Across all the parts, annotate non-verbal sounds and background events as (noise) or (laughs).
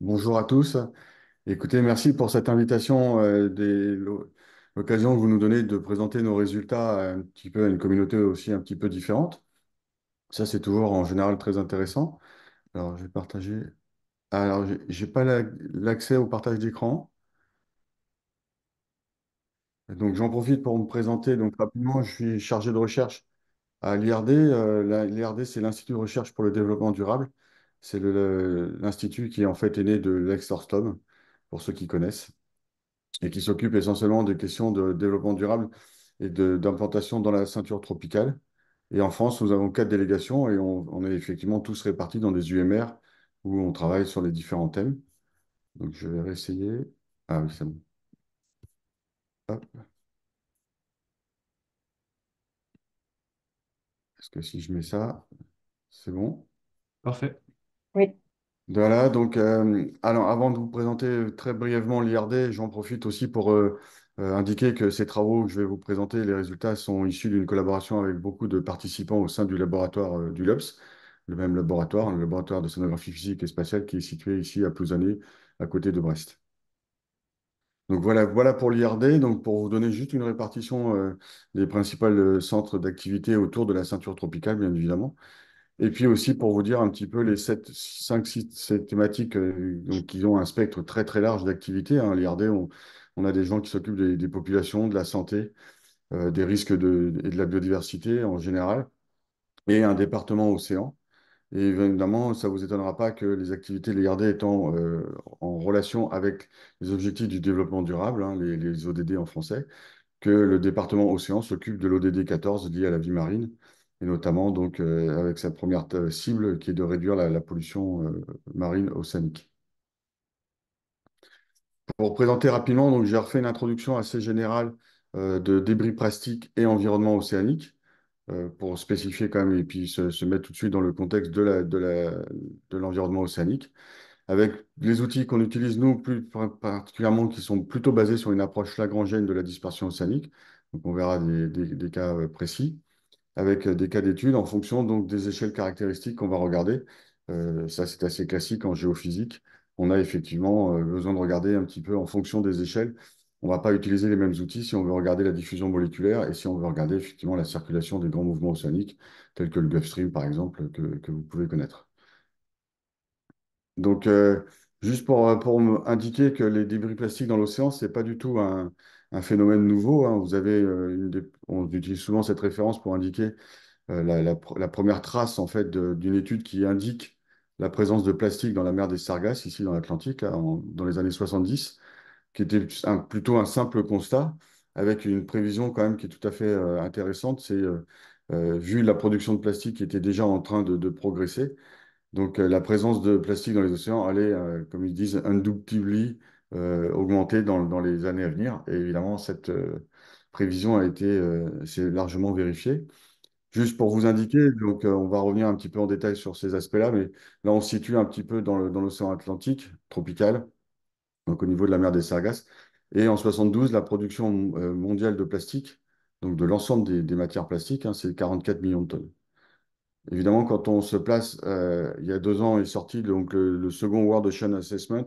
Bonjour à tous. Écoutez, merci pour cette invitation, euh, l'occasion que vous nous donnez de présenter nos résultats euh, un petit peu à une communauté aussi un petit peu différente. Ça, c'est toujours en général très intéressant. Alors, je vais partager. Alors, j'ai n'ai pas l'accès au partage d'écran. Donc, j'en profite pour me présenter. Donc, rapidement, je suis chargé de recherche à l'IRD. Euh, l'IRD, c'est l'Institut de recherche pour le développement durable. C'est l'institut qui en fait est né de l'Exorstom, pour ceux qui connaissent, et qui s'occupe essentiellement des questions de développement durable et d'implantation dans la ceinture tropicale. Et en France, nous avons quatre délégations et on, est effectivement tous répartis dans des UMR où on travaille sur les différents thèmes. Donc je vais réessayer. Ah oui, c'est bon. Hop. Est-ce que si je mets ça, c'est bon Parfait. Oui. Voilà, donc euh, alors, avant de vous présenter euh, très brièvement l'IRD, j'en profite aussi pour euh, indiquer que ces travaux que je vais vous présenter, les résultats sont issus d'une collaboration avec beaucoup de participants au sein du laboratoire du LOPS, le même laboratoire, le laboratoire de sonographie physique et spatiale qui est situé ici à Plouzané, à côté de Brest. Donc voilà, voilà pour l'IRD. Donc pour vous donner juste une répartition des principaux centres d'activité autour de la ceinture tropicale, bien évidemment. Et puis aussi pour vous dire un petit peu les 7, 5, 6 thématiques euh, qui ont un spectre très très large d'activités. Hein. on, a des gens qui s'occupent des, populations, de la santé, euh, des risques de, et de la biodiversité en général, et un département océan. Et évidemment, ça ne vous étonnera pas que les activités l'IRD étant euh, en relation avec les objectifs du développement durable, hein, les, les, ODD en français, que le département océan s'occupe de l'ODD 14 lié à la vie marine et notamment donc euh, avec sa première euh, cible qui est de réduire la, pollution euh, marine océanique. Pour présenter rapidement, j'ai refait une introduction assez générale de débris plastiques et environnement océanique pour spécifier quand même et puis se, mettre tout de suite dans le contexte de, de, la, de l'environnement océanique, avec les outils qu'on utilise nous plus particulièrement qui sont plutôt basés sur une approche lagrangienne de la dispersion océanique. Donc on verra des cas précis avec euh, des cas d'études en fonction donc des échelles caractéristiques qu'on va regarder. Euh, ça, c'est assez classique en géophysique. On a effectivement euh, besoin de regarder un petit peu en fonction des échelles. On ne va pas utiliser les mêmes outils si on veut regarder la diffusion moléculaire et si on veut regarder effectivement la circulation des grands mouvements océaniques, tels que le Gulf Stream, par exemple, que, vous pouvez connaître. Donc, juste pour, pour indiquer que les débris plastiques dans l'océan, ce n'est pas du tout un, un phénomène nouveau. Hein. Vous avez euh, on utilise souvent cette référence pour indiquer euh, la, première trace en fait d'une étude qui indique la présence de plastique dans la mer des Sargasses, ici dans l'Atlantique, hein, dans les années 70, qui était plutôt un simple constat, avec une prévision quand même qui est tout à fait euh, intéressante. C'est vu la production de plastique qui était déjà en train de, progresser, donc la présence de plastique dans les océans allait, comme ils disent, indubitablement. Euh, augmenter dans, les années à venir. Et évidemment, cette euh, prévision a été euh, largement vérifiée. Juste pour vous indiquer, donc on va revenir un petit peu en détail sur ces aspects-là, mais là on se situe un petit peu dans l'océan Atlantique tropical, donc au niveau de la mer des Sargasses. Et en 72, la production mondiale de plastique, donc de l'ensemble des, matières plastiques, hein, c'est 44 millions de tonnes. Évidemment, quand on se place, il y a deux ans est sorti donc, le second World Ocean Assessment,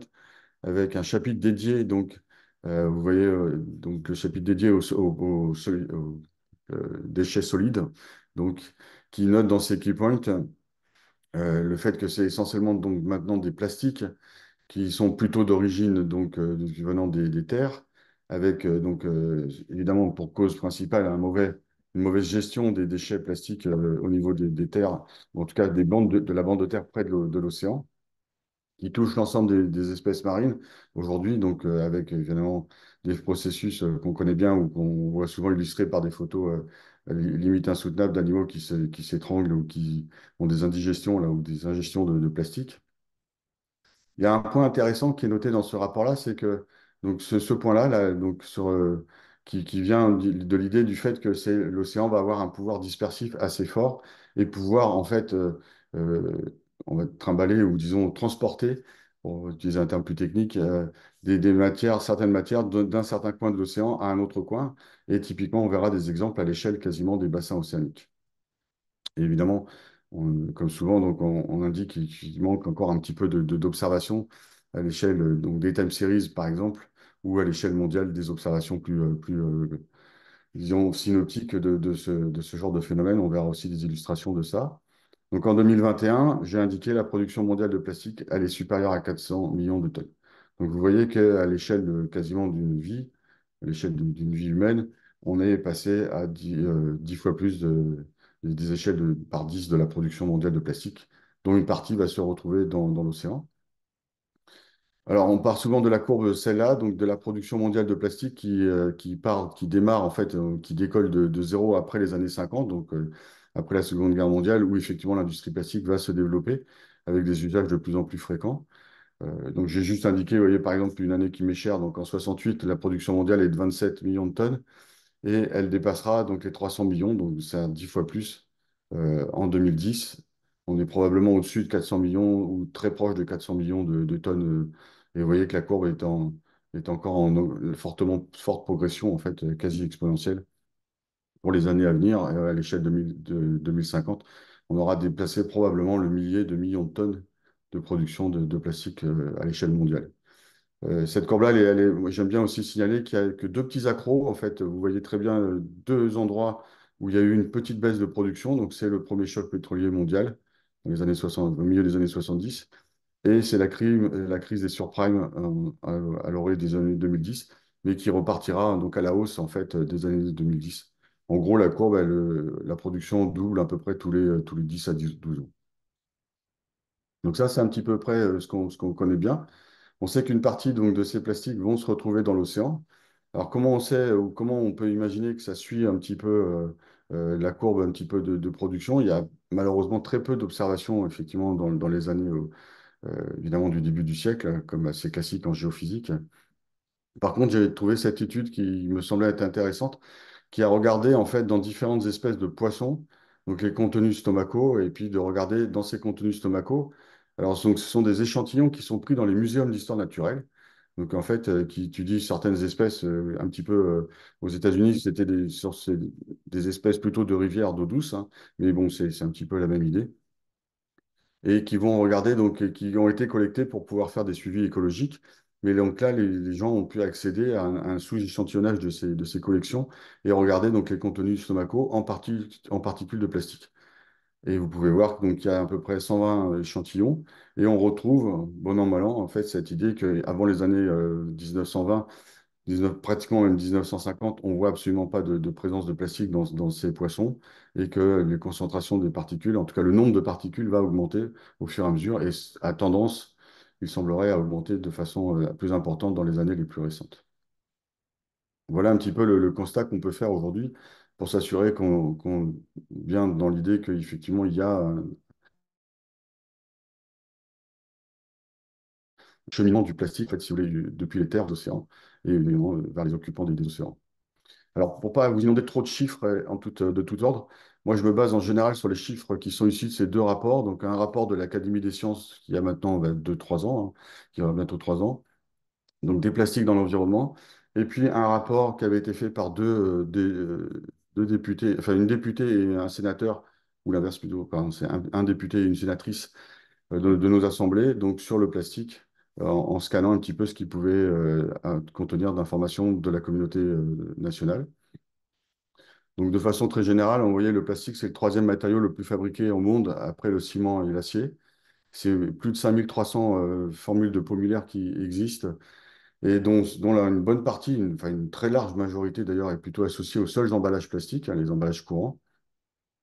avec un chapitre dédié. Donc, euh, vous voyez, euh, donc le chapitre dédié aux, euh, déchets solides, donc qui note dans ses key points le fait que c'est essentiellement donc maintenant des plastiques qui sont plutôt d'origine donc venant des, terres, avec donc évidemment pour cause principale une mauvaise gestion des déchets plastiques au niveau des, terres, en tout cas des bandes de, la bande de terre près de, l'océan qui touche l'ensemble des, espèces marines aujourd'hui, donc euh, avec euh, évidemment des processus euh, qu'on connaît bien ou qu'on voit souvent illustrés par des photos limite insoutenables d'animaux qui s'étranglent ou qui ont des indigestions là, ou des ingestions de, plastique. Il y a un point intéressant qui est noté dans ce rapport-là, c'est que donc ce, point-là, donc qui, qui, vient de l'idée du fait que l'océan va avoir un pouvoir dispersif assez fort et pouvoir en fait on va trimballer ou disons transporter, pour utiliser un terme plus technique, euh, des, matières, certaines matières d'un certain coin de l'océan à un autre coin. Et typiquement, on verra des exemples à l'échelle quasiment des bassins océaniques. évidemment, comme souvent, donc on, indique qu'il manque encore un petit peu d'observations de, à l'échelle euh, des time series, par exemple, ou à l'échelle mondiale des observations plus, euh, plus disons, synoptiques de, ce, de ce genre de phénomène. On verra aussi des illustrations de ça. Donc en 2021, j'ai indiqué la production mondiale de plastique, elle est supérieure à 400 millions de tonnes. Donc vous voyez qu'à l'échelle quasiment d'une vie, à l'échelle d'une vie humaine, on est passé à 10, euh, fois plus des échelles par 10 de la production mondiale de plastique, dont une partie va se retrouver dans, l'océan. Alors, on part souvent de la courbe celle-là, donc de la production mondiale de plastique qui, euh, démarre, en fait, euh, qui décolle de, zéro après les années 50, donc après la Seconde Guerre mondiale, où effectivement l'industrie plastique va se développer avec des usages de plus en plus fréquents. Euh, donc j'ai juste indiqué, vous voyez, par exemple, une année qui m'est chère, donc en 68, la production mondiale est de 27 millions de tonnes, et elle dépassera donc les 300 millions, donc c'est 10 fois plus euh, en 2010. On est probablement au-dessus de 400 millions ou très proche de 400 millions de, tonnes. Euh, et vous voyez que la courbe est, encore en forte progression, en fait, quasi exponentielle pour les années à venir, à l'échelle de, 2050, on aura déplacé probablement le millier de millions de tonnes de production de, plastique euh, à l'échelle mondiale. Euh, cette courbe-là, j'aime bien aussi signaler qu'il n'y a que deux petits accros. En fait, vous voyez très bien euh, deux endroits où il y a eu une petite baisse de production. Donc, c'est le premier choc pétrolier mondial les années au milieu des années 70. Et c'est la, la, crise des surprimes à, à l'orée des années 2010, mais qui repartira donc à la hausse en fait des années 2010 en gros, la courbe, euh, la production double à peu près tous les, euh, tous les 10 à 12 ans. Donc ça, c'est un petit peu près euh, ce qu'on connaît bien. On sait qu'une partie donc, de ces plastiques vont se retrouver dans l'océan. Alors comment on sait comment on peut imaginer que ça suit un petit peu la courbe un petit peu de, production Il y a malheureusement très peu d'observations effectivement dans, dans, les années évidemment du début du siècle, hein, comme assez classique en géophysique. Par contre, j'ai trouvé cette étude qui me semblait être intéressante qui a regardé en fait dans différentes espèces de poissons, donc les contenus stomacaux, et puis de regarder dans ces contenus stomacaux. Alors, donc, ce sont des échantillons qui sont pris dans les muséums d'histoire naturelle. Donc, en fait, euh, qui étudient certaines espèces euh, un petit peu euh, aux États-Unis, c'était des, des, espèces plutôt de rivières d'eau douce, hein, mais bon, c'est un petit peu la même idée et qui vont regarder, donc, qui ont été collectés pour pouvoir faire des suivis écologiques. Mais donc là, les, gens ont pu accéder à un, sous-échantillonnage de ces, de ces collections et regarder donc les contenus du stomaco en, en particules de plastique. Et vous pouvez voir qu'il y a à peu près 120 euh, échantillons. Et on retrouve, bon an, mal an, en fait, cette idée qu'avant les années 1920, euh, pratiquement même 1950, on voit absolument pas de, présence de plastique dans, dans, ces poissons et que les concentrations des particules, en tout cas le nombre de particules, va augmenter au fur et à mesure et a tendance il semblerait augmenter de façon euh, plus importante dans les années les plus récentes. Voilà un petit peu le, constat qu'on peut faire aujourd'hui pour s'assurer qu'on vient dans l'idée qu'effectivement il y a un euh, cheminement du plastique, si vous voulez, depuis les terres, d'océan et évidemment euh, vers les occupants des, océans. Alors, pour ne pas vous inonder trop de chiffres en de tout ordre, moi, je me base en général sur les chiffres qui sont issus de ces deux rapports. Donc, un rapport de l'Académie des sciences qui a maintenant 2-3 ben, ans, hein, qui aura bientôt 3 ans, donc des plastiques dans l'environnement, et puis un rapport qui avait été fait par deux, euh, euh, députés, enfin une députée et un sénateur, ou l'inverse plutôt, pardon, c'est un, député et une sénatrice euh, de, nos assemblées, donc sur le plastique, en, scannant un petit peu ce qui pouvait contenir d'informations de la communauté nationale. Donc, de façon très générale, on voyait le plastique, c'est le troisième matériau le plus fabriqué au monde après le ciment et l'acier. C'est plus de 5300 euh, formules de pommulaires qui existent et dont, une bonne partie, une, enfin, une très large majorité d'ailleurs, est plutôt associée aux seuls emballages plastiques, hein, les emballages courants.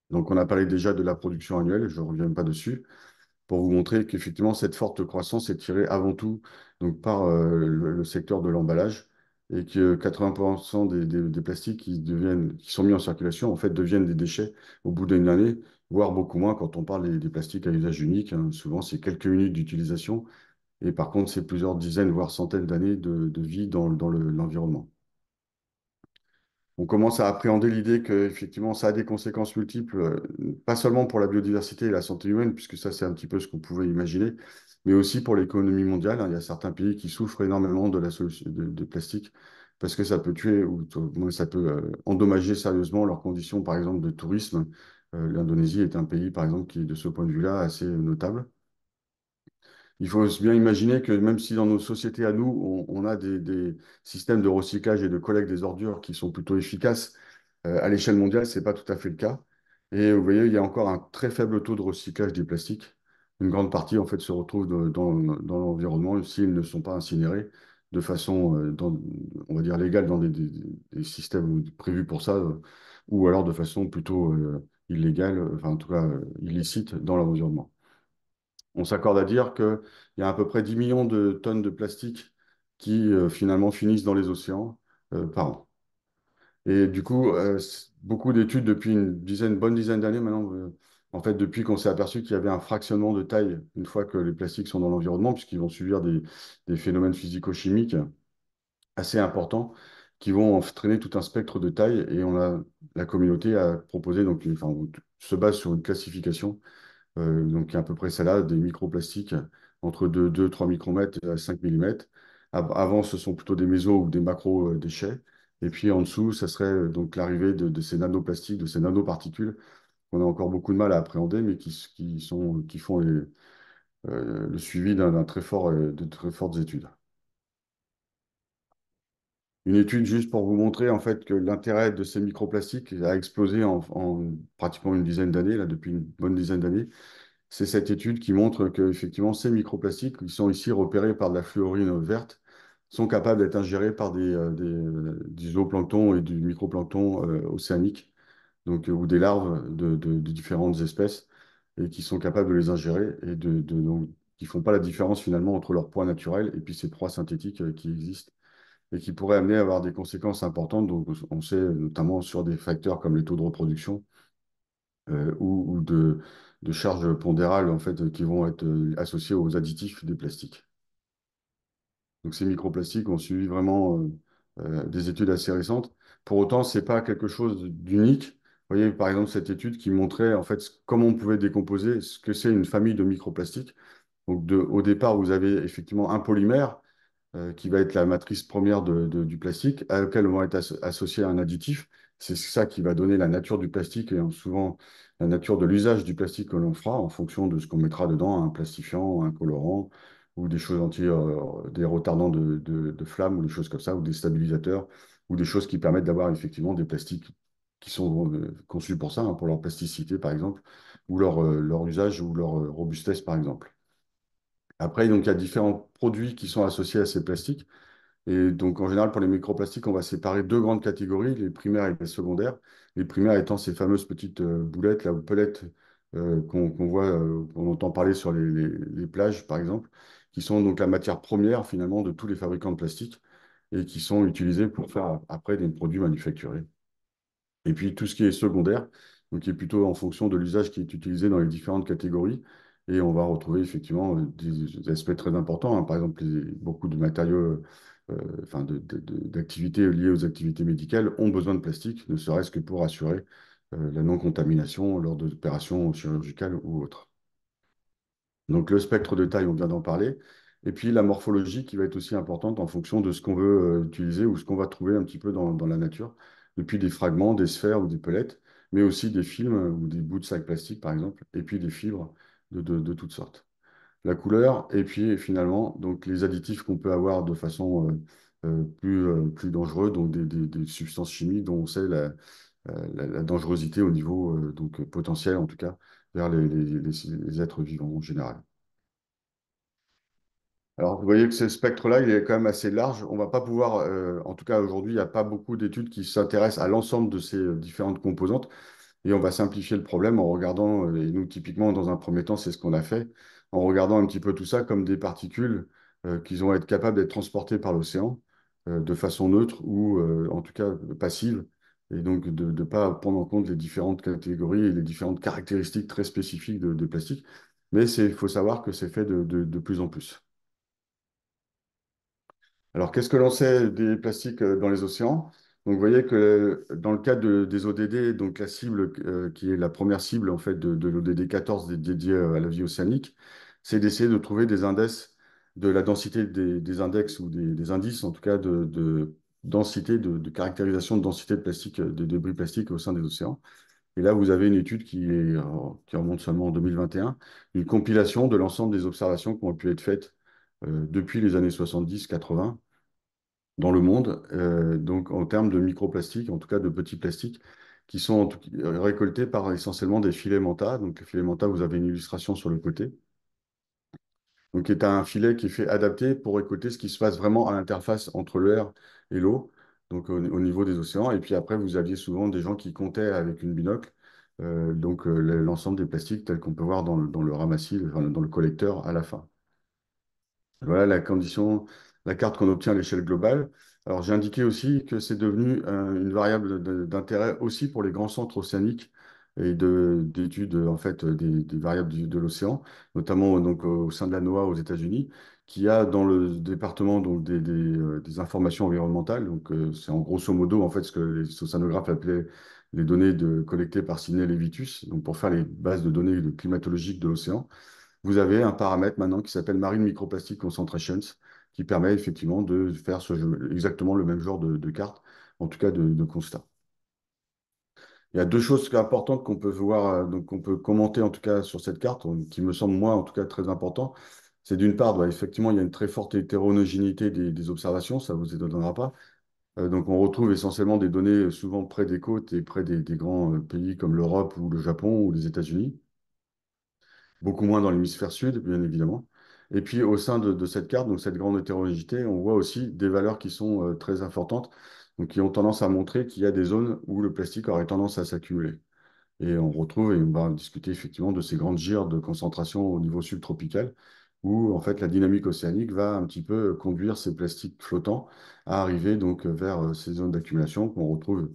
Donc, on a parlé déjà de la production annuelle, je ne reviens pas dessus, pour vous montrer qu'effectivement, cette forte croissance est tirée avant tout donc, par euh, le, secteur de l'emballage et que 80% des, plastiques qui, sont mis en circulation en fait, deviennent des déchets au bout d'une année, voire beaucoup moins quand on parle des, plastiques à usage unique. Hein. Souvent, c'est quelques minutes d'utilisation et par contre, c'est plusieurs dizaines, voire centaines d'années de, vie dans, l'environnement. on commence à appréhender l'idée qu'effectivement, ça a des conséquences multiples, euh, pas seulement pour la biodiversité et la santé humaine, puisque ça, c'est un petit peu ce qu'on pouvait imaginer, mais aussi pour l'économie mondiale. Hein. Il y a certains pays qui souffrent énormément de la solution de, plastique parce que ça peut tuer ou ça peut euh, endommager sérieusement leurs conditions, par exemple, de tourisme. Euh, L'Indonésie est un pays, par exemple, qui est de ce point de vue-là assez euh, notable. Il faut bien imaginer que même si dans nos sociétés à nous, on, a des, des, systèmes de recyclage et de collecte des ordures qui sont plutôt efficaces, à l'échelle mondiale, ce n'est pas tout à fait le cas. Et vous voyez, il y a encore un très faible taux de recyclage des plastiques une grande partie en fait se retrouve dans, l'environnement s'ils ne sont pas incinérés de façon, euh, on va dire, légale dans des, systèmes prévus pour ça, euh, ou alors de façon plutôt euh, illégale, enfin en tout cas illicite dans l'environnement. On s'accorde à dire qu'il y a à peu près 10 millions de tonnes de plastique qui finalement finissent dans les océans par an. Et du coup, beaucoup d'études depuis une dizaine, bonne dizaine d'années maintenant en fait, depuis qu'on s'est aperçu qu'il y avait un fractionnement de taille, une fois que les plastiques sont dans l'environnement, puisqu'ils vont subir des, phénomènes physico-chimiques assez importants, qui vont entraîner tout un spectre de taille. Et on la communauté a proposé, donc, enfin, se base sur une classification, euh, donc à peu près celle-là, des microplastiques entre 2, 2 3 micromètres à 5 mm. Avant, ce sont plutôt des méso ou des macro euh, déchets. Et puis en dessous, ça serait euh, donc l'arrivée de, ces nanoplastiques, de ces nanoparticules qu'on a encore beaucoup de mal à appréhender, mais qui, font euh, le suivi d'un très fort, euh, de très fortes études. Une étude juste pour vous montrer en fait que l'intérêt de ces microplastiques a explosé en, pratiquement une dizaine d'années, depuis une bonne dizaine d'années. C'est cette étude qui montre que effectivement ces microplastiques qui sont ici repérés par de la fluorine verte sont capables d'être ingérés par des, euh, zooplanctons et du microplancton océanique euh, ou des larves de, différentes espèces et qui sont capables de les ingérer et de, donc, qui ne font pas la différence finalement entre leur poids naturel et puis ces proies synthétiques euh, qui existent et qui pourraient amener à avoir des conséquences importantes. Donc, on sait notamment sur des facteurs comme les taux de reproduction euh, ou, de, charges pondérales en fait, qui vont être associés aux additifs des plastiques. Donc, ces microplastiques ont suivi vraiment des études assez récentes. Pour autant, ce n'est pas quelque chose d'unique vous voyez, par exemple, cette étude qui montrait en fait comment on pouvait décomposer ce que c'est une famille de microplastiques. Donc, au départ, vous avez effectivement un polymère euh, qui va être la matrice première du plastique, à laquelle on va être associé un additif. C'est ça qui va donner la nature du plastique et souvent la nature de l'usage du plastique que l'on fera en fonction de ce qu'on mettra dedans, un plastifiant, un colorant ou des choses anti, euh, des retardants de, de, de flammes ou des choses comme ça, ou des stabilisateurs, ou des choses qui permettent d'avoir effectivement des plastiques qui sont euh, conçus pour ça, hein, pour leur plasticité par exemple, ou leur, euh, leur usage ou leur euh, robustesse par exemple. Après, donc, il y a différents produits qui sont associés à ces plastiques. Et donc, en général, pour les microplastiques, on va séparer deux grandes catégories, les primaires et les secondaires. Les primaires étant ces fameuses petites boulettes, là, ou pelettes qu'on voit, qu'on entend parler sur les, les, plages, par exemple, qui sont donc la matière première, finalement, de tous les fabricants de plastique et qui sont utilisés pour faire après des produits manufacturés. Et puis tout ce qui est secondaire, qui est plutôt en fonction de l'usage qui est utilisé dans les différentes catégories. Et on va retrouver effectivement des aspects très importants, hein. par exemple beaucoup de matériaux, euh, d'activités liées aux activités médicales ont besoin de plastique, ne serait-ce que pour assurer euh, la non-contamination lors d'opérations chirurgicales ou autres. Donc le spectre de taille, on vient d'en parler. Et puis la morphologie qui va être aussi importante en fonction de ce qu'on veut euh, utiliser ou ce qu'on va trouver un petit peu dans la nature. Depuis des fragments, des sphères ou des pellettes, mais aussi des films ou des bouts de sacs plastiques, par exemple, et puis des fibres de, toutes sortes. La couleur, et puis finalement, donc les additifs qu'on peut avoir de façon euh, euh, plus, euh, plus dangereuse, donc des, substances chimiques dont on sait la, dangerosité au niveau donc, potentiel, en tout cas, vers les êtres vivants en général. Alors, vous voyez que ce spectre-là, il est quand même assez large. On va pas pouvoir, euh, en tout cas aujourd'hui, il n'y a pas beaucoup d'études qui s'intéressent à l'ensemble de ces euh, différentes composantes. Et on va simplifier le problème en regardant, euh, et nous, typiquement, dans un premier temps, c'est ce qu'on a fait, en regardant un petit peu tout ça comme des particules qui vont être capables d'être transportées par l'océan de façon neutre ou en tout cas passive, et donc de ne pas prendre en compte les différentes catégories et les différentes caractéristiques très spécifiques de, plastique. Mais il faut savoir que c'est fait de plus en plus. Alors, qu'est-ce que l'on sait des plastiques euh, dans les océans Donc, vous voyez que euh, dans le cadre des ODD, donc la cible euh, qui est la première cible en fait de, l'ODD 14 dédiée à la vie océanique, c'est d'essayer de trouver des indices de la densité des, index ou des, indices, en tout cas de, densité, de, caractérisation de densité de plastique, de débris plastiques au sein des océans. Et là, vous avez une étude qui remonte seulement en 2021, une compilation de l'ensemble des observations qui ont pu être faites euh, depuis les années 70-80 dans le monde, euh, donc en termes de microplastiques, en tout cas de petits plastiques, qui sont euh, récoltés par essentiellement des filets manta. Donc les manta, vous avez une illustration sur le côté. Donc, est un filet qui est fait adapté pour récolter ce qui se passe vraiment à l'interface entre l'air et l'eau, donc au, niveau des océans. Et puis après, vous aviez souvent des gens qui comptaient avec une binocle, donc l'ensemble des plastiques tels qu'on peut voir dans le, dans dans le collecteur à la fin. Voilà la condition, la carte qu'on obtient à l'échelle globale. Alors j'ai indiqué aussi que c'est devenu euh, une variable d'intérêt aussi pour les grands centres océaniques et d'études en fait des, variables de l'océan, notamment donc au sein de la NOAA aux États-Unis, qui a dans le département euh, des, informations environnementales. Donc euh, c'est en grosso modo en fait ce que les océanographes appelaient les données de, collectées par Sidney Levitus, donc pour faire les bases de données climatologiques de l'océan vous avez un paramètre maintenant qui s'appelle Marine Microplastic Concentrations, qui permet effectivement de faire exactement le même genre de, cartes, carte, en tout cas de, constat. Il y a deux choses importantes qu'on peut voir, euh, donc qu'on peut commenter en tout cas sur cette carte, euh, qui me semble moi en tout cas très important. C'est d'une part, bah, effectivement, il y a une très forte hétérogénéité des, observations, ça ne vous étonnera pas. Euh, donc on retrouve essentiellement des données souvent près des côtes et près des grands pays comme l'Europe ou le Japon ou les États-Unis beaucoup moins dans l'hémisphère sud, bien évidemment. Et puis au sein de, cette carte, donc cette grande hétérogénéité, on voit aussi des valeurs qui sont euh, très importantes, donc qui ont tendance à montrer qu'il y a des zones où le plastique aurait tendance à s'accumuler. Et on retrouve, et on va discuter effectivement de ces grandes gires de concentration au niveau subtropical, où en fait la dynamique océanique va un petit peu conduire ces plastiques flottants à arriver donc vers euh, ces zones d'accumulation qu'on retrouve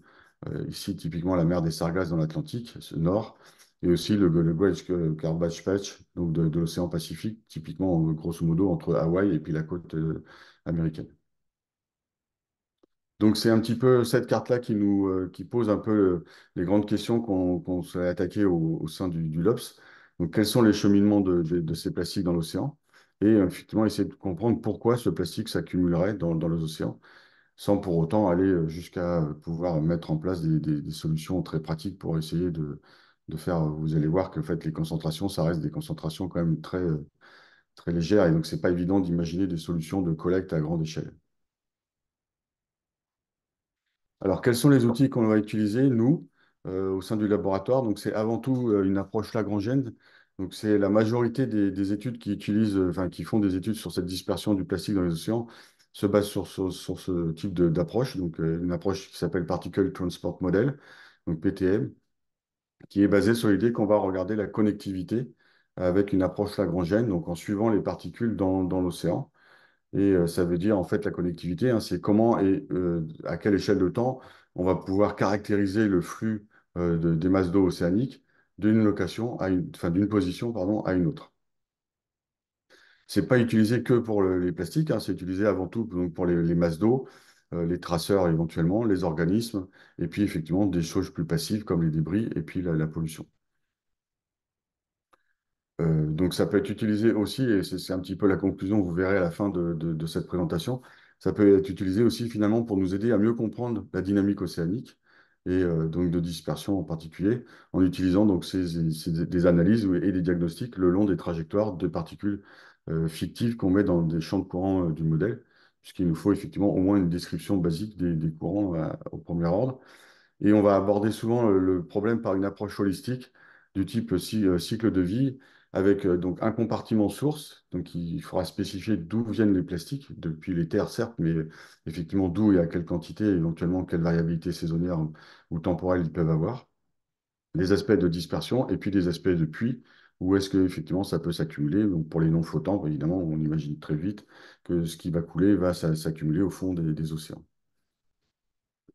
euh, ici typiquement la mer des Sargasses dans l'Atlantique ce nord, et aussi le, le Great Garbage Patch donc de, l'océan Pacifique, typiquement euh, grosso modo entre Hawaï et puis la côte euh, américaine. Donc c'est un petit peu cette carte-là qui nous euh, qui pose un peu les grandes questions qu'on s'est attaqué au, sein du, du, LOPS. Donc quels sont les cheminements de, ces plastiques dans l'océan et effectivement essayer de comprendre pourquoi ce plastique s'accumulerait dans, dans les océans sans pour autant aller jusqu'à pouvoir mettre en place des, solutions très pratiques pour essayer de, faire, euh, vous allez voir que fait, les concentrations, ça reste des concentrations quand même très, euh, très légères. Et donc, ce n'est pas évident d'imaginer des solutions de collecte à grande échelle. Alors, quels sont les outils qu'on va utiliser, nous, euh, au sein du laboratoire Donc, c'est avant tout une approche lagrangienne. Donc, c'est la majorité des, études qui utilisent, enfin, qui font des études sur cette dispersion du plastique dans les océans se basent sur, sur, ce type d'approche. Donc, une approche qui s'appelle Particle Transport Model, donc PTM qui est basé sur l'idée qu'on va regarder la connectivité avec une approche lagrangienne, donc en suivant les particules dans, l'océan. Et euh, ça veut dire en fait la connectivité, hein, c'est comment et euh, à quelle échelle de temps on va pouvoir caractériser le flux euh, des masses d'eau océaniques d'une location à une, d'une position pardon, à une autre. Ce n'est pas utilisé que pour les plastiques, hein, c'est utilisé avant tout pour les masses d'eau, euh, les traceurs éventuellement, les organismes, et puis effectivement des choses plus passives comme les débris et puis la, pollution. Euh, donc ça peut être utilisé aussi, et c'est un petit peu la conclusion, vous verrez à la fin de, cette présentation, ça peut être utilisé aussi finalement pour nous aider à mieux comprendre la dynamique océanique et euh, donc de dispersion en particulier, en utilisant donc ces, des analyses et des diagnostics le long des trajectoires de particules fictives qu'on met dans des champs de courant du modèle puisqu'il nous faut effectivement au moins une description basique des, courants euh, au premier ordre. Et on va aborder souvent euh, le, problème par une approche holistique du type euh, cycle de vie, avec donc un compartiment source, donc il faudra spécifier d'où viennent les plastiques, depuis les terres certes, mais effectivement d'où et à quelle quantité, éventuellement quelle variabilité saisonnière ou temporelle ils peuvent avoir, Les aspects de dispersion et puis des aspects de puits ou est-ce que ça peut s'accumuler Donc pour les non flottants, évidemment, on imagine très vite que ce qui va couler va s'accumuler au fond des, océans.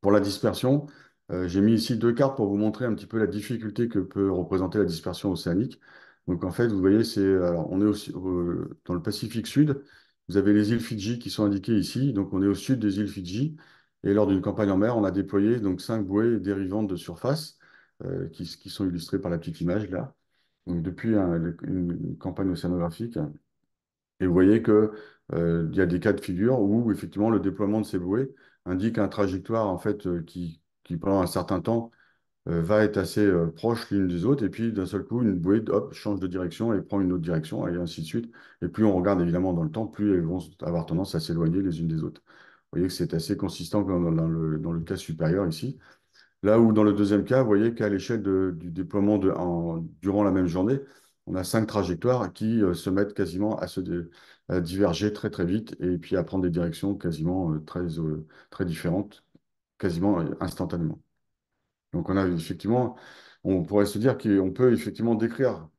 Pour la dispersion, euh, j'ai mis ici deux cartes pour vous montrer un petit peu la difficulté que peut représenter la dispersion océanique. Donc en fait, vous voyez, c'est on est aussi, dans le Pacifique Sud. Vous avez les îles Fidji qui sont indiquées ici. Donc on est au sud des îles Fidji. Et lors d'une campagne en mer, on a déployé donc cinq bouées dérivantes de surface euh, qui, sont illustrées par la petite image là depuis hein, une campagne océanographique. Et vous voyez qu'il euh, y a des cas de figure où effectivement le déploiement de ces bouées indique un trajectoire euh, qui, pendant un certain temps euh, va être assez proche l'une des autres. Et puis d'un seul coup, une bouée change de direction et prend une autre direction et ainsi de suite. Et plus on regarde évidemment dans le temps, plus elles vont avoir tendance à s'éloigner les unes des autres. Vous voyez que c'est assez consistant dans le cas supérieur ici. Là où dans le deuxième cas, vous voyez qu'à l'échelle du déploiement durant la même journée, on a cinq trajectoires qui euh, se mettent quasiment à se diverger très très vite et puis à prendre des directions quasiment euh, très, euh, très différentes, quasiment instantanément. Donc on a effectivement, on pourrait se dire qu'on peut effectivement décrire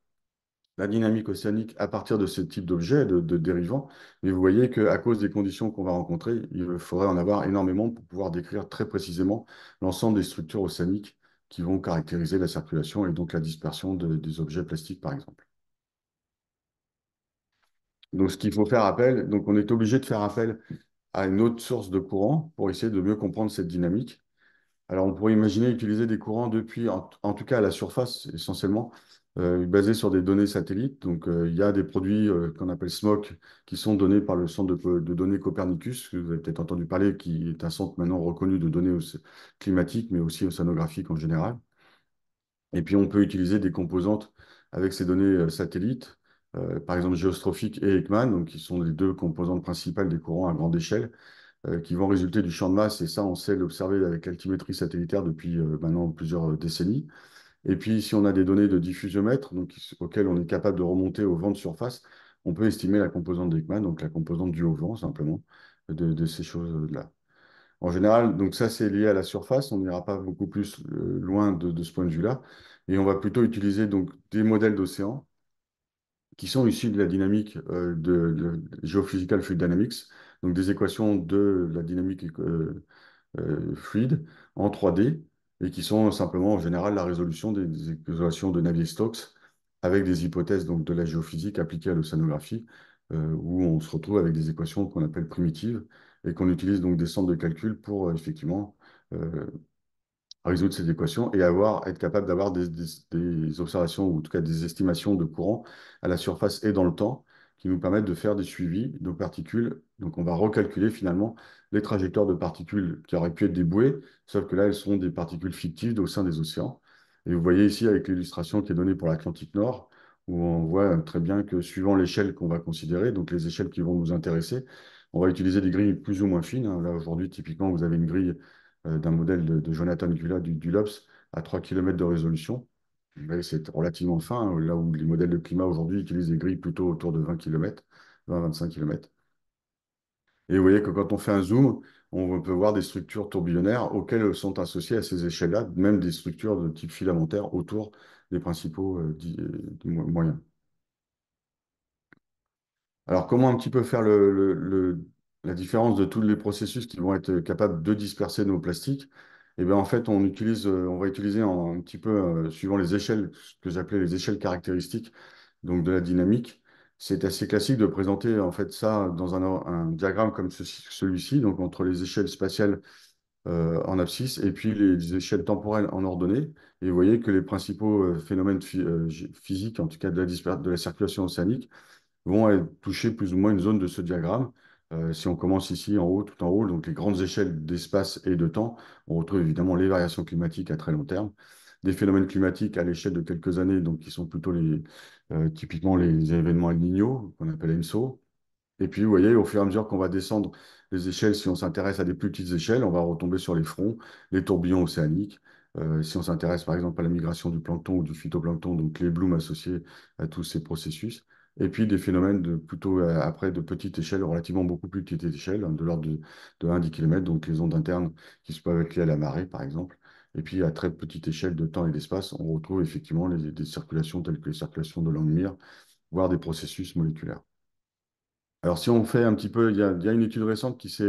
la dynamique océanique à partir de ce type d'objets, de, dérivants. Mais vous voyez qu'à cause des conditions qu'on va rencontrer, il faudrait en avoir énormément pour pouvoir décrire très précisément l'ensemble des structures océaniques qui vont caractériser la circulation et donc la dispersion des objets plastiques, par exemple. Donc, ce qu'il faut faire appel, donc on est obligé de faire appel à une autre source de courant pour essayer de mieux comprendre cette dynamique. Alors, on pourrait imaginer utiliser des courants depuis, en tout cas à la surface essentiellement, euh, basé sur des données satellites. Donc, euh, il y a des produits euh, qu'on appelle SMOC qui sont donnés par le centre de, données Copernicus, que vous avez peut-être entendu parler, qui est un centre maintenant reconnu de données climatiques, mais aussi océanographiques en général. Et puis, on peut utiliser des composantes avec ces données satellites, par exemple géostrophique et Ekman, qui sont les deux composantes principales des courants à grande échelle, qui vont résulter du champ de masse. Et ça, on sait l'observer avec altimétrie satellitaire depuis maintenant plusieurs décennies. Et puis, si on a des données de diffusiomètre, donc, auxquelles on est capable de remonter au vent de surface, on peut estimer la composante d'Ekman, donc la composante due au vent, simplement, de, ces choses-là. En général, donc ça, c'est lié à la surface. On n'ira pas beaucoup plus euh, loin de, ce point de vue-là. Et on va plutôt utiliser donc des modèles d'océan qui sont issus de la dynamique euh, de, Geophysical Fluid Dynamics, donc des équations de la dynamique euh, fluide en 3D, et qui sont simplement en général la résolution des, équations de Navier-Stokes avec des hypothèses donc, de la géophysique appliquées à l'océanographie, euh, où on se retrouve avec des équations qu'on appelle primitives et qu'on utilise donc des centres de calcul pour euh, effectivement euh, résoudre ces équations et avoir, être capable d'avoir des, des, observations ou en tout cas des estimations de courant à la surface et dans le temps qui nous permettent de faire des suivis de particules donc on va recalculer finalement les trajectoires de particules qui auraient pu être débouées, sauf que là, elles sont des particules fictives au sein des océans. Et vous voyez ici avec l'illustration qui est donnée pour l'Atlantique Nord, où on voit euh, très bien que suivant l'échelle qu'on va considérer, donc les échelles qui vont nous intéresser, on va utiliser des grilles plus ou moins fines. Hein. Là, aujourd'hui, typiquement, vous avez une grille euh, d'un modèle de, Jonathan Gula du, LOPS à 3 km de résolution. c'est relativement fin, hein. là où les modèles de climat aujourd'hui utilisent des grilles plutôt autour de 20 km, 20-25 km. Et vous voyez que quand on fait un zoom, on peut voir des structures tourbillonnaires auxquelles sont associées à ces échelles-là, même des structures de type filamentaire autour des principaux euh, euh, moyens. Alors, comment un petit peu faire la différence de tous les processus qui vont être capables de disperser nos plastiques eh bien, en fait, on, euh, va utiliser un petit peu, suivant les échelles, ce que j'appelais les échelles caractéristiques, donc de la dynamique, c'est assez classique de présenter en fait ça dans un, diagramme comme celui-ci, donc entre les échelles spatiales euh, en abscisse et puis les, échelles temporelles en ordonnée. Et vous voyez que les principaux euh, phénomènes euh, physiques, en tout cas de la, circulation océanique, vont toucher plus ou moins une zone de ce diagramme. si on commence ici en haut, tout en haut, donc les grandes échelles d'espace et de temps, on retrouve évidemment les variations climatiques à très long terme des phénomènes climatiques à l'échelle de quelques années, donc qui sont plutôt les, euh, typiquement les événements El Niño, qu'on appelle EMSO. Et puis, vous voyez, au fur et à mesure qu'on va descendre les échelles, si on s'intéresse à des plus petites échelles, on va retomber sur les fronts, les tourbillons océaniques. Euh, si on s'intéresse par exemple à la migration du plancton ou du phytoplancton, donc les blooms associés à tous ces processus, et puis des phénomènes de, plutôt euh, après de petite échelle, relativement beaucoup plus petite échelle, hein, de l'ordre de, de 1 10 km, donc les ondes internes qui peuvent être liées à la marée par exemple, et puis, à très petite échelle de temps et d'espace, on retrouve effectivement des circulations telles que les circulations de mire, voire des processus moléculaires. Alors, si on fait un petit peu, il y a, une étude récente qui s'est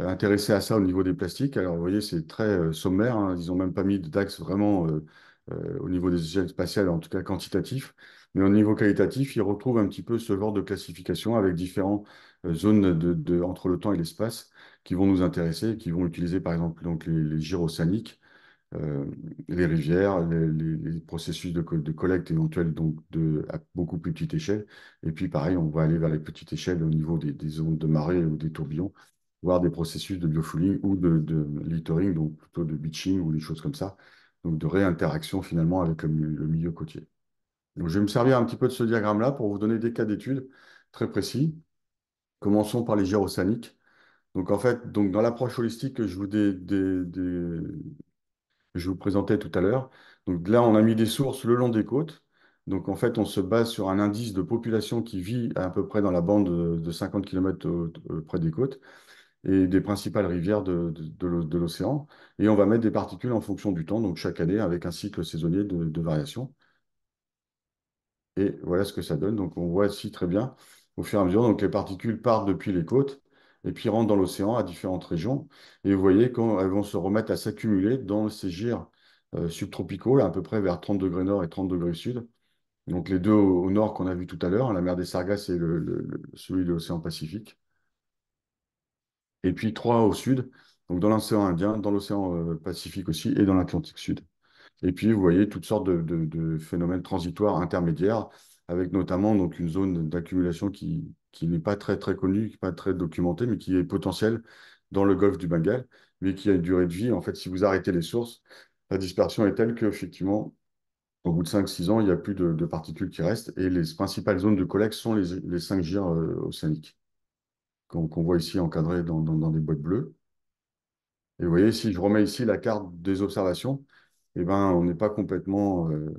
euh, intéressée à ça au niveau des plastiques. Alors, vous voyez, c'est très euh, sommaire. Hein. Ils n'ont même pas mis d'axe vraiment euh, au niveau des échelles spatiales, en tout cas quantitatif. Mais au niveau qualitatif, ils retrouvent un petit peu ce genre de classification avec différentes zones de, entre le temps et l'espace qui vont nous intéresser, qui vont utiliser par exemple donc, les gyrosaniques, euh, les rivières, les, processus de, de, collecte éventuels donc de, à beaucoup plus petite échelle. Et puis pareil, on va aller vers les petites échelles au niveau des, des de marée ou des tourbillons, voire des processus de biofouling ou de, de littering, donc plutôt de beaching ou des choses comme ça, donc de réinteraction finalement avec le, milieu côtier. Donc je vais me servir un petit peu de ce diagramme-là pour vous donner des cas d'études très précis. Commençons par les gyrosaniques. Donc en fait, donc dans l'approche holistique que je vous dé, des je vous présentais tout à l'heure. Donc là, on a mis des sources le long des côtes. Donc en fait, on se base sur un indice de population qui vit à, peu près dans la bande de 50 km près des côtes et des principales rivières de, de, l'océan. Et on va mettre des particules en fonction du temps, donc chaque année avec un cycle saisonnier de, variation. Et voilà ce que ça donne. Donc on voit ici très bien au fur et à mesure. Donc les particules partent depuis les côtes et puis rentrent dans l'océan à différentes régions. Et vous voyez qu'elles vont se remettre à s'accumuler dans ces gires euh, subtropicaux, à peu près vers 30 degrés nord et 30 degrés sud. Donc les deux au, nord qu'on a vu tout à l'heure, hein, la mer des Sargasses et celui de l'océan Pacifique. Et puis trois au sud, donc dans l'océan Indien, dans l'océan euh, Pacifique aussi et dans l'Atlantique Sud. Et puis vous voyez toutes sortes de, phénomènes transitoires intermédiaires, avec notamment donc une zone d'accumulation qui, qui n'est pas très très connu, qui n'est pas très documenté, mais qui est potentiel dans le golfe du Bengale, mais qui a une durée de vie. En fait, si vous arrêtez les sources, la dispersion est telle qu'effectivement, au bout de 5-6 ans, il n'y a plus de, particules qui restent, et les principales zones de collecte sont les, les 5 girs euh, océaniques, qu'on voit ici encadrées dans, des boîtes bleues. Et vous voyez, si je remets ici la carte des observations, eh ben, on n'est pas complètement euh,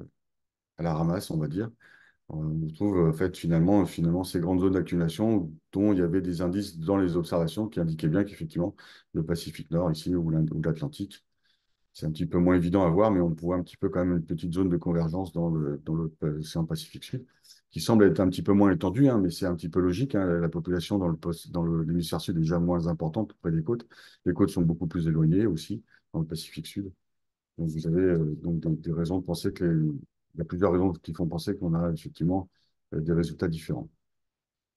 à la ramasse, on va dire on trouve fait, finalement, finalement ces grandes zones d'accumulation dont il y avait des indices dans les observations qui indiquaient bien qu'effectivement le Pacifique Nord ici ou l'Atlantique, c'est un petit peu moins évident à voir, mais on voit un petit peu quand même une petite zone de convergence dans le Pacifique Sud, qui semble être un petit peu moins étendue, hein, mais c'est un petit peu logique. Hein. la population dans l'hémisphère sud est déjà moins importante près des côtes. Les côtes sont beaucoup plus éloignées aussi dans le Pacifique Sud. Donc vous avez euh, donc des raisons de penser que les, il y a plusieurs raisons qui font penser qu'on a effectivement euh, des résultats différents.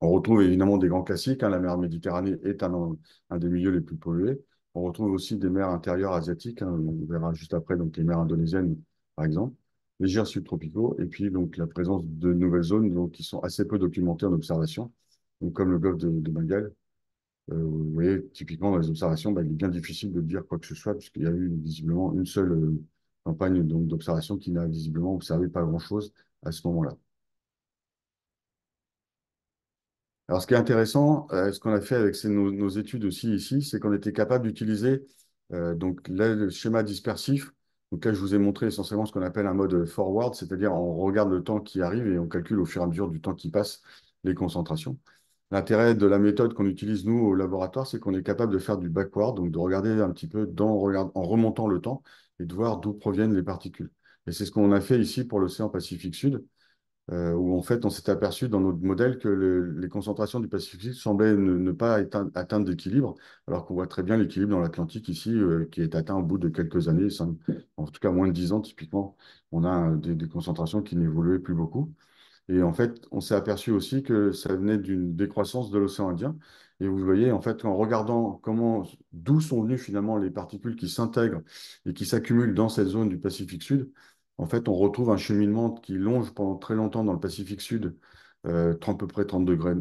On retrouve évidemment des grands classiques. Hein. la mer Méditerranée est un, des milieux les plus pollués. On retrouve aussi des mers intérieures asiatiques. Hein. on verra juste après donc les mers indonésiennes, par exemple, les gyres subtropicaux, et puis donc la présence de nouvelles zones donc, qui sont assez peu documentées en observation, donc, comme le golfe de, de Bengale. Euh, vous voyez, typiquement dans les observations, bah, il est bien difficile de dire quoi que ce soit, puisqu'il y a eu visiblement une seule euh, campagne d'observation qui n'a visiblement observé pas grand-chose à ce moment-là. Alors, ce qui est intéressant, euh, ce qu'on a fait avec nos, études aussi ici, c'est qu'on était capable d'utiliser euh, le schéma dispersif. Donc là, je vous ai montré essentiellement ce qu'on appelle un mode forward, c'est-à-dire on regarde le temps qui arrive et on calcule au fur et à mesure du temps qui passe les concentrations. L'intérêt de la méthode qu'on utilise nous au laboratoire, c'est qu'on est capable de faire du backward, donc de regarder un petit peu en remontant le temps et de voir d'où proviennent les particules. Et c'est ce qu'on a fait ici pour l'océan Pacifique Sud, euh, où en fait on s'est aperçu dans notre modèle que les concentrations du Pacifique Sud semblaient ne, pas atteindre, d'équilibre, alors qu'on voit très bien l'équilibre dans l'Atlantique ici, euh, qui est atteint au bout de quelques années, en tout cas moins de 10 ans typiquement, on a des concentrations qui n'évoluaient plus beaucoup. Et en fait, on s'est aperçu aussi que ça venait d'une décroissance de l'océan Indien, et vous voyez, en fait, en regardant comment, d'où sont venues finalement les particules qui s'intègrent et qui s'accumulent dans cette zone du Pacifique Sud, en fait, on retrouve un cheminement qui longe pendant très longtemps dans le Pacifique Sud, euh, à peu près 30 degrés,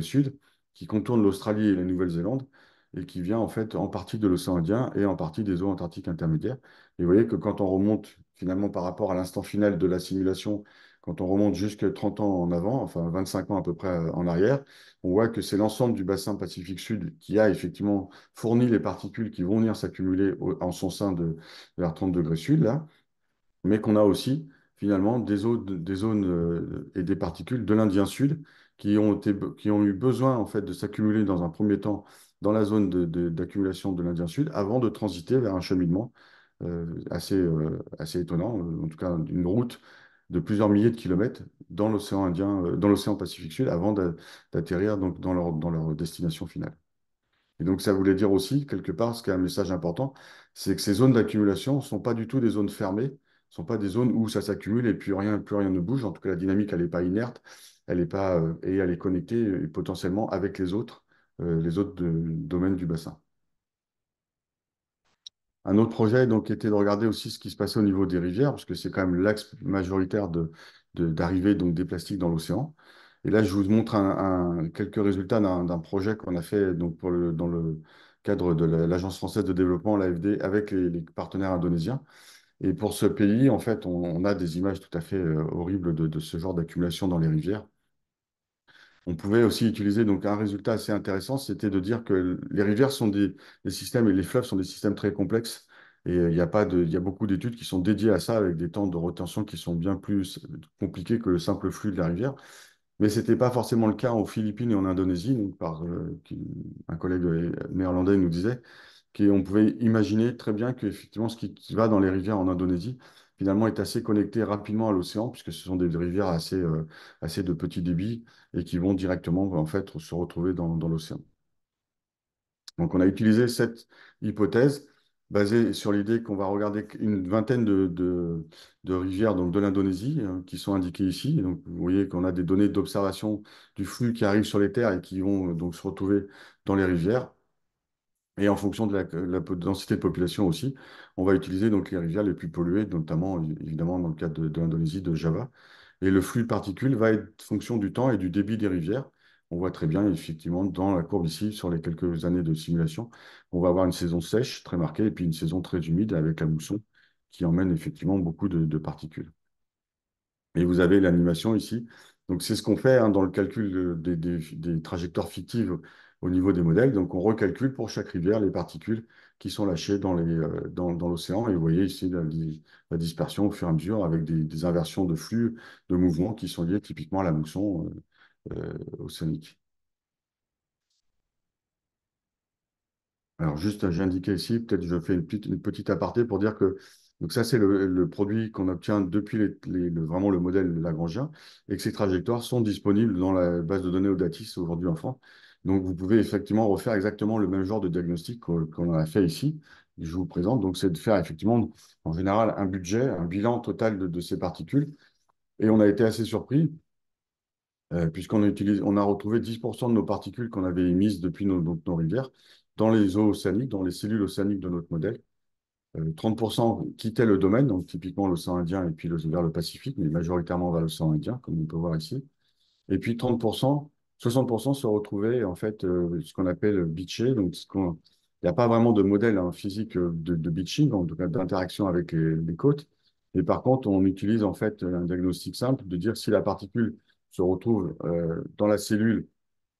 sud, qui contourne l'Australie et la Nouvelle-Zélande, et qui vient en fait en partie de l'océan Indien et en partie des eaux antarctiques intermédiaires. Et vous voyez que quand on remonte finalement par rapport à l'instant final de la simulation quand on remonte jusqu'à 30 ans en avant, enfin 25 ans à peu près euh, en arrière, on voit que c'est l'ensemble du bassin Pacifique Sud qui a effectivement fourni les particules qui vont venir s'accumuler en son sein vers 30 degrés sud, là, mais qu'on a aussi finalement des, zones euh, et des particules de l'Indien Sud qui ont, qui ont eu besoin en fait de s'accumuler dans un premier temps dans la zone d'accumulation de, l'Indien Sud avant de transiter vers un cheminement euh, assez, assez étonnant, en tout cas une route de plusieurs milliers de kilomètres dans l'océan Indien, euh, dans l'océan Pacifique Sud, avant d'atterrir donc dans leur, dans leur destination finale. Et donc, ça voulait dire aussi, quelque part, ce qui est un message important, c'est que ces zones d'accumulation ne sont pas du tout des zones fermées, ne sont pas des zones où ça s'accumule et puis rien, plus rien ne bouge. En tout cas, la dynamique, elle n'est pas inerte, elle est pas, euh, et elle est connectée euh, potentiellement avec les autres, les autres domaines du bassin. Un autre projet donc, était de regarder aussi ce qui se passait au niveau des rivières, parce que c'est quand même l'axe majoritaire d'arrivée de, donc, des plastiques dans l'océan. Et là, je vous montre quelques résultats d'un projet qu'on a fait donc, dans le cadre de l'Agence française de développement, l'AFD, avec les, partenaires indonésiens. Et pour ce pays, en fait, on, a des images tout à fait euh, horribles de ce genre d'accumulation dans les rivières. On pouvait aussi utiliser donc un résultat assez intéressant, c'était de dire que les rivières sont des, systèmes et les fleuves sont des systèmes très complexes. Et euh, il y a pas de, il y a beaucoup d'études qui sont dédiées à ça avec des temps de retention qui sont bien plus euh, compliqués que le simple flux de la rivière. Mais ce n'était pas forcément le cas aux Philippines et en Indonésie, par, euh, un collègue néerlandais nous disait qu'on pouvait imaginer très bien effectivement ce qui va dans les rivières en Indonésie finalement est assez connecté rapidement à l'océan, puisque ce sont des rivières assez, euh, assez de petits débits et qui vont directement en fait, se retrouver dans, l'océan. Donc on a utilisé cette hypothèse basée sur l'idée qu'on va regarder une vingtaine de, rivières donc de l'Indonésie hein, qui sont indiquées ici. donc vous voyez qu'on a des données d'observation du flux qui arrive sur les terres et qui vont euh, donc se retrouver dans les rivières. Et en fonction de la, densité de population aussi, on va utiliser donc les rivières les plus polluées, notamment évidemment dans le cadre de, l'Indonésie, de Java. Et le flux de particules va être fonction du temps et du débit des rivières. On voit très bien, effectivement, dans la courbe ici, sur les quelques années de simulation, on va avoir une saison sèche très marquée et puis une saison très humide avec la mousson qui emmène effectivement beaucoup de, particules. Et vous avez l'animation ici. Donc, c'est ce qu'on fait hein, dans le calcul des trajectoires fictives au niveau des modèles. Donc, on recalcule pour chaque rivière les particules qui sont lâchées dans euh, l'océan. et vous voyez ici la, dispersion au fur et à mesure avec des, inversions de flux, de mouvements qui sont liés typiquement à la mousson euh, euh, océanique. Alors, juste, j'ai indiqué ici, peut-être je fais une petite, une petite aparté pour dire que donc ça, c'est le, produit qu'on obtient depuis le, vraiment le modèle lagrangien et que ces trajectoires sont disponibles dans la base de données Odatis aujourd'hui en France. Donc, vous pouvez effectivement refaire exactement le même genre de diagnostic qu'on a fait ici. je vous présente, donc c'est de faire effectivement, en général, un budget, un bilan total de, ces particules. Et on a été assez surpris, euh, puisqu'on a retrouvé 10% de nos particules qu'on avait émises depuis nos, rivières dans les eaux océaniques, dans les cellules océaniques de notre modèle. 30% euh, quittaient le domaine, donc typiquement l'océan Indien et puis le, vers le Pacifique, mais majoritairement vers l'océan Indien, comme on peut voir ici. Et puis 30% 60% se retrouvaient en fait euh, ce qu'on appelle beaché Donc, il n'y a pas vraiment de modèle hein, physique euh, de, beaching », bitching, en tout cas d'interaction avec les, côtes. Et par contre, on utilise en fait un diagnostic simple de dire si la particule se retrouve euh, dans la cellule,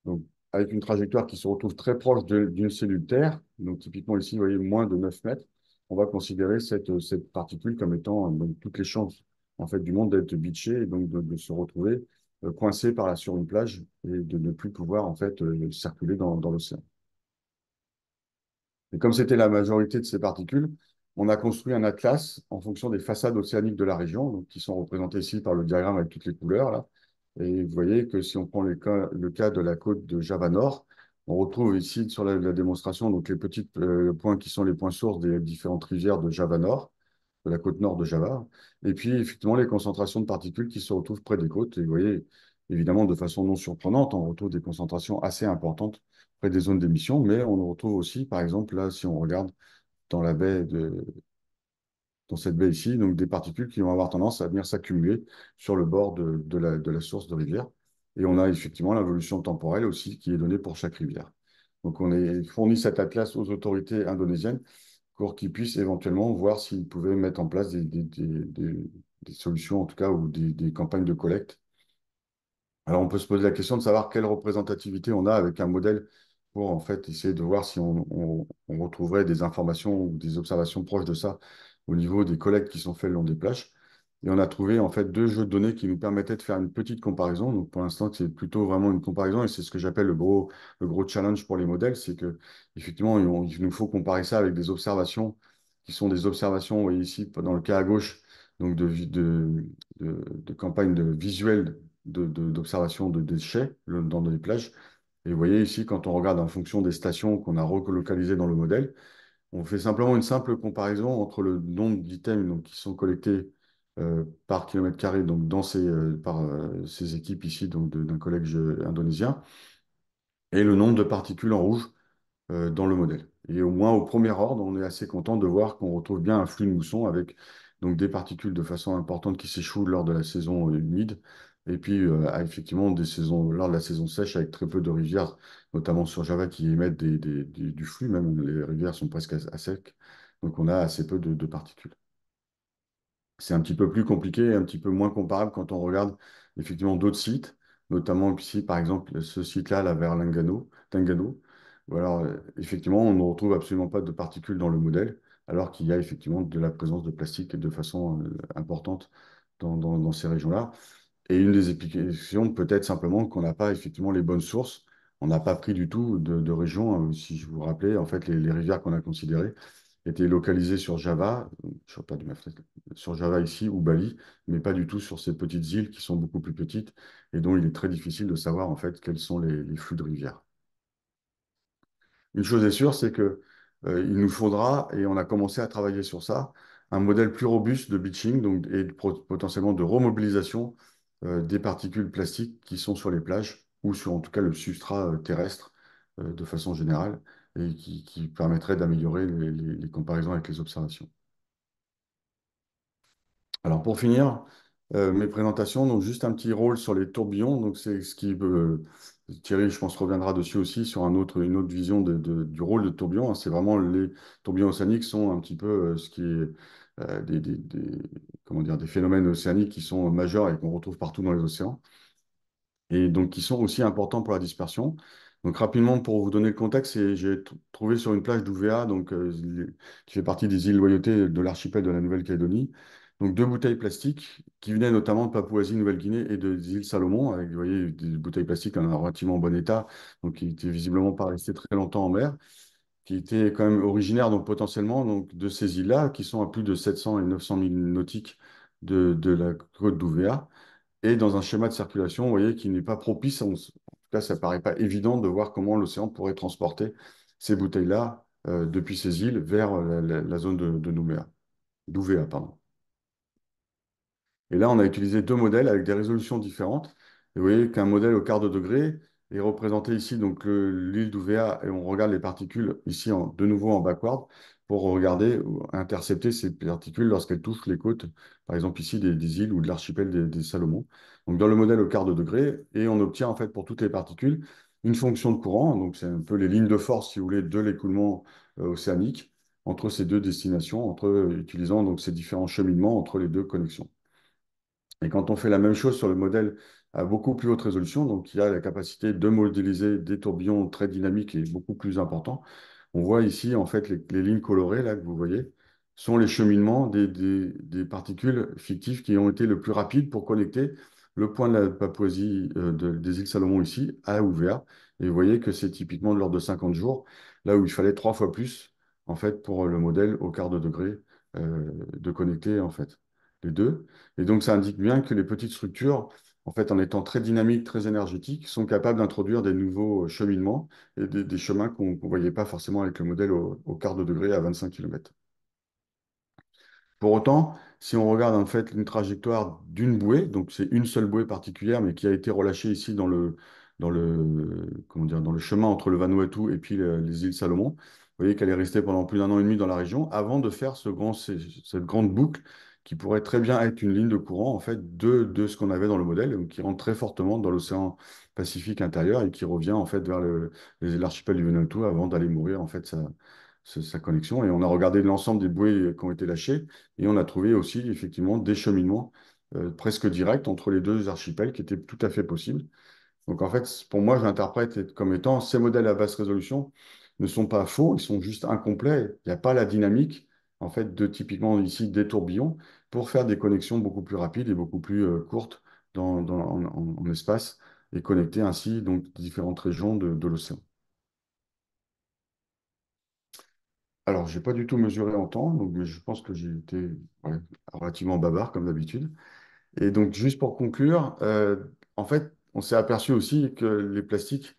donc avec une trajectoire qui se retrouve très proche d'une cellule terre, donc typiquement ici, vous voyez, moins de 9 mètres, on va considérer cette, cette particule comme étant toutes les chances en fait, du monde d'être beaché », et donc de se retrouver euh, coincé par, sur une plage et de ne plus pouvoir en fait euh, circuler dans, l'océan. Et comme c'était la majorité de ces particules, on a construit un atlas en fonction des façades océaniques de la région, donc qui sont représentées ici par le diagramme avec toutes les couleurs. Là. Et vous voyez que si on prend le cas, de la côte de Java Nord, on retrouve ici sur la, démonstration donc les petits euh, points qui sont les points sources des différentes rivières de Java Nord de la côte nord de Java. Et puis, effectivement, les concentrations de particules qui se retrouvent près des côtes. Et vous voyez, évidemment, de façon non surprenante, on retrouve des concentrations assez importantes près des zones d'émission, mais on retrouve aussi, par exemple, là, si on regarde dans la baie de, dans cette baie ici, donc des particules qui vont avoir tendance à venir s'accumuler sur le bord de, la, source de rivière. Et on a effectivement l'évolution temporelle aussi qui est donnée pour chaque rivière. Donc on est fourni cet atlas aux autorités indonésiennes pour qu'ils puissent éventuellement voir s'ils pouvaient mettre en place des, solutions, en tout cas, ou des, campagnes de collecte. Alors, on peut se poser la question de savoir quelle représentativité on a avec un modèle pour, en fait, essayer de voir si on, on retrouverait des informations ou des observations proches de ça au niveau des collectes qui sont faites le long des plages. Et on a trouvé en fait deux jeux de données qui nous permettaient de faire une petite comparaison. Donc pour l'instant, c'est plutôt vraiment une comparaison et c'est ce que j'appelle le gros, le gros challenge pour les modèles, c'est que effectivement, il nous faut comparer ça avec des observations qui sont des observations, vous voyez ici, dans le cas à gauche, donc de, de, de, de campagne de d'observation de, déchets dans les plages. Et vous voyez ici, quand on regarde en fonction des stations qu'on a relocalisées dans le modèle, on fait simplement une simple comparaison entre le nombre d'items qui sont collectés euh, par kilomètre carré donc dans ces, euh, par euh, ces équipes ici d'un collège indonésien et le nombre de particules en rouge dans le modèle. Et au moins au premier ordre, on est assez content de voir qu'on retrouve bien un flux de mousson avec donc des particules de façon importante qui s'échouent lors de la saison humide et puis effectivement des saisons lors de la saison sèche avec très peu de rivières, notamment sur Java qui émettent du flux, même les rivières sont presque à, sec, donc on a assez peu de particules. C'est un petit peu plus compliqué, et un petit peu moins comparable quand on regarde effectivement d'autres sites, notamment ici, par exemple, ce site-là, la vers Langano, Tangano, alors, euh, effectivement, on ne retrouve absolument pas de particules dans le modèle, alors qu'il y a effectivement de la présence de plastique de façon euh, importante dans, ces régions-là. Et une des explications, peut-être simplement qu'on n'a pas effectivement les bonnes sources. On n'a pas pris du tout de, régions, euh, si je vous rappelais, en fait, les rivières qu'on a considérées, était localisé sur Java, sur, Java ici ou Bali, mais pas du tout sur ces petites îles qui sont beaucoup plus petites et dont il est très difficile de savoir en fait quels sont les, flux de rivières. Une chose est sûre, c'est qu'il euh, nous faudra, et on a commencé à travailler sur ça, un modèle plus robuste de beaching et potentiellement de remobilisation euh, des particules plastiques qui sont sur les plages ou sur en tout cas le substrat euh, terrestre de façon générale et qui, permettrait d'améliorer les, comparaisons avec les observations. Alors pour finir, euh, mes présentations, donc juste un petit rôle sur les tourbillons, donc c'est ce qui euh, Thierry, je pense, reviendra dessus aussi sur autre, une autre vision du rôle de tourbillon. Hein. c'est vraiment les tourbillons océaniques sont un petit peu euh, ce qui des, des, comment dire, des phénomènes océaniques qui sont majeurs et qu'on retrouve partout dans les océans et donc qui sont aussi importants pour la dispersion. Donc rapidement, pour vous donner le contexte, j'ai trouvé sur une plage d'Ouvéa, euh, qui fait partie des îles Loyauté de l'archipel de la Nouvelle-Calédonie, donc deux bouteilles plastiques qui venaient notamment de Papouasie-Nouvelle-Guinée et des îles Salomon, avec vous voyez, des bouteilles plastiques en relativement bon état, donc qui n'étaient visiblement pas restées très longtemps en mer, qui étaient quand même originaires donc potentiellement donc, de ces îles-là, qui sont à plus de 700 et 900 000 nautiques de, la côte d'Ouvéa et dans un schéma de circulation, vous voyez, qui n'est pas propice, tout cas, ça paraît pas évident de voir comment l'océan pourrait transporter ces bouteilles-là euh, depuis ces îles vers euh, la, zone de, Nouméa, d'Ouvéa, Et là, on a utilisé deux modèles avec des résolutions différentes. vous voyez qu'un modèle au quart de degré est représenté ici, donc l'île d'Ouvéa, et on regarde les particules ici de nouveau en backward pour regarder, ou intercepter ces particules lorsqu'elles touchent les côtes, par exemple ici des, îles ou de l'archipel des, des Salomon donc dans le modèle au quart de degré, et on obtient en fait pour toutes les particules une fonction de courant, donc c'est un peu les lignes de force, si vous voulez, de l'écoulement euh, océanique entre ces deux destinations, entre euh, utilisant donc ces différents cheminements entre les deux connexions. Et quand on fait la même chose sur le modèle à beaucoup plus haute résolution, donc qui a la capacité de modéliser des tourbillons très dynamiques et beaucoup plus importants, on voit ici en fait les, lignes colorées là que vous voyez sont les cheminements des, des, particules fictives qui ont été le plus rapides pour connecter le point de la Papouasie euh, des îles Salomon ici a ouvert. Et vous voyez que c'est typiquement de l'ordre de 50 jours, là où il fallait trois fois plus, en fait, pour euh, le modèle au quart de degré euh, de connecter, en fait, les deux. Et donc, ça indique bien que les petites structures, en fait, en étant très dynamiques, très énergétiques, sont capables d'introduire des nouveaux cheminements et des, chemins qu'on ne voyait pas forcément avec le modèle au quart de degré à 25 km. Pour autant, si on regarde en fait une trajectoire d'une bouée, donc c'est une seule bouée particulière, mais qui a été relâchée ici dans le, dans le, comment dire, dans le chemin entre le Vanuatu et puis les îles Salomon, vous voyez qu'elle est restée pendant plus d'un an et demi dans la région avant de faire ce grand, cette grande boucle qui pourrait très bien être une ligne de courant en fait de, de ce qu'on avait dans le modèle, qui rentre très fortement dans l'océan Pacifique intérieur et qui revient en fait vers l'archipel du Vanuatu avant d'aller mourir en fait sa connexion. Et on a regardé l'ensemble des bouées qui ont été lâchées et on a trouvé aussi effectivement des cheminements euh, presque directs entre les deux archipels qui étaient tout à fait possibles. Donc en fait, pour moi, j'interprète comme étant ces modèles à basse résolution ne sont pas faux, ils sont juste incomplets. Il n'y a pas la dynamique en fait de typiquement ici des tourbillons pour faire des connexions beaucoup plus rapides et beaucoup plus euh, courtes dans, dans, en, espace et connecter ainsi donc différentes régions de l'océan. Alors, n'ai pas du tout mesuré en temps, donc, mais je pense que j'ai été relativement bavard, comme d'habitude. Et donc, juste pour conclure, euh, en fait, on s'est aperçu aussi que les plastiques,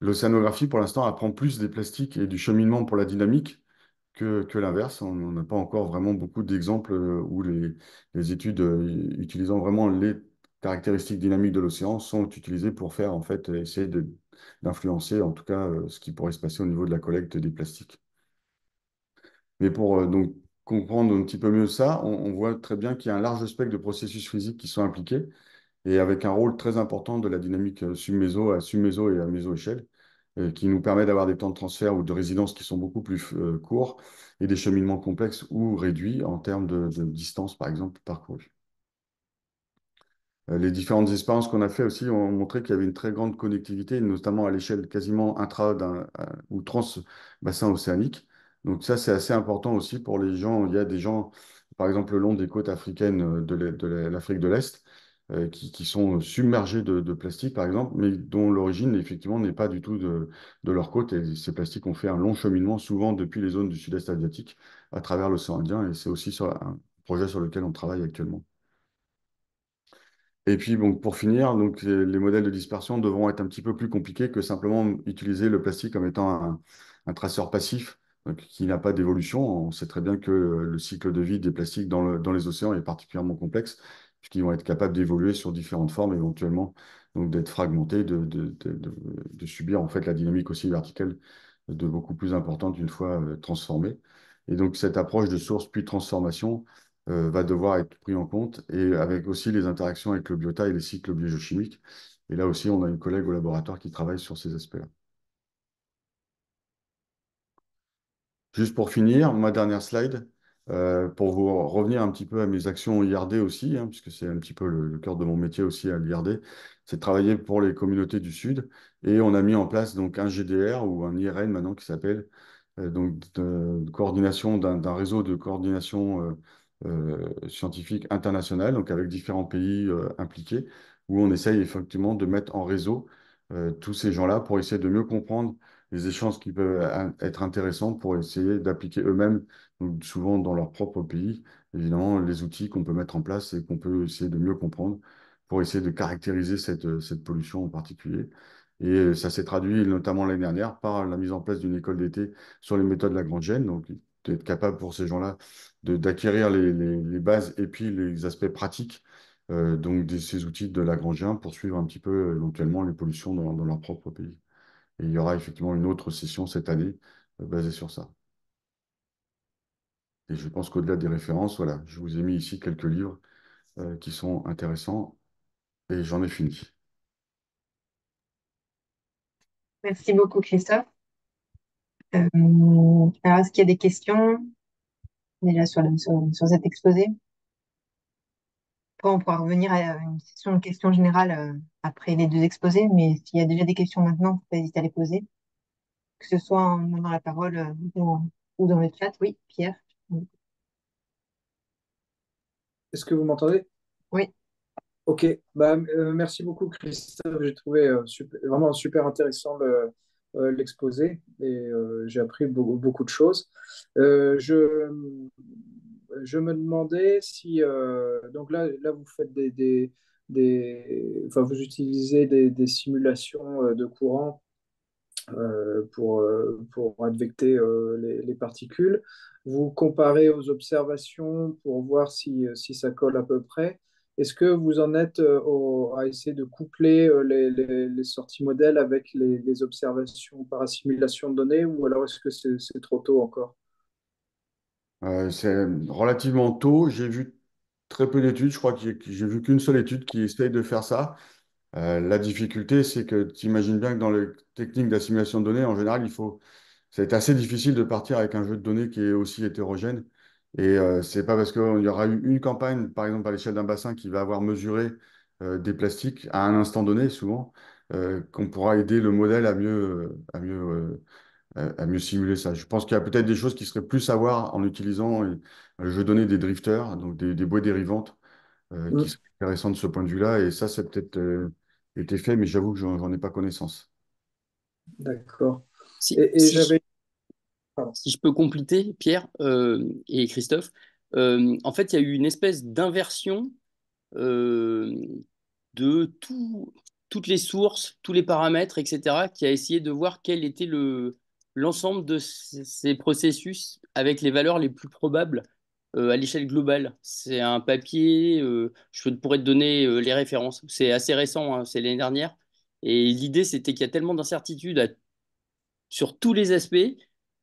l'océanographie, pour l'instant, apprend plus des plastiques et du cheminement pour la dynamique que, l'inverse. On n'a pas encore vraiment beaucoup d'exemples euh, où les, études euh, utilisant vraiment les caractéristiques dynamiques de l'océan sont utilisées pour faire, en fait, essayer d'influencer, en tout cas, ce qui pourrait se passer au niveau de la collecte des plastiques. Et pour euh, donc comprendre un petit peu mieux ça, on, voit très bien qu'il y a un large spectre de processus physiques qui sont impliqués et avec un rôle très important de la dynamique euh, subméso à subméso et à méso-échelle euh, qui nous permet d'avoir des temps de transfert ou de résidence qui sont beaucoup plus courts et des cheminements complexes ou réduits en termes de, distance, par exemple, parcourue. les différentes expériences qu'on a fait aussi ont montré qu'il y avait une très grande connectivité, notamment à l'échelle quasiment intra ou trans-bassin océanique, donc ça, c'est assez important aussi pour les gens. Il y a des gens, par exemple, le long des côtes africaines euh, de l'Afrique de l'Est, euh, qui, sont euh, submergés de, plastique, par exemple, mais dont l'origine, effectivement, n'est pas du tout de, leur côte. Et ces plastiques ont fait un long cheminement, souvent depuis les zones du sud-est asiatique, à travers l'océan Indien. Et c'est aussi un projet sur lequel on travaille actuellement. Et puis, pour finir, donc, les modèles de dispersion devront être un petit peu plus compliqués que simplement utiliser le plastique comme étant un traceur passif qui n'a pas d'évolution. On sait très bien que euh, le cycle de vie des plastiques dans, les océans est particulièrement complexe, puisqu'ils vont être capables d'évoluer sur différentes formes éventuellement, donc d'être fragmentés, de, subir en fait la dynamique aussi verticale de beaucoup plus importante une fois euh, transformée. Et donc cette approche de source puis transformation euh, va devoir être prise en compte, et avec aussi les interactions avec le biota et les cycles biochimiques. Et là aussi, on a une collègue au laboratoire qui travaille sur ces aspects-là. Juste pour finir, ma dernière slide, euh, pour vous revenir un petit peu à mes actions IRD aussi, hein, puisque c'est un petit peu le, cœur de mon métier aussi à l'IRD, c'est travailler pour les communautés du Sud. Et on a mis en place donc un GDR ou un IRN maintenant qui s'appelle euh, donc coordination d'un réseau de coordination euh, scientifique internationale, donc avec différents pays impliqués, où on essaye effectivement de mettre en réseau tous ces gens-là pour essayer de mieux comprendre les échanges qui peuvent être intéressants pour essayer d'appliquer eux-mêmes, souvent dans leur propre pays, évidemment, les outils qu'on peut mettre en place et qu'on peut essayer de mieux comprendre pour essayer de caractériser cette, cette pollution en particulier. Et euh, ça s'est traduit notamment l'année dernière par la mise en place d'une école d'été sur les méthodes de lagrangiennes, donc d'être capable pour ces gens-là d'acquérir les, bases et puis les aspects pratiques euh, donc de ces outils de Lagrangien pour suivre un petit peu euh, éventuellement les pollutions dans leur propre pays. Et il y aura effectivement une autre session cette année euh, basée sur ça. Et je pense qu'au-delà des références, voilà, je vous ai mis ici quelques livres euh, qui sont intéressants et j'en ai fini. Merci beaucoup, Christophe. Euh, alors, est-ce qu'il y a des questions déjà sur, sur cet exposé on pourra revenir à une session de questions générales euh, après les deux exposés, mais s'il y a déjà des questions maintenant, n'hésitez pas à les poser, que ce soit en demandant la parole euh, ou dans le chat. Oui, Pierre. Est-ce que vous m'entendez Oui. Ok, bah, euh, merci beaucoup Christophe. J'ai trouvé vraiment super intéressant l'exposé et j'ai appris beaucoup, beaucoup, de choses. je, je me demandais si, euh, donc là, là, vous faites des, des, enfin, vous utilisez des, des simulations euh, de courant euh, pour, pour advecter les, particules. Vous comparez aux observations pour voir si, si ça colle à peu près. Est-ce que vous en êtes à essayer de coupler les, les, sorties modèles avec les, observations par assimilation de données ou alors est-ce que c'est trop tôt encore euh, c'est relativement tôt. J'ai vu très peu d'études. Je crois que j'ai vu qu'une seule étude qui essaye de faire ça. Euh, la difficulté, c'est que tu imagines bien que dans les techniques d'assimilation de données, en général, il faut, c'est assez difficile de partir avec un jeu de données qui est aussi hétérogène. Et ce euh, c'est pas parce qu'il y aura eu une campagne, par exemple à l'échelle d'un bassin, qui va avoir mesuré des plastiques à un instant donné, souvent, qu'on pourra aider le modèle à mieux, à mieux à mieux simuler ça. Je pense qu'il y a peut-être des choses qui seraient plus à voir en utilisant, euh, je je donnais des drifters, donc des, bois dérivantes, euh, mm. qui seraient intéressantes de ce point de vue-là. Et ça, c'est peut-être euh, été fait, mais j'avoue que je n'en ai pas connaissance. D'accord. Si, et, je, peux compléter, Pierre et Christophe, en fait, il y a eu une espèce d'inversion de toutes les sources, tous les paramètres, etc., qui a essayé de voir quel était le, l'ensemble de ces processus avec les valeurs les plus probables euh, à l'échelle globale. C'est un papier, euh, je pourrais te donner euh, les références. C'est assez récent, hein, c'est l'année dernière. Et l'idée, c'était qu'il y a tellement d'incertitudes sur tous les aspects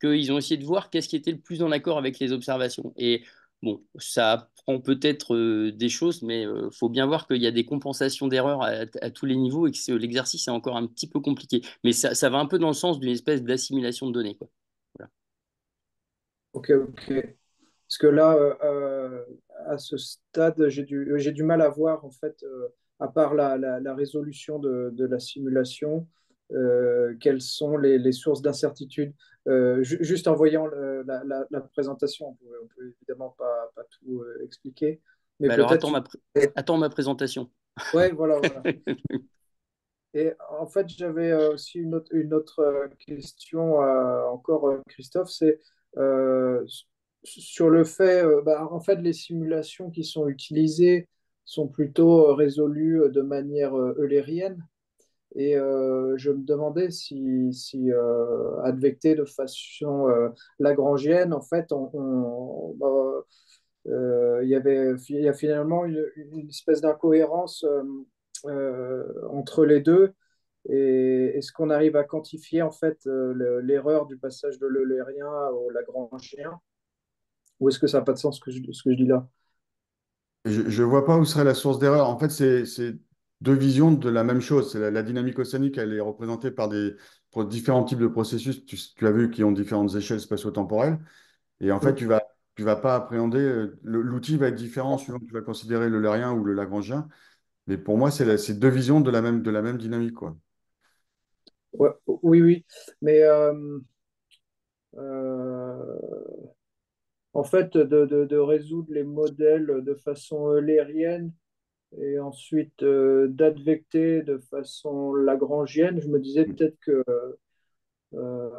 qu'ils ont essayé de voir qu'est-ce qui était le plus en accord avec les observations. Et Bon, ça apprend peut-être euh, des choses, mais il euh, faut bien voir qu'il y a des compensations d'erreurs à, tous les niveaux et que l'exercice est encore un petit peu compliqué. Mais ça, ça va un peu dans le sens d'une espèce d'assimilation de données. Quoi. Ok, ok. Parce que là, euh, à ce stade, j'ai du, du, mal à voir, en fait, à part la, résolution de, la simulation, euh, quelles sont les, sources d'incertitude. Euh, juste en voyant la, présentation, on ne peut évidemment pas, tout euh, expliquer. Mais bah, alors attends, ma attends ma présentation. Oui, voilà. (laughs) Et en fait, j'avais aussi une autre, question encore, Christophe, c'est sur le fait, bah, en fait, les simulations qui sont utilisées sont plutôt résolues de manière eulérienne, et euh, je me demandais si, si euh, advecté de façon euh, lagrangienne, en fait, on, bah, euh, il y avait il y a finalement une, espèce d'incohérence entre les deux. Et est-ce qu'on arrive à quantifier en fait l'erreur du passage de l'eulérien au lagrangien Ou est-ce que ça n'a pas de sens ce que je, ce que je dis là Je ne vois pas où serait la source d'erreur. En fait, c'est deux visions de la même chose. La, la, dynamique océanique, elle est représentée par des différents types de processus, tu, as vu, qui ont différentes échelles spatio-temporelles. Et en fait, tu vas tu vas pas appréhender, euh, l'outil va être différent selon que tu vas considérer le lérien ou le Lagrangien. Mais pour moi, c'est deux visions de la même, de la même dynamique. Quoi. oui, oui. Mais euh, euh, en fait, de, de, résoudre les modèles de façon lérienne, et ensuite euh, d'advecter de façon lagrangienne, je me disais mm. peut-être que... Euh,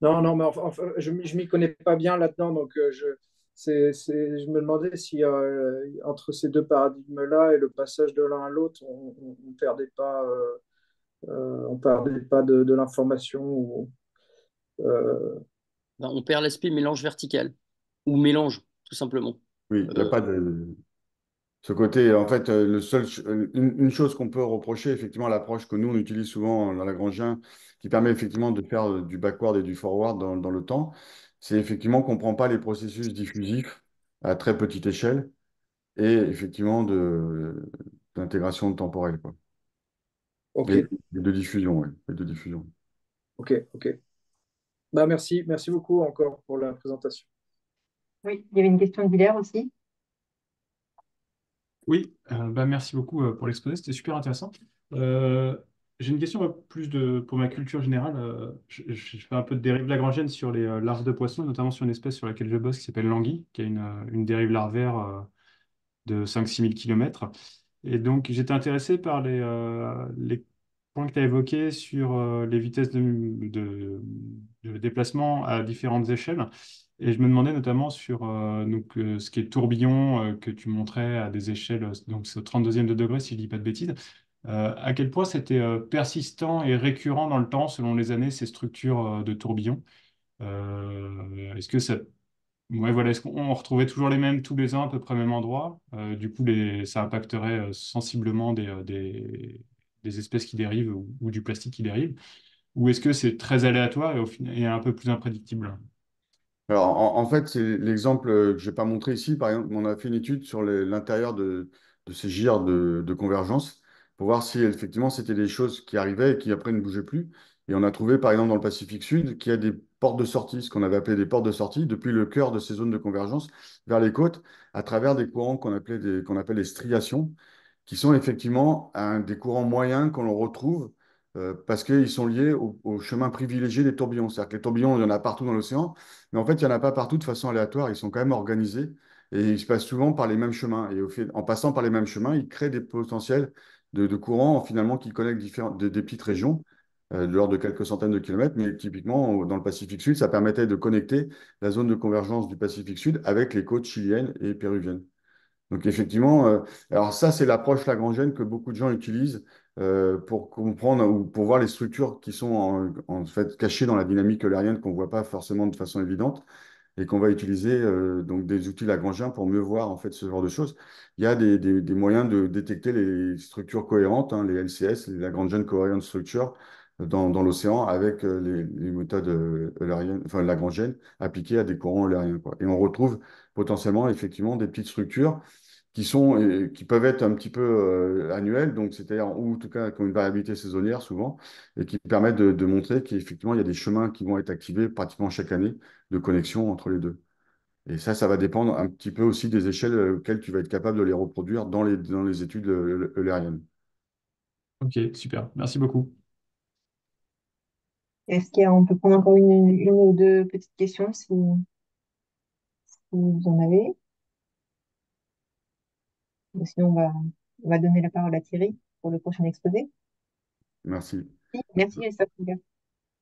non, non, mais je ne m'y connais pas bien là-dedans, donc euh, je, je me demandais si entre ces deux paradigmes-là et le passage de l'un à l'autre, on ne perdait pas, on perdait pas de, de l'information. Ou, ben, on perd l'aspect mélange vertical, ou mélange, tout simplement. Oui, il n'y a pas de ce côté, en fait, euh, le seul, euh, une, chose qu'on peut reprocher, effectivement, l'approche que nous, on utilise souvent dans la qui permet effectivement de faire euh, du backward et du forward dans, le temps, c'est effectivement qu'on ne prend pas les processus diffusifs à très petite échelle et effectivement d'intégration temporelle. Quoi. Ok. Et, de diffusion, oui. Et de diffusion. Ok, ok. Bah, merci, merci beaucoup encore pour la présentation. Oui, il y avait une question de aussi. Oui, euh, bah merci beaucoup euh, pour l'exposé, c'était super intéressant. Euh, j'ai une question plus de, pour ma culture générale. je, je fais un peu de dérive lagrangienne sur les larves de poissons, notamment sur une espèce sur laquelle je bosse qui s'appelle l'anguille, qui a une, une dérive larvaire de 5-6 000 km. Et donc, j'étais intéressé par les, points que tu as évoqués sur les vitesses de, de, déplacement à différentes échelles. Et je me demandais notamment sur euh, donc, euh, ce qui est tourbillon euh, que tu montrais à des échelles, donc au 32e de degré, si je ne dis pas de bêtises, à quel point c'était persistant et récurrent dans le temps, selon les années, ces structures de tourbillon Est-ce que ça. voilà, est-ce qu'on retrouvait toujours les mêmes tous les ans à peu près au même endroit Du coup, ça impacterait sensiblement des, des, espèces qui dérivent ou, du plastique qui dérive Ou est-ce que c'est très aléatoire et, au et un peu plus imprédictible alors, en, fait, c'est l'exemple euh, que je n'ai pas montré ici. Par exemple, on a fait une étude sur l'intérieur de, ces gires de, convergence pour voir si effectivement c'était des choses qui arrivaient et qui après ne bougeaient plus. Et on a trouvé, par exemple, dans le Pacifique Sud, qu'il y a des portes de sortie, ce qu'on avait appelé des portes de sortie, depuis le cœur de ces zones de convergence vers les côtes, à travers des courants qu'on appelle les striations, qui sont effectivement des courants moyens qu'on retrouve euh, parce qu'ils sont liés au, chemin privilégié des tourbillons. C'est-à-dire que les tourbillons, il y en a partout dans l'océan, mais en fait, il n'y en a pas partout de façon aléatoire. Ils sont quand même organisés et ils se passent souvent par les mêmes chemins. Et en passant par les mêmes chemins, ils créent des potentiels de, de courants finalement qui connectent des, petites régions euh, de l'ordre de quelques centaines de kilomètres, mais typiquement dans le Pacifique Sud, ça permettait de connecter la zone de convergence du Pacifique Sud avec les côtes chiliennes et péruviennes. Donc effectivement, euh, alors ça c'est l'approche lagrangienne que beaucoup de gens utilisent euh, pour comprendre ou pour voir les structures qui sont en, fait cachées dans la dynamique eulérienne qu'on ne voit pas forcément de façon évidente et qu'on va utiliser euh, donc des outils lagrangiens pour mieux voir en fait ce genre de choses. Il y a des, des, moyens de détecter les structures cohérentes, hein, les LCS, les Lagrangian Coherent Structures, dans, dans l'océan avec euh, les, les méthodes eulériennes, enfin appliquées à des courants eulériens. Et on retrouve potentiellement effectivement des petites structures qui sont qui peuvent être un petit peu euh, annuels, donc c'est-à-dire ou en tout cas qui ont une variabilité saisonnière souvent et qui permettent de, montrer qu'effectivement il y a des chemins qui vont être activés pratiquement chaque année de connexion entre les deux. Et ça, ça va dépendre un petit peu aussi des échelles euh, auxquelles tu vas être capable de les reproduire dans les, dans les études eulériennes. Ok, super. Merci beaucoup. Est-ce qu'on peut prendre encore une, ou deux petites questions si vous en avez Sinon, on va, va donner la parole à Thierry pour le prochain exposé. Merci. Merci, Christophe.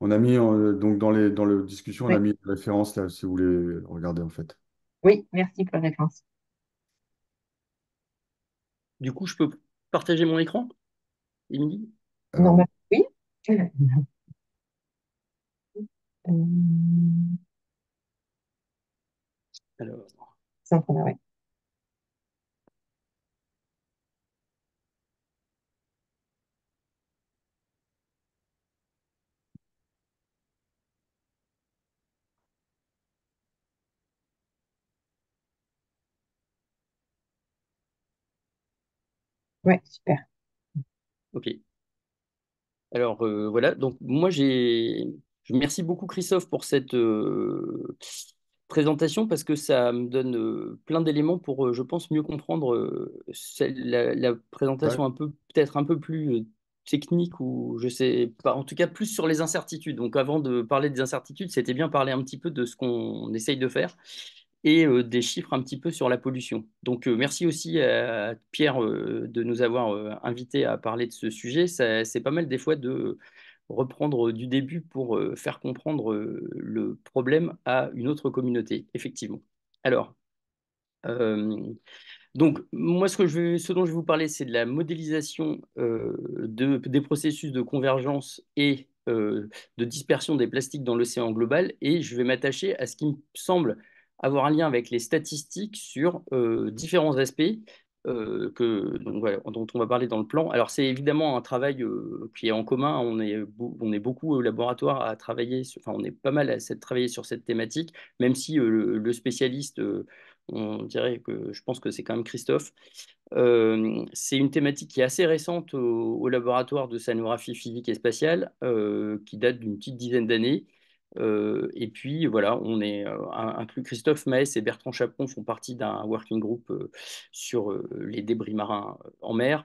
On a mis, euh, donc dans les dans le discussion, on a mis la référence là, si vous voulez regarder en fait. Oui, merci pour la référence. Du coup, je peux partager mon écran, Émilie euh, oui. (laughs) Euh, Alors. C'est un Ouais, super. Ok. Alors euh, voilà, donc moi j'ai. Je remercie beaucoup Christophe pour cette euh, présentation parce que ça me donne euh, plein d'éléments pour, je pense, mieux comprendre la, présentation un peu, peut-être un peu plus technique ou je sais pas, en tout cas plus sur les incertitudes. Donc avant de parler des incertitudes, c'était bien parler un petit peu de ce qu'on essaye de faire et des chiffres un petit peu sur la pollution. Donc merci aussi à Pierre de nous avoir invités à parler de ce sujet. C'est pas mal des fois de reprendre du début pour faire comprendre le problème à une autre communauté, effectivement. Alors, donc moi, ce, dont je vais vous parler, c'est de la modélisation des processus de convergence et de dispersion des plastiques dans l'océan global, et je vais m'attacher à ce qui me semble avoir un lien avec les statistiques sur euh, différents aspects euh, que, donc, voilà, dont on va parler dans le plan. Alors c'est évidemment un travail euh, qui est en commun, on est, on est beaucoup au laboratoire à travailler, enfin on est pas mal à, travailler sur cette thématique, même si le, spécialiste, on dirait que je pense que c'est quand même Christophe, c'est une thématique qui est assez récente au, laboratoire de sanographie physique et spatiale, qui date d'une petite dizaine d'années, et puis voilà, on est inclus Christophe Maes et Bertrand Chapon font partie d'un working group sur les débris marins en mer.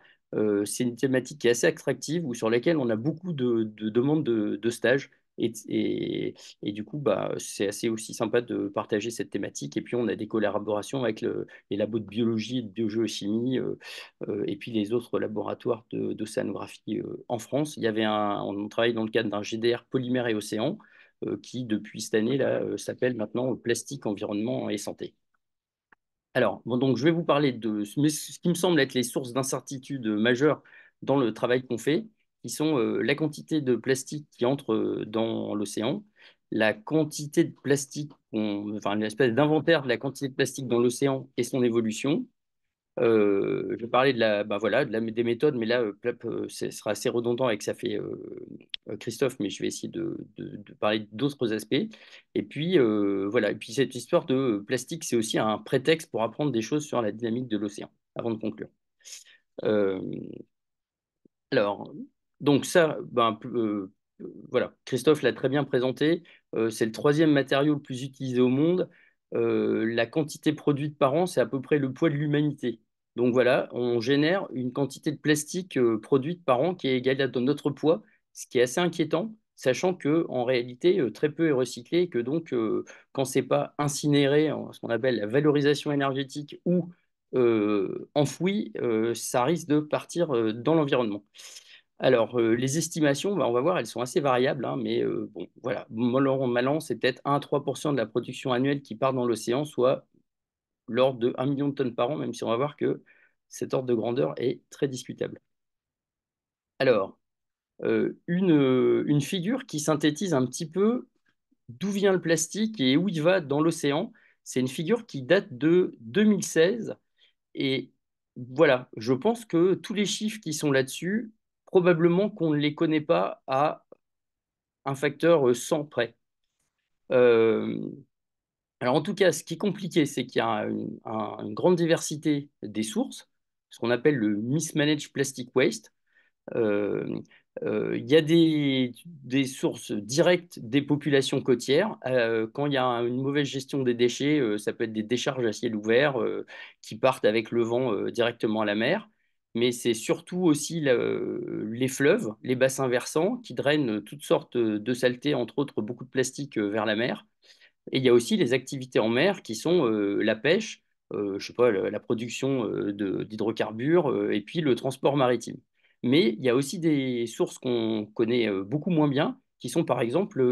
c'est une thématique qui est assez attractive ou sur laquelle on a beaucoup de, demandes de, de stages. Et, du coup, bah, c'est assez aussi sympa de partager cette thématique. Et puis, on a des collaborations avec les labos de biologie et de biogéochimie, et puis les autres laboratoires d'océanographie en France. Il y avait un, on travaille dans le cadre d'un GDR polymère et océan, euh, qui, depuis cette année, euh, s'appelle maintenant Plastique, Environnement et Santé. Alors, je vais vous parler de ce qui me semble être les sources d'incertitude majeures dans le travail qu'on fait, qui sont euh, la quantité de plastique qui entre dans l'océan, la quantité de plastique, enfin l'espèce d'inventaire de la quantité de plastique dans l'océan et son évolution, euh, je vais de bah, voilà, de des méthodes, mais là, euh, euh, ce sera assez redondant avec ça fait Christophe, mais je vais essayer de, parler d'autres aspects. Et puis, voilà, et puis cette histoire de plastique, c'est aussi un prétexte pour apprendre des choses sur la dynamique de l'océan, avant de conclure. alors, donc ça, ben, voilà, Christophe l'a très bien présenté. c'est le troisième matériau le plus utilisé au monde. la quantité produite par an, c'est à peu près le poids de l'humanité. Donc voilà, on génère une quantité de plastique euh, produite par an qui est égale à notre poids, ce qui est assez inquiétant, sachant que en réalité, euh, très peu est recyclé et que donc, euh, quand ce n'est pas incinéré, ce qu'on appelle la valorisation énergétique ou enfoui, ça risque de partir dans l'environnement. Alors, les estimations, bah, on va voir, elles sont assez variables, hein, mais bon, voilà, mal c'est peut-être 1 à 3 de la production annuelle qui part dans l'océan, soit l'ordre de 1 million de tonnes par an, même si on va voir que cet ordre de grandeur est très discutable. Alors, euh, euh, une, figure qui synthétise un petit peu d'où vient le plastique et où il va dans l'océan, c'est une figure qui date de 2016. Et voilà, je pense que tous les chiffres qui sont là-dessus, probablement qu'on ne les connaît pas à un facteur sans euh, près. Alors en tout cas, ce qui est compliqué, c'est qu'il y a une, grande diversité des sources, ce qu'on appelle le mismanaged plastic waste. Euh, euh, il y a des, sources directes des populations côtières. Euh, quand il y a une mauvaise gestion des déchets, ça peut être des décharges à ciel ouvert qui partent avec le vent directement à la mer. Mais c'est surtout aussi les fleuves, les bassins versants qui drainent toutes sortes de saletés, entre autres beaucoup de plastique vers la mer. Et il y a aussi les activités en mer qui sont euh, la pêche, euh, je sais pas, la, production euh, d'hydrocarbures et puis le transport maritime. Mais il y a aussi des sources qu'on connaît beaucoup moins bien, qui sont par exemple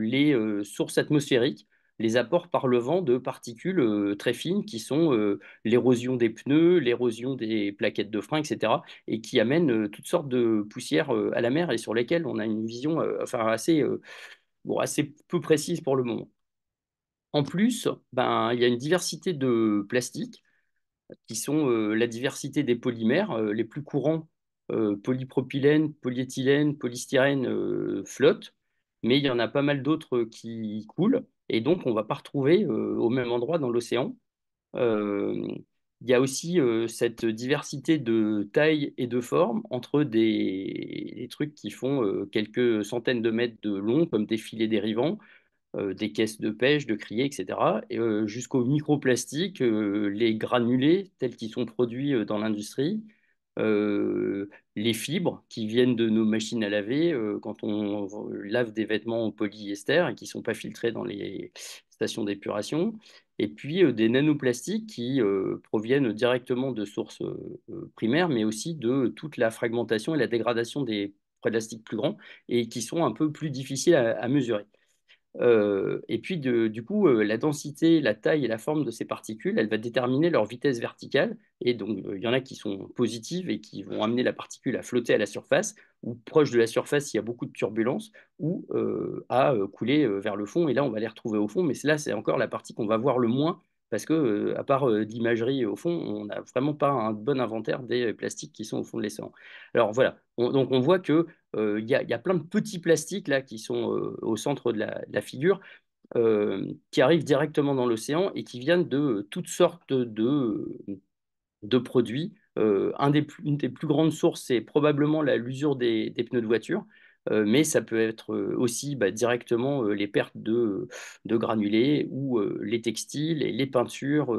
les sources atmosphériques, les apports par le vent de particules très fines qui sont l'érosion des pneus, l'érosion des plaquettes de frein, etc., et qui amènent toutes sortes de poussières à la mer et sur lesquelles on a une vision enfin, assez, bon, assez peu précise pour le moment. En plus, ben, il y a une diversité de plastiques qui sont euh, la diversité des polymères. Euh, les plus courants, euh, polypropylène, polyéthylène, polystyrène, flottent, mais il y en a pas mal d'autres qui coulent, et donc on ne va pas retrouver au même endroit dans l'océan. il y a aussi cette diversité de taille et de forme entre des, des trucs qui font quelques centaines de mètres de long, comme des filets dérivants, euh, des caisses de pêche, de crier, etc., euh, jusqu'aux microplastiques, euh, les granulés tels qu'ils sont produits dans l'industrie, les fibres qui viennent de nos machines à laver quand on lave des vêtements en polyester et qui ne sont pas filtrés dans les stations d'épuration, et puis des nanoplastiques qui proviennent directement de sources primaires, mais aussi de toute la fragmentation et la dégradation des plastiques plus grands et qui sont un peu plus difficiles à mesurer. Euh, et puis, du coup, euh, la densité, la taille et la forme de ces particules, elle va déterminer leur vitesse verticale. Et donc, euh, il y en a qui sont positives et qui vont amener la particule à flotter à la surface, ou proche de la surface s'il y a beaucoup de turbulences, ou à couler vers le fond. Et là, on va les retrouver au fond. Mais là, c'est encore la partie qu'on va voir le moins parce que, à part d'imagerie au fond, on n'a vraiment pas un bon inventaire des plastiques qui sont au fond de l'océan. Alors voilà, on, donc on voit qu'il y a, plein de petits plastiques là qui sont au centre de la, figure. qui arrivent directement dans l'océan et qui viennent de toutes sortes de, mmh, produits. une des plus grandes sources, c'est probablement l'usure des, des, pneus de voiture mais ça peut être aussi bah, directement les pertes de, granulés ou les textiles, les peintures,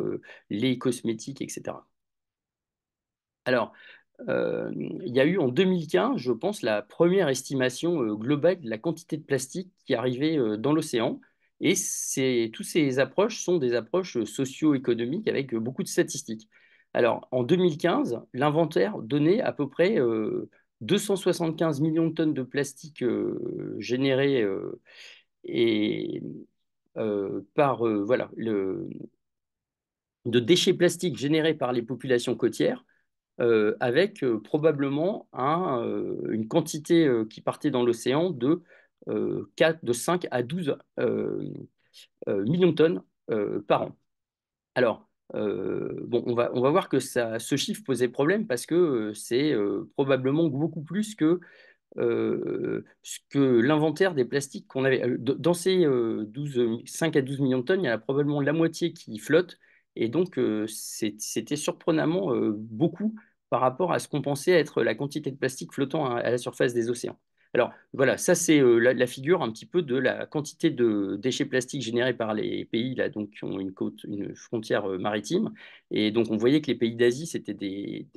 les cosmétiques, etc. Alors, il y a eu en 2015, je pense, la première estimation globale de la quantité de plastique qui arrivait dans l'océan. Et toutes ces approches sont des approches socio-économiques avec beaucoup de statistiques. Alors, en 2015, l'inventaire donnait à peu près 275 millions de tonnes de plastique euh, générées euh, et, euh, par voilà, le, de déchets plastiques générés par les populations côtières, avec probablement un, une quantité qui partait dans l'océan de, 4, de 5 à 12 millions de tonnes par an. Alors, bon, on va, on va voir que ça, ce chiffre posait problème parce que c'est probablement beaucoup plus que, que l'inventaire des plastiques qu'on avait. Dans ces 12, 5 à 12 millions de tonnes, il y en a probablement la moitié qui flotte. Et donc, c'était surprenamment beaucoup par rapport à ce qu'on pensait être la quantité de plastique flottant à la surface des océans. Alors voilà, ça c'est euh, la, figure un petit peu de la quantité de déchets plastiques générés par les pays là, donc, qui ont une, côte, une frontière euh, maritime. Et donc on voyait que les pays d'Asie, c'était des,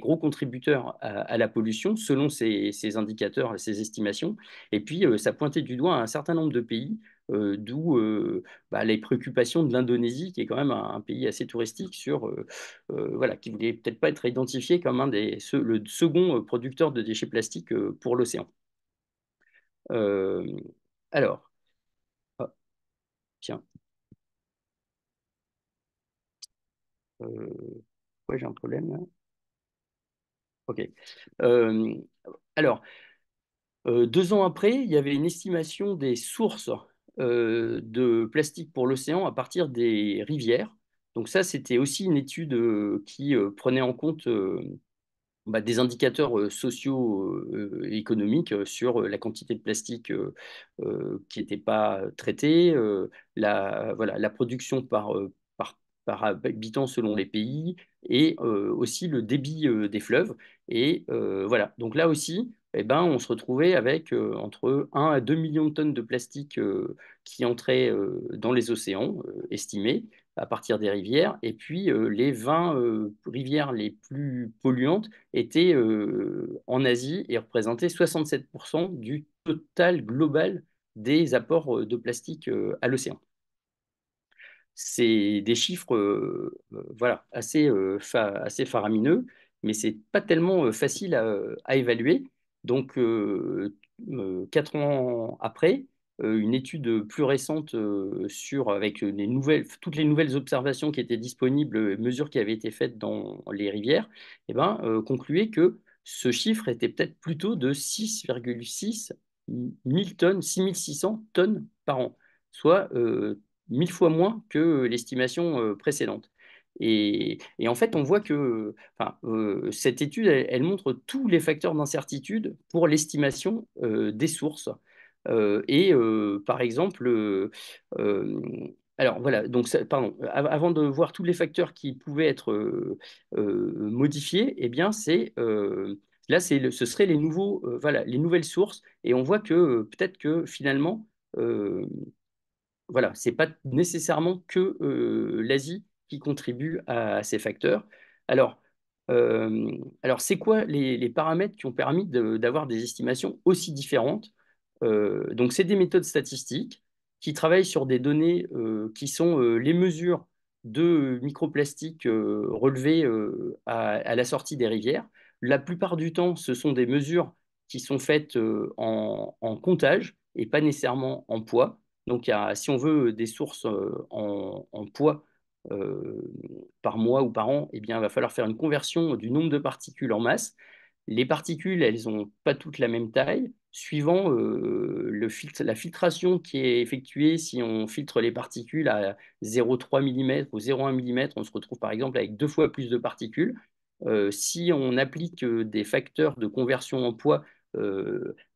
gros contributeurs à, la pollution selon ces, ces, indicateurs, ces estimations. Et puis euh, ça pointait du doigt un certain nombre de pays euh, d'où euh, bah, les préoccupations de l'Indonésie, qui est quand même un, pays assez touristique, sur, euh, voilà, qui ne voulait peut-être pas être identifié comme un des, le second producteur de déchets plastiques pour l'océan. alors, tiens. ouais, j'ai un problème Ok. alors, deux ans après, il y avait une estimation des sources euh, de plastique pour l'océan à partir des rivières. Donc ça, c'était aussi une étude euh, qui euh, prenait en compte bah, des indicateurs sociaux et économiques sur la quantité de plastique qui n'était pas traitée, la, voilà, la production par, par, par, habitant selon les pays et aussi le débit des fleuves. Et voilà, donc là aussi, eh ben, on se retrouvait avec euh, entre 1 à 2 millions de tonnes de plastique euh, qui entraient euh, dans les océans, estimés, à partir des rivières. Et puis, les 20 rivières les plus polluantes étaient en Asie et représentaient 67% du total global des apports de plastique à l'océan. C'est des chiffres voilà, assez, faramineux mais ce n'est pas tellement facile à évaluer. Donc, euh, euh, quatre ans après, euh, une étude plus récente sur, avec nouvelles, toutes les nouvelles observations qui étaient disponibles, mesures qui avaient été faites dans les rivières, eh ben, concluait que ce chiffre était peut-être plutôt de 6,6 1000 tonnes, 6600 tonnes par an, soit mille fois moins que l'estimation précédente. Et, en fait, on voit que euh, cette étude, elle, montre tous les facteurs d'incertitude pour l'estimation euh, des sources. Euh, et par exemple, alors voilà, donc pardon, avant de voir tous les facteurs qui pouvaient être modifiés, eh bien c'est là, ce seraient les nouveaux, voilà, les nouvelles sources. Et on voit que peut-être que finalement, voilà, c'est pas nécessairement que l'Asie qui contribuent à, ces facteurs. Alors, euh, alors c'est quoi les, paramètres qui ont permis d'avoir des estimations aussi différentes euh, Donc, c'est des méthodes statistiques qui travaillent sur des données euh, qui sont les mesures de microplastiques relevées à, la sortie des rivières. La plupart du temps, ce sont des mesures qui sont faites en, comptage et pas nécessairement en poids. Donc, si on veut des sources en poids, euh, par mois ou par an, eh bien, il va falloir faire une conversion du nombre de particules en masse. Les particules, elles n'ont pas toutes la même taille. Suivant euh, le la filtration qui est effectuée, si on filtre les particules à 0,3 mm ou 0,1 mm, on se retrouve par exemple avec deux fois plus de particules. Euh, si on applique des facteurs de conversion en poids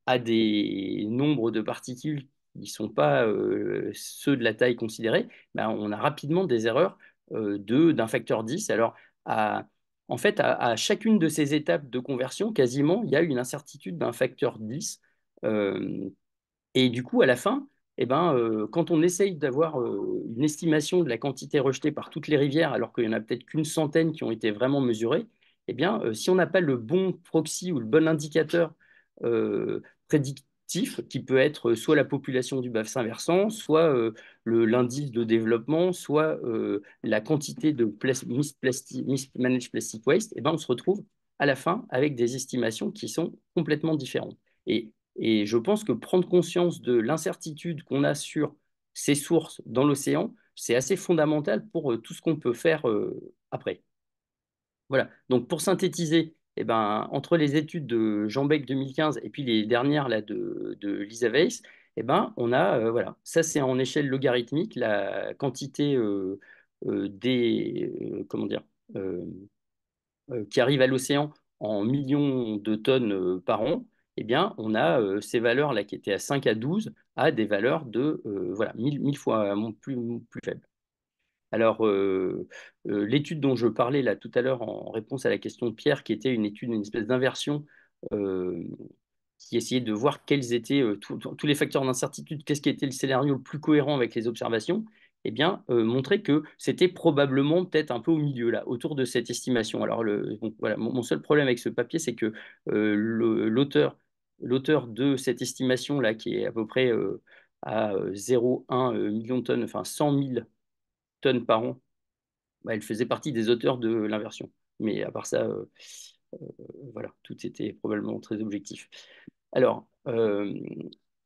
à des nombres de particules ils ne sont pas ceux de la taille considérée, ben on a rapidement des erreurs euh, d'un facteur 10. Alors, en fait, à, chacune de ces étapes de conversion, quasiment, il y a une incertitude d'un facteur 10. et du coup, à la fin, eh ben, quand on essaye d'avoir une estimation de la quantité rejetée par toutes les rivières, alors qu'il n'y en a peut-être qu'une centaine qui ont été vraiment mesurées, eh bien, si on n'a pas le bon proxy ou le bon indicateur prédictif qui peut être euh, soit la population du bassin versant, soit euh, l'indice de développement, soit euh, la quantité de mismanaged plastic waste, et eh ben on se retrouve à la fin avec des estimations qui sont complètement différentes. Et, et je pense que prendre conscience de l'incertitude qu'on a sur ces sources dans l'océan, c'est assez fondamental pour tout ce qu'on peut faire après. Voilà, donc pour synthétiser, ben, entre les études de Jean Beck 2015 et puis les dernières là, de, Lisa Weiss, eh ben, on a, euh, voilà, ça c'est en échelle logarithmique, la quantité euh, euh, des, comment dire, qui arrive à l'océan en millions de tonnes par an, eh bien, on a ces valeurs-là qui étaient à 5 à 12 à des valeurs de voilà, 1000, fois plus, plus faibles. Alors, euh, euh, l'étude dont je parlais là tout à l'heure en réponse à la question de Pierre, qui était une étude, une espèce d'inversion, euh, qui essayait de voir quels étaient tous les facteurs d'incertitude, qu'est-ce qui était le scénario le plus cohérent avec les observations, eh bien, montrait que c'était probablement peut-être un peu au milieu là, autour de cette estimation. Alors, voilà, mon, seul problème avec ce papier, c'est que l'auteur l'auteur de cette estimation là, qui est à peu près à 0,1 million de tonnes, enfin 100 000 tonnes par an, bah, elle faisait partie des auteurs de l'inversion. Mais à part ça, euh, euh, voilà, tout était probablement très objectif. Alors, euh,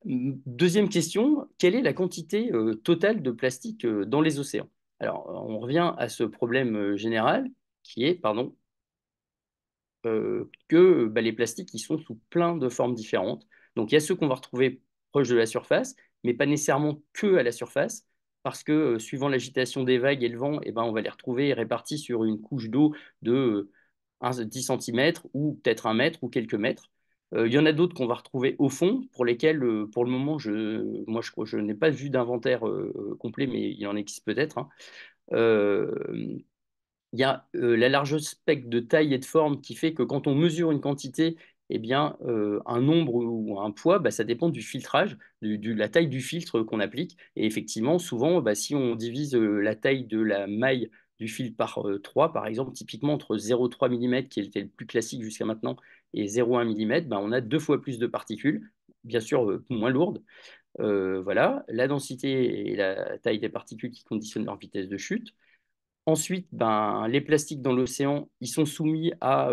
deuxième question, quelle est la quantité totale de plastique dans les océans Alors, on revient à ce problème général qui est, pardon, que bah, les plastiques ils sont sous plein de formes différentes. Donc, il y a ceux qu'on va retrouver proche de la surface, mais pas nécessairement que à la surface parce que euh, suivant l'agitation des vagues et le vent, eh ben, on va les retrouver répartis sur une couche d'eau de 10 euh, cm ou peut-être un mètre ou quelques mètres. Euh, il y en a d'autres qu'on va retrouver au fond, pour lesquels, pour le moment, je, moi, je, je n'ai pas vu d'inventaire complet, mais il en existe peut-être. Hein. Il y a la large spectre de taille et de forme qui fait que quand on mesure une quantité, eh bien, euh, un nombre ou un poids, bah, ça dépend du filtrage, de la taille du filtre qu'on applique. Et effectivement, souvent, bah, si on divise euh, la taille de la maille du filtre par 3, euh, par exemple, typiquement entre 0,3 mm, qui était le plus classique jusqu'à maintenant, et 0,1 mm, bah, on a deux fois plus de particules, bien sûr moins lourdes. voilà, la densité et la taille des particules qui conditionnent leur vitesse de chute. Ensuite, ben, les plastiques dans l'océan, ils sont soumis à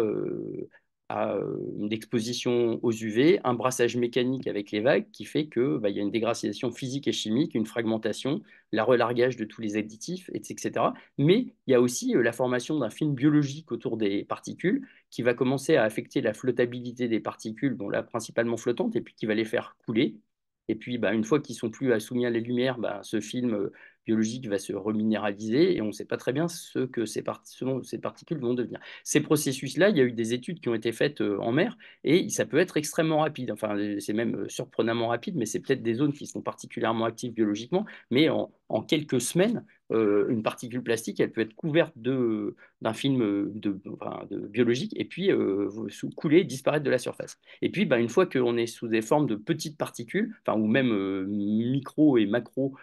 à euh, une exposition aux UV, un brassage mécanique avec les vagues qui fait qu'il bah, y a une dégradation physique et chimique, une fragmentation, la relargage de tous les additifs, etc. Mais il y a aussi euh, la formation d'un film biologique autour des particules qui va commencer à affecter la flottabilité des particules, dont la principalement flottante, et puis qui va les faire couler. Et puis bah, une fois qu'ils sont plus soumis à la lumière, bah, ce film euh, biologique va se reminéraliser et on ne sait pas très bien ce que ces, ces particules vont devenir. Ces processus-là, il y a eu des études qui ont été faites euh, en mer et ça peut être extrêmement rapide. Enfin, euh, c'est même euh, surprenamment rapide, mais c'est peut-être des zones qui sont particulièrement actives biologiquement. Mais en, quelques semaines, une particule plastique, elle peut être couverte d'un film de, de, biologique et puis euh, couler, disparaître de la surface. Et puis, bah, une fois qu'on est sous des formes de petites particules, enfin, ou même micro et macro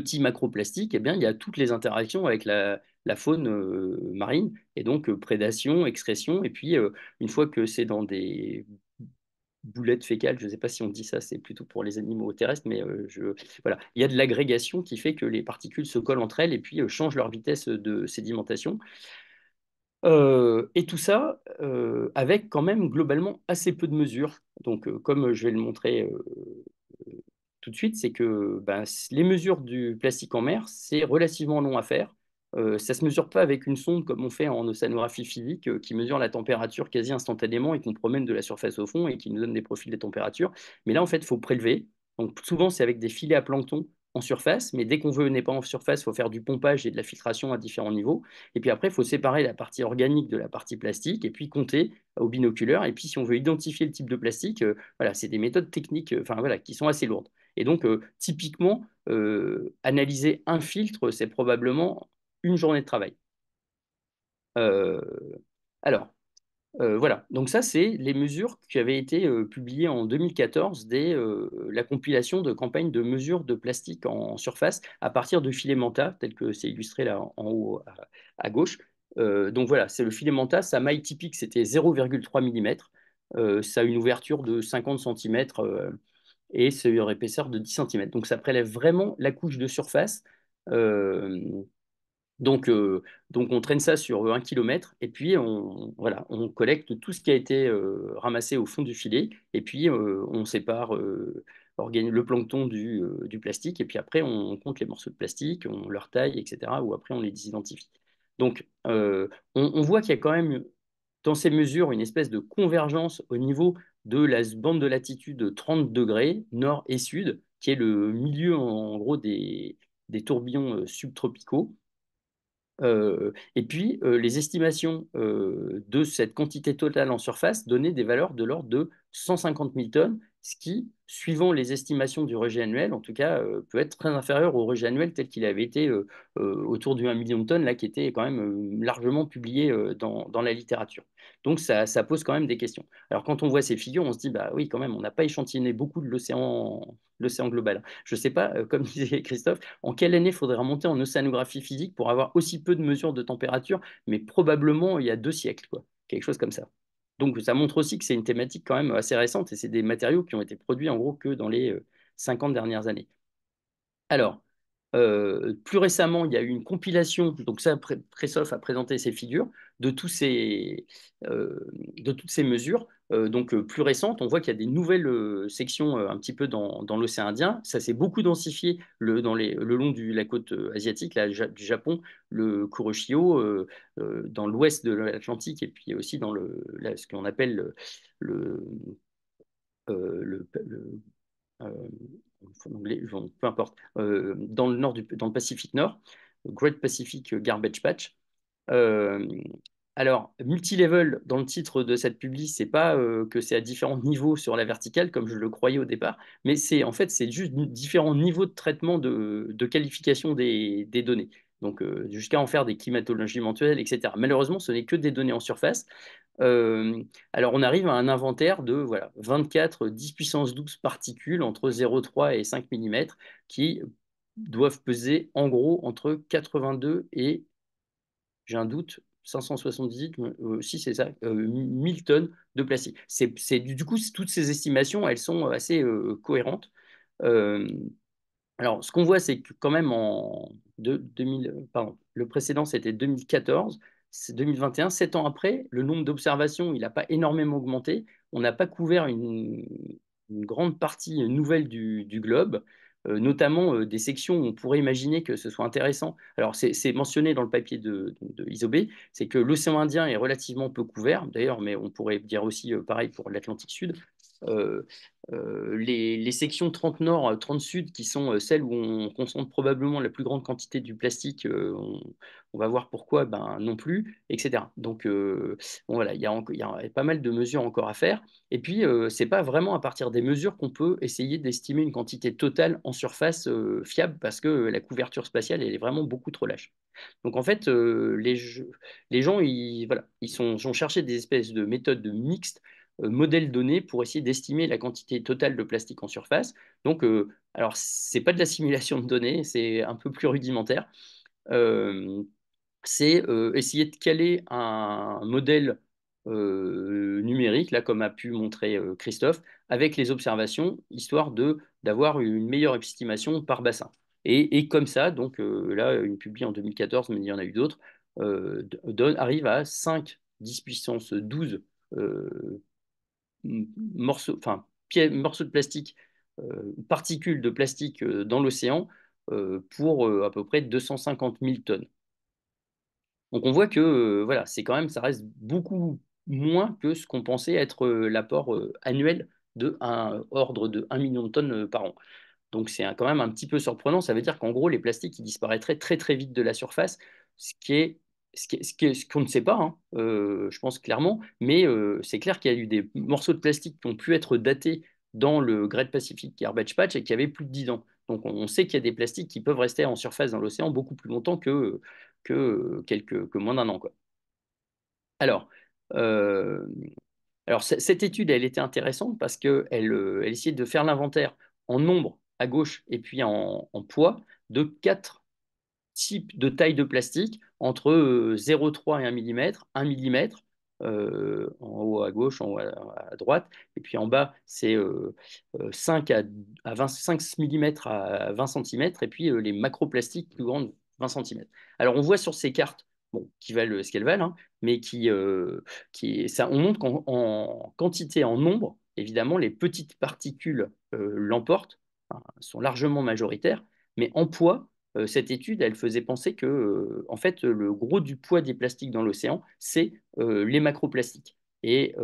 petits macroplastiques, eh bien, il y a toutes les interactions avec la, faune euh, marine, et donc euh, prédation, excrétion, et puis euh, une fois que c'est dans des boulettes fécales, je ne sais pas si on dit ça, c'est plutôt pour les animaux terrestres, mais voilà, il y a de l'agrégation qui fait que les particules se collent entre elles et puis changent leur vitesse de sédimentation. et tout ça avec quand même globalement assez peu de mesures. Donc, comme je vais le montrer tout de suite, c'est que bah, les mesures du plastique en mer, c'est relativement long à faire. Euh, ça ne se mesure pas avec une sonde comme on fait en océanographie physique euh, qui mesure la température quasi instantanément et qu'on promène de la surface au fond et qui nous donne des profils des températures. Mais là, en fait, il faut prélever. Donc souvent, c'est avec des filets à plancton en surface, mais dès qu'on veut n'est pas en surface, il faut faire du pompage et de la filtration à différents niveaux. Et puis après, il faut séparer la partie organique de la partie plastique et puis compter au binoculaire. Et puis si on veut identifier le type de plastique, euh, voilà, c'est des méthodes techniques enfin, voilà, qui sont assez lourdes. Et donc, euh, typiquement, euh, analyser un filtre, c'est probablement une journée de travail. Euh, alors, voilà. Donc ça, c'est les mesures qui avaient été publiées en 2014 dès la compilation de campagnes de mesures de plastique en surface à partir de Manta, tel que c'est illustré là en, haut à, gauche. donc voilà, c'est le Manta. Sa maille typique, c'était 0,3 mm. ça a une ouverture de 50 cm et sur épaisseur de 10 cm. Donc ça prélève vraiment la couche de surface. Euh, donc, euh, donc on traîne ça sur un kilomètre, et puis on, voilà, on collecte tout ce qui a été euh, ramassé au fond du filet et puis on sépare le plancton du, du, plastique et puis après on compte les morceaux de plastique, on leur taille, etc. ou après on les désidentifie. Donc on, on voit qu'il y a quand même dans ces mesures une espèce de convergence au niveau de la bande de latitude 30 degrés, nord et sud, qui est le milieu en gros des, tourbillons euh, subtropicaux. Euh, et puis, euh, les estimations de cette quantité totale en surface donnaient des valeurs de l'ordre de 150 000 tonnes ce qui, suivant les estimations du rejet annuel, en tout cas, euh, peut être très inférieur au rejet annuel tel qu'il avait été euh, euh, autour du 1 million de tonnes, là, qui était quand même largement publié dans, la littérature. Donc, ça, pose quand même des questions. Alors, quand on voit ces figures, on se dit, bah oui, quand même, on n'a pas échantillonné beaucoup de l'océan global. Je ne sais pas, (laughs) comme disait Christophe, en quelle année il faudrait remonter en océanographie physique pour avoir aussi peu de mesures de température, mais probablement il y a deux siècles, quoi, quelque chose comme ça. Donc ça montre aussi que c'est une thématique quand même assez récente et c'est des matériaux qui ont été produits en gros que dans les 50 euh, dernières années. Alors, euh, plus récemment, il y a eu une compilation, donc ça, Pressoff a présenté ses figures de, tous ces, euh, de toutes ces mesures. Euh, donc plus récentes, on voit qu'il y a des nouvelles sections un petit peu dans, dans l'océan Indien. Ça s'est beaucoup densifié le, dans les, le long de la côte asiatique, là, du Japon, le Kuroshio, dans l'ouest de l'Atlantique, et puis aussi dans le, ce qu'on appelle le euh, anglais, peu importe, euh, dans, le nord du, dans le Pacifique Nord, Great Pacific Garbage Patch. Euh, alors, multilevel, dans le titre de cette publi, c'est pas que c'est à différents niveaux sur la verticale, comme je le croyais au départ, mais c'est en fait, c'est juste différents niveaux de traitement de, de qualification des, des données donc euh, jusqu'à en faire des climatologies mensuelles, etc. Malheureusement, ce n'est que des données en surface. Euh, alors on arrive à un inventaire de voilà, 24 10 euh, puissance 12 particules entre 0,3 et 5 mm qui doivent peser en gros entre 82 et, j'ai un doute, 578, si c'est ça, 1000 tonnes de plastique. C'est, du coup, toutes ces estimations, elles sont assez cohérentes. alors, ce qu'on voit, c'est que quand même en, le précédent, c'était 2014. 2021, sept ans après, le nombre d'observations, il n'a pas énormément augmenté. On n'a pas couvert une, grande partie nouvelle du, globe, euh, notamment euh, des sections où on pourrait imaginer que ce soit intéressant. Alors, c'est mentionné dans le papier de, de, c'est que l'océan Indien est relativement peu couvert, d'ailleurs, mais on pourrait dire aussi euh, pareil pour l'Atlantique Sud. Euh, euh, les, sections 30 Nord, 30 Sud, qui sont euh, celles où on concentre probablement la plus grande quantité du plastique, on, va voir pourquoi, ben, non plus, etc. Donc bon, voilà, il y, y, a pas mal de mesures encore à faire. Et puis, ce n'est pas vraiment à partir des mesures qu'on peut essayer d'estimer une quantité totale en surface fiable, parce que la couverture spatiale, elle est vraiment beaucoup trop lâche. Donc en fait, les, gens, ils, voilà, ils sont, sont des espèces de méthodes mixtes euh, modèle donné pour essayer d'estimer la quantité totale de plastique en surface. Donc, euh, alors, ce n'est pas de la simulation de données, c'est un peu plus rudimentaire. Euh, c'est essayer de caler un modèle numérique, là, comme a pu montrer Christophe, avec les observations, histoire d'avoir une meilleure estimation par bassin. Et, comme ça, donc là, une publie en 2014, mais il y en a eu d'autres, arrive à 5, 10 puissance 12 morceaux, enfin, de plastique, euh, particules de plastique euh, dans l'océan euh, pour à peu près 250 000 tonnes. Donc on voit que voilà, c'est quand même, ça reste beaucoup moins que ce qu'on pensait être l'apport annuel de un ordre de 1 million de tonnes par an. Donc c'est quand même un petit peu surprenant. Ça veut dire qu'en gros, les plastiques ils disparaîtraient très très vite de la surface, ce qui est ce qu'on ne sait pas, hein, euh, je pense clairement, mais euh, c'est clair qu'il y a eu des morceaux de plastique qui ont pu être datés dans le Great Pacific Garbage Patch et qui avaient plus de 10 ans. Donc on sait qu'il y a des plastiques qui peuvent rester en surface dans l'océan beaucoup plus longtemps que, que, euh, quelques, que moins d'un an. Alors, alors, cette étude, elle était intéressante parce qu'elle elle essayait de faire l'inventaire en nombre à gauche et puis en, en poids de quatre type de taille de plastique entre 0,3 euh, et 1 mm, 1 mm en haut à gauche, en haut à, droite, et puis en bas c'est 5 euh, euh, à, 25 mm à 20 cm, et puis les macroplastiques plus grandes 20 cm. Alors on voit sur ces cartes bon, qui valent ce qu'elles valent, hein, mais qui, qui ça, on montre qu'en quantité, en nombre, évidemment les petites particules l'emportent, hein, sont largement majoritaires, mais en poids, euh, cette étude, elle faisait penser que, euh, en fait, le gros du poids des plastiques dans l'océan, c'est euh, les macroplastiques et,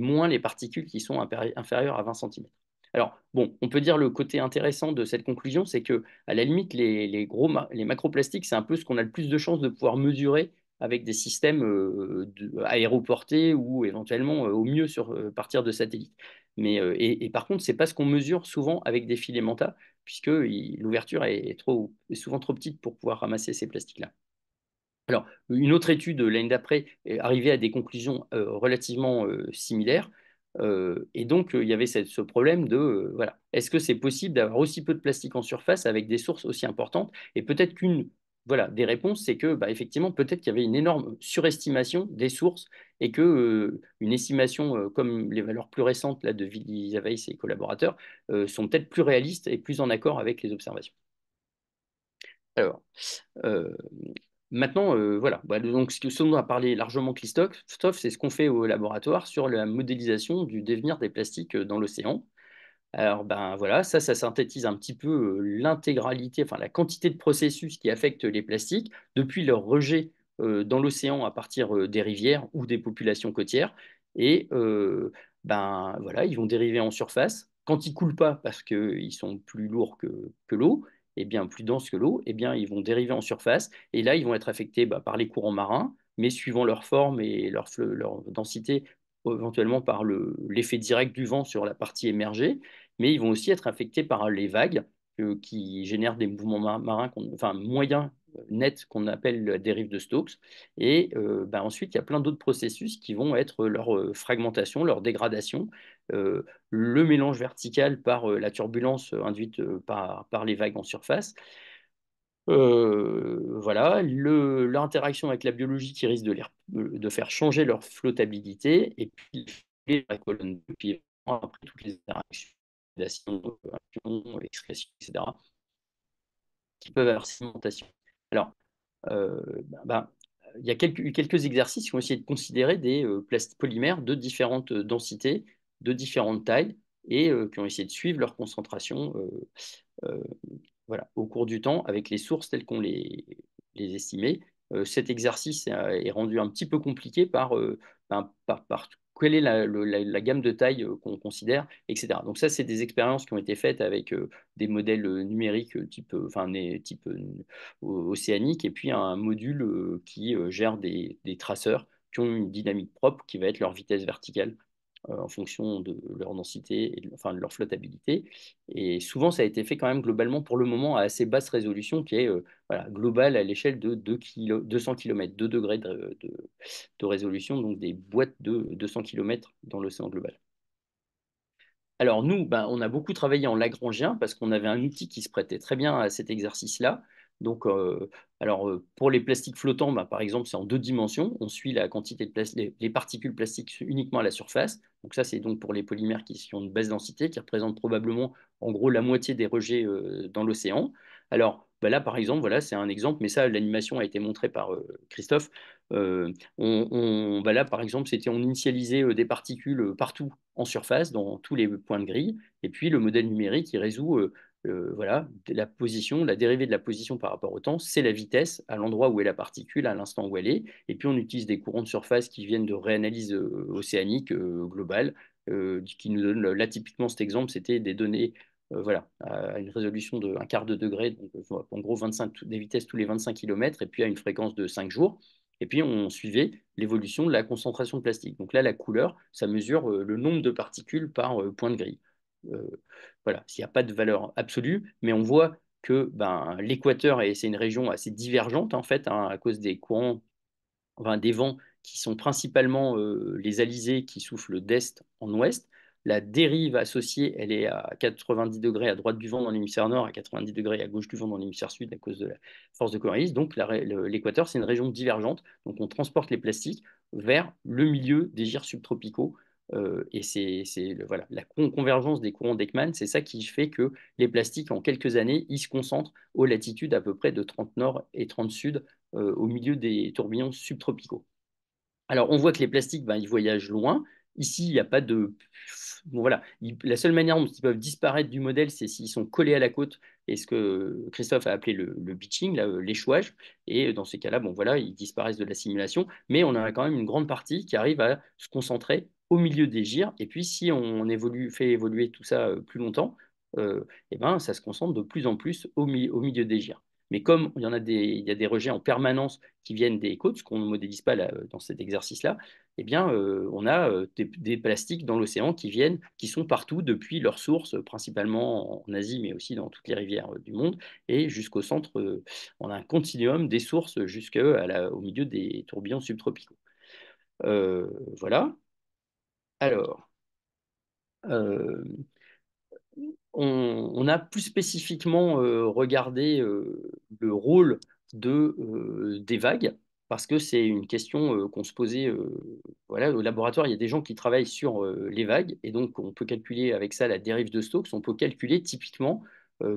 moins les particules qui sont inférieures à 20 cm. Alors, bon, on peut dire le côté intéressant de cette conclusion, c'est que, à la limite, les, macroplastiques, c'est un peu ce qu'on a le plus de chances de pouvoir mesurer avec des systèmes aéroportés ou éventuellement, au mieux, sur partir de satellites. Mais, et, par contre, ce n'est pas ce qu'on mesure souvent avec des Manta, puisque l'ouverture est, trop, souvent trop petite pour pouvoir ramasser ces plastiques-là. Alors, une autre étude l'année d'après est arrivée à des conclusions euh, relativement euh, similaires. Euh, et donc, il y avait ce problème de, voilà, est-ce que c'est possible d'avoir aussi peu de plastique en surface avec des sources aussi importantes Et peut-être qu'une voilà, des réponses, c'est que bah, effectivement, peut-être qu'il y avait une énorme surestimation des sources et que euh, une estimation euh, comme les valeurs plus récentes là, de Vili et ses collaborateurs euh, sont peut-être plus réalistes et plus en accord avec les observations. Alors, Maintenant, voilà, bah, donc ce, dont dont a parlé largement Christophe, c'est ce qu'on fait au laboratoire sur la modélisation du devenir des plastiques dans l'océan. Alors ben voilà, ça, ça synthétise un petit peu l'intégralité, enfin la quantité de processus qui affectent les plastiques depuis leur rejet dans l'océan à partir des rivières ou des populations côtières. Et ben voilà, ils vont dériver en surface. Quand ils coulent pas parce qu'ils sont plus lourds que, l'eau, et eh bien plus denses que l'eau, et eh bien ils vont dériver en surface. Et là, ils vont être affectés ben, par les courants marins, mais suivant leur forme et leur, densité, éventuellement par l'effet direct du vent sur la partie émergée mais ils vont aussi être affectés par les vagues euh, qui génèrent des mouvements marins, enfin moyens, euh, nets, qu'on appelle la dérive de Stokes. Et euh, bah, ensuite, il y a plein d'autres processus qui vont être leur fragmentation, leur dégradation, le mélange vertical par la turbulence induite par, les vagues en surface. Euh, voilà, l'interaction avec la biologie qui risque de, faire changer leur flottabilité, et puis la colonne de pivot après toutes les interactions prédation, excrétion, etc., qui peuvent avoir cimentation. Alors, euh, bah, bah, il y a quelques, quelques, exercices qui ont essayé de considérer des euh, polymères de différentes euh, densités, de différentes tailles, et qui ont essayé de suivre leur concentration voilà, au cours du temps avec les sources telles qu'on les, estimait. cet exercice est rendu un petit peu compliqué par, ben, par, par quelle est la, gamme de taille euh, qu'on considère, etc. Donc ça, c'est des expériences qui ont été faites avec euh, des modèles euh, numériques type, enfin, type océanique, et puis un module qui gère des traceurs qui ont une dynamique propre qui va être leur vitesse verticale euh, en fonction de leur densité et de, de leur flottabilité. Et souvent, ça a été fait quand même globalement pour le moment à assez basse résolution, qui est euh, globale à l'échelle de 200 km, 2 degrés de, résolution, donc des boîtes de 200 km dans l'océan global. Alors nous, ben, on a beaucoup travaillé en Lagrangien parce qu'on avait un outil qui se prêtait très bien à cet exercice-là. Donc, euh, alors, euh, pour les plastiques flottants, bah, par exemple, c'est en deux dimensions. On suit la quantité de les, les, particules plastiques uniquement à la surface. Donc, ça, c'est donc pour les polymères qui, sont ont une densité, qui représentent probablement, en gros, la moitié des rejets euh, dans l'océan. Alors, bah, là, par exemple, voilà, c'est un exemple, mais ça, l'animation a été montrée par Christophe. on, bah, là, par exemple, c'était on initialisait des particules partout en surface, dans tous les points de grille. Et puis, le modèle numérique, il résout euh, voilà, la position, la dérivée de la position par rapport au temps, c'est la vitesse à l'endroit où est la particule, à l'instant où elle est. Et puis on utilise des courants de surface qui viennent de réanalyse euh, océanique euh, globale, qui nous donnent, là typiquement cet exemple, c'était des données voilà, à une résolution de un quart de degré, donc en gros 25, des vitesses tous les 25 km, et puis à une fréquence de 5 jours. Et puis on suivait l'évolution de la concentration de plastique. Donc là, la couleur, ça mesure le nombre de particules par point de grille. Voilà, s'il n'y a pas de valeur absolue, mais on voit que ben, l'Équateur, et c'est une région assez divergente en fait, hein, à cause des courants, des vents qui sont principalement euh, les alizés qui soufflent d'est en ouest. La dérive associée, elle est à 90 degrés à droite du vent dans l'hémisphère nord, à 90 degrés à gauche du vent dans l'hémisphère sud à cause de la force de Coriolis. Donc l'équateur, c'est une région divergente. Donc on transporte les plastiques vers le milieu des gires subtropicaux et c'est la convergence des courants d'Ekman, c'est ça qui fait que les plastiques, en quelques années, ils se concentrent aux latitudes à peu près de 30 nord et 30 sud, au milieu des tourbillons subtropicaux. Alors on voit que les plastiques, ben, ils voyagent loin, Ici, il n'y a pas de. Bon, voilà. La seule manière dont ils peuvent disparaître du modèle, c'est s'ils sont collés à la côte et ce que Christophe a appelé le, le beaching, euh, l'échouage. Et dans ces cas-là, bon, voilà, ils disparaissent de la simulation. Mais on a quand même une grande partie qui arrive à se concentrer au milieu des gires. Et puis, si on fait évoluer tout ça euh, plus longtemps, euh, eh ben, ça se concentre de plus en plus au, au milieu des gires. Mais comme il y en a des, il y des rejets en permanence qui viennent des côtes, ce qu'on ne modélise pas euh, dans cet exercice-là, eh bien, euh, on a euh, des, plastiques dans l'océan qui viennent, qui sont partout depuis leurs sources, principalement en Asie, mais aussi dans toutes les rivières du monde, et jusqu'au centre, on a un continuum des sources jusqu'au milieu des tourbillons subtropicaux. voilà. Alors, on, a plus spécifiquement euh, regardé euh, le rôle de, euh, des vagues parce que c'est une question qu'on se posait voilà, au laboratoire. Il y a des gens qui travaillent sur les vagues, et donc on peut calculer avec ça la dérive de Stokes. On peut calculer typiquement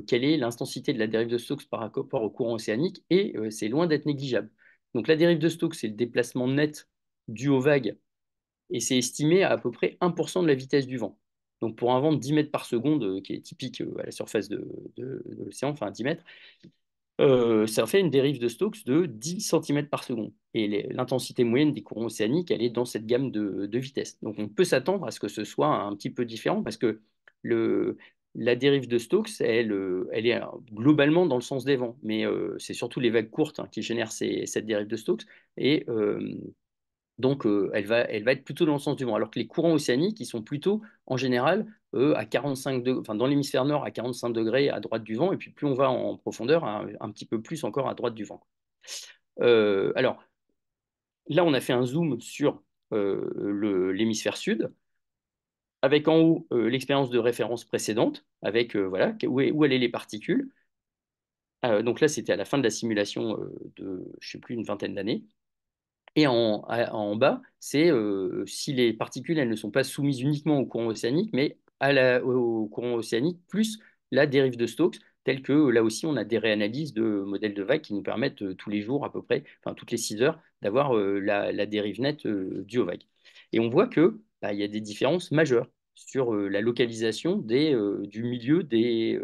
quelle est l'intensité de la dérive de Stokes par rapport au courant océanique, et c'est loin d'être négligeable. Donc la dérive de Stokes, c'est le déplacement net dû aux vagues, et c'est estimé à à peu près 1% de la vitesse du vent. Donc pour un vent de 10 mètres par seconde, euh, qui est typique euh, à la surface de, l'océan, enfin 10 mètres, euh, ça fait une dérive de Stokes de 10 cm par seconde. Et l'intensité moyenne des courants océaniques, elle est dans cette gamme de, de vitesse. Donc on peut s'attendre à ce que ce soit un petit peu différent parce que le, la dérive de Stokes, elle, est globalement dans le sens des vents. Mais c'est surtout les vagues courtes hein, qui génèrent cette dérive de Stokes. Et donc, euh, elle, va, être plutôt dans le sens du vent. Alors que les courants océaniques, ils sont plutôt, en général, euh, à 45 degrés, dans l'hémisphère nord, à 45 degrés à droite du vent, et puis plus on va en profondeur, hein, un, petit peu plus encore à droite du vent. Euh, alors, là, on a fait un zoom sur l'hémisphère sud, avec en haut l'expérience de référence précédente, avec voilà, où, où allaient les particules. donc là, c'était à la fin de la simulation de, je ne sais plus, une vingtaine d'années. Et en, bas, c'est euh, si les particules elles ne sont pas soumises uniquement au courant océanique, mais à au courant océanique plus la dérive de Stokes, telle que là aussi on a des réanalyses de modèles de vagues qui nous permettent euh, tous les jours à peu près, enfin toutes les 6 heures, d'avoir euh, la, dérive nette due aux vagues. Et on voit qu'il bah, y a des différences majeures sur la localisation du milieu des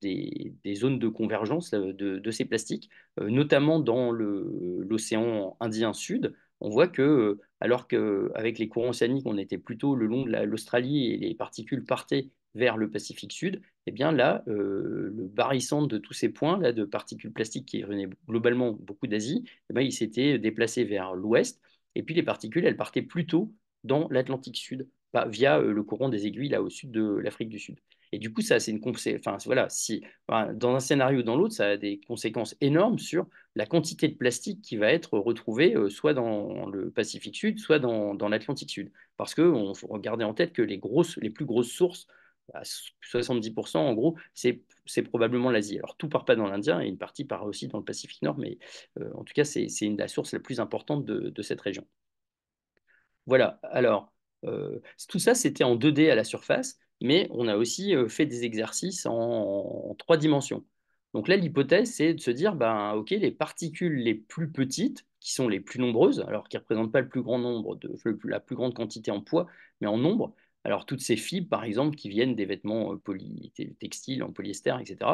des, zones de convergence euh, de, ces plastiques, euh, notamment dans l'océan Indien Sud. On voit que, euh, alors qu'avec les courants océaniques, on était plutôt le long de l'Australie et les particules partaient vers le Pacifique Sud, eh bien là, le barycentre de tous ces points là, de particules plastiques qui venaient globalement beaucoup d'Asie, eh ben, il s'était déplacé vers l'ouest. Et puis les particules, elles partaient plutôt dans l'Atlantique Sud, via le courant des aiguilles là, au sud de l'Afrique du Sud. Et du coup, ça, c'est une voilà, si dans un scénario ou dans l'autre, ça a des conséquences énormes sur la quantité de plastique qui va être retrouvée euh, soit dans le Pacifique Sud, soit dans, l'Atlantique Sud. Parce qu'on faut garder en tête que les, les plus grosses sources, à bah, 70% en gros, c'est probablement l'Asie. Alors tout part pas dans l'Indien et une partie part aussi dans le Pacifique Nord, mais euh, en tout cas, c'est une la source la plus importante de, cette région. Voilà, alors euh, tout ça, c'était en 2D à la surface mais on a aussi euh, fait des exercices en, trois dimensions. Donc là, l'hypothèse, c'est de se dire, ben, OK, les particules les plus petites, qui sont les plus nombreuses, alors qui ne représentent pas le plus grand nombre, de, la plus grande quantité en poids, mais en nombre, alors toutes ces fibres, par exemple, qui viennent des vêtements euh, textiles en polyester, etc.,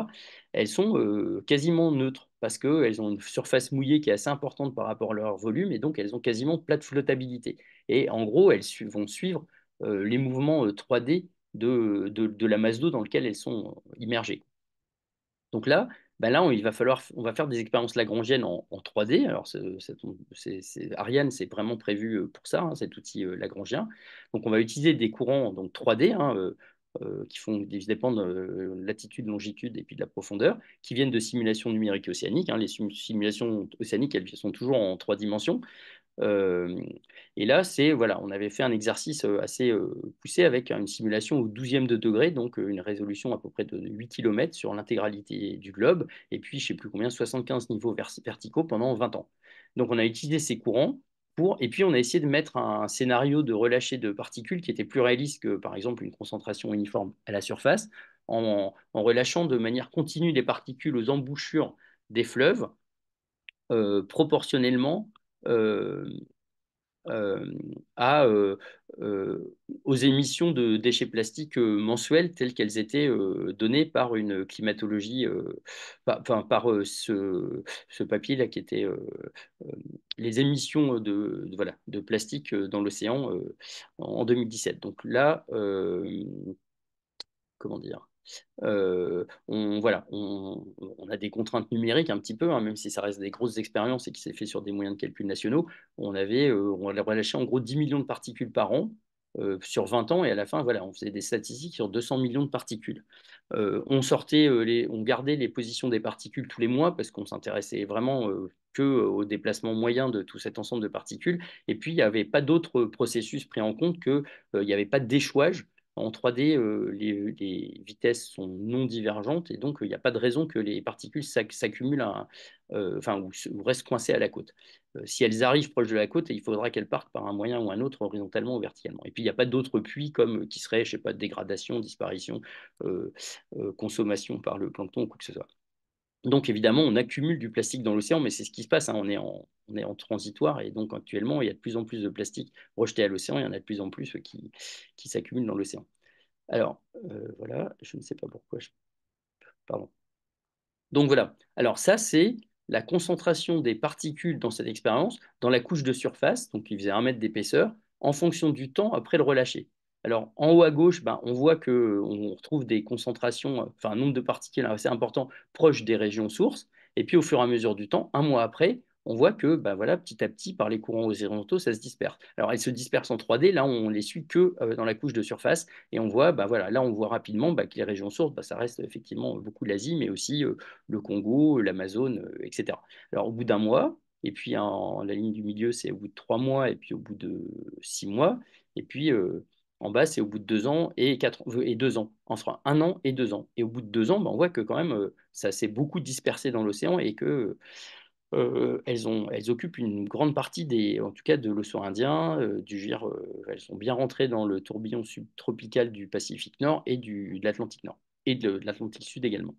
elles sont euh, quasiment neutres, parce qu'elles ont une surface mouillée qui est assez importante par rapport à leur volume, et donc elles ont quasiment plate flottabilité. Et en gros, elles vont suivre les mouvements 3D de, la masse d'eau dans laquelle elles sont immergées. Donc là, ben là, on, il va falloir, on va faire des expériences lagrangiennes en, 3D. Alors, c'est, Ariane, c'est vraiment prévu euh, pour ça, hein, cet outil euh, lagrangien. Donc, on va utiliser des courants donc 3D hein, euh, qui font dépendent de latitude, longitude et puis de la profondeur, qui viennent de simulations numériques océaniques. Hein. Les simulations océaniques, elles sont toujours en trois dimensions et là, c'est voilà, on avait fait un exercice assez poussé avec hein, une simulation au 12e de degré, donc une résolution à peu près de 8 km sur l'intégralité du globe, et puis je ne sais plus combien, 75 niveaux verticaux pendant 20 ans. Donc on a utilisé ces courants pour, et puis on a essayé de mettre un scénario de relâcher de particules qui était plus réaliste que par exemple une concentration uniforme à la surface, en, relâchant de manière continue des particules aux embouchures des fleuves, proportionnellement euh, euh, à, euh, aux émissions de déchets plastiques mensuels telles qu'elles étaient données par une climatologie, par, enfin, par ce, papier-là qui était les émissions de plastique dans l'océan en 2017. Donc là, comment dire euh, on, voilà, on, a des contraintes numériques un petit peu, hein, même si ça reste des grosses expériences et qui s'est fait sur des moyens de calcul nationaux. On avait, euh, on en gros 10 millions de particules par an. Euh, sur 20 ans et à la fin voilà on faisait des statistiques sur 200 millions de particules on sortait on gardait les positions des particules tous les mois parce qu'on s'intéressait vraiment que au déplacement moyen de tout cet ensemble de particules et puis il n'y avait pas d'autres processus pris en compte que il n'y avait pas d'échouage en 3D, euh, les, vitesses sont non divergentes et donc euh, il n'y a pas de raison que les particules s'accumulent euh, ou, restent coincées à la côte. si elles arrivent proches de la côte, il faudra qu'elles partent par un moyen ou un autre, horizontalement ou verticalement. Et puis il n'y a pas d'autres puits comme qui seraient, je sais pas, dégradation, disparition, consommation par le plancton ou quoi que ce soit. Donc évidemment, on accumule du plastique dans l'océan, mais c'est ce qui se passe. Hein. On, est en, on, est en, transitoire et donc actuellement, il y a de plus en plus de plastique rejeté à l'océan. Il y en a de plus en plus euh, qui, qui s'accumulent dans l'océan. Alors euh, voilà, je ne sais pas pourquoi. Pardon. Donc voilà. Alors ça, c'est la concentration des particules dans cette expérience dans la couche de surface, donc il faisait un mètre d'épaisseur, en fonction du temps après le relâcher. Alors, en haut à gauche, ben, on voit qu'on retrouve des concentrations, euh, enfin un nombre de particules assez important proche des régions sources. Et puis, au fur et à mesure du temps, un mois après, on voit que ben, voilà, petit à petit, par les courants horizontaux, ça se disperse. Alors, elles se dispersent en 3D, là, on les suit que euh, dans la couche de surface, et on voit, ben voilà, là, on voit rapidement ben, que les régions sources, ça reste effectivement beaucoup l'Asie, mais aussi euh, le Congo, l'Amazone, etc. Alors, au bout d'un mois, et puis en, la ligne du milieu, c'est au bout de trois mois, et puis au bout de six mois, et puis en bas, c'est au bout de deux ans et, euh, et deux ans. Enfin, un an et deux ans. Et au bout de deux ans, ben, on voit que quand même, euh, ça s'est beaucoup dispersé dans l'océan et que euh, elles, occupent une grande partie des, en tout cas, de l'océan Indien, du elles sont bien rentrées dans le tourbillon subtropical du Pacifique Nord et du, de l'Atlantique Nord et de, l'Atlantique Sud également.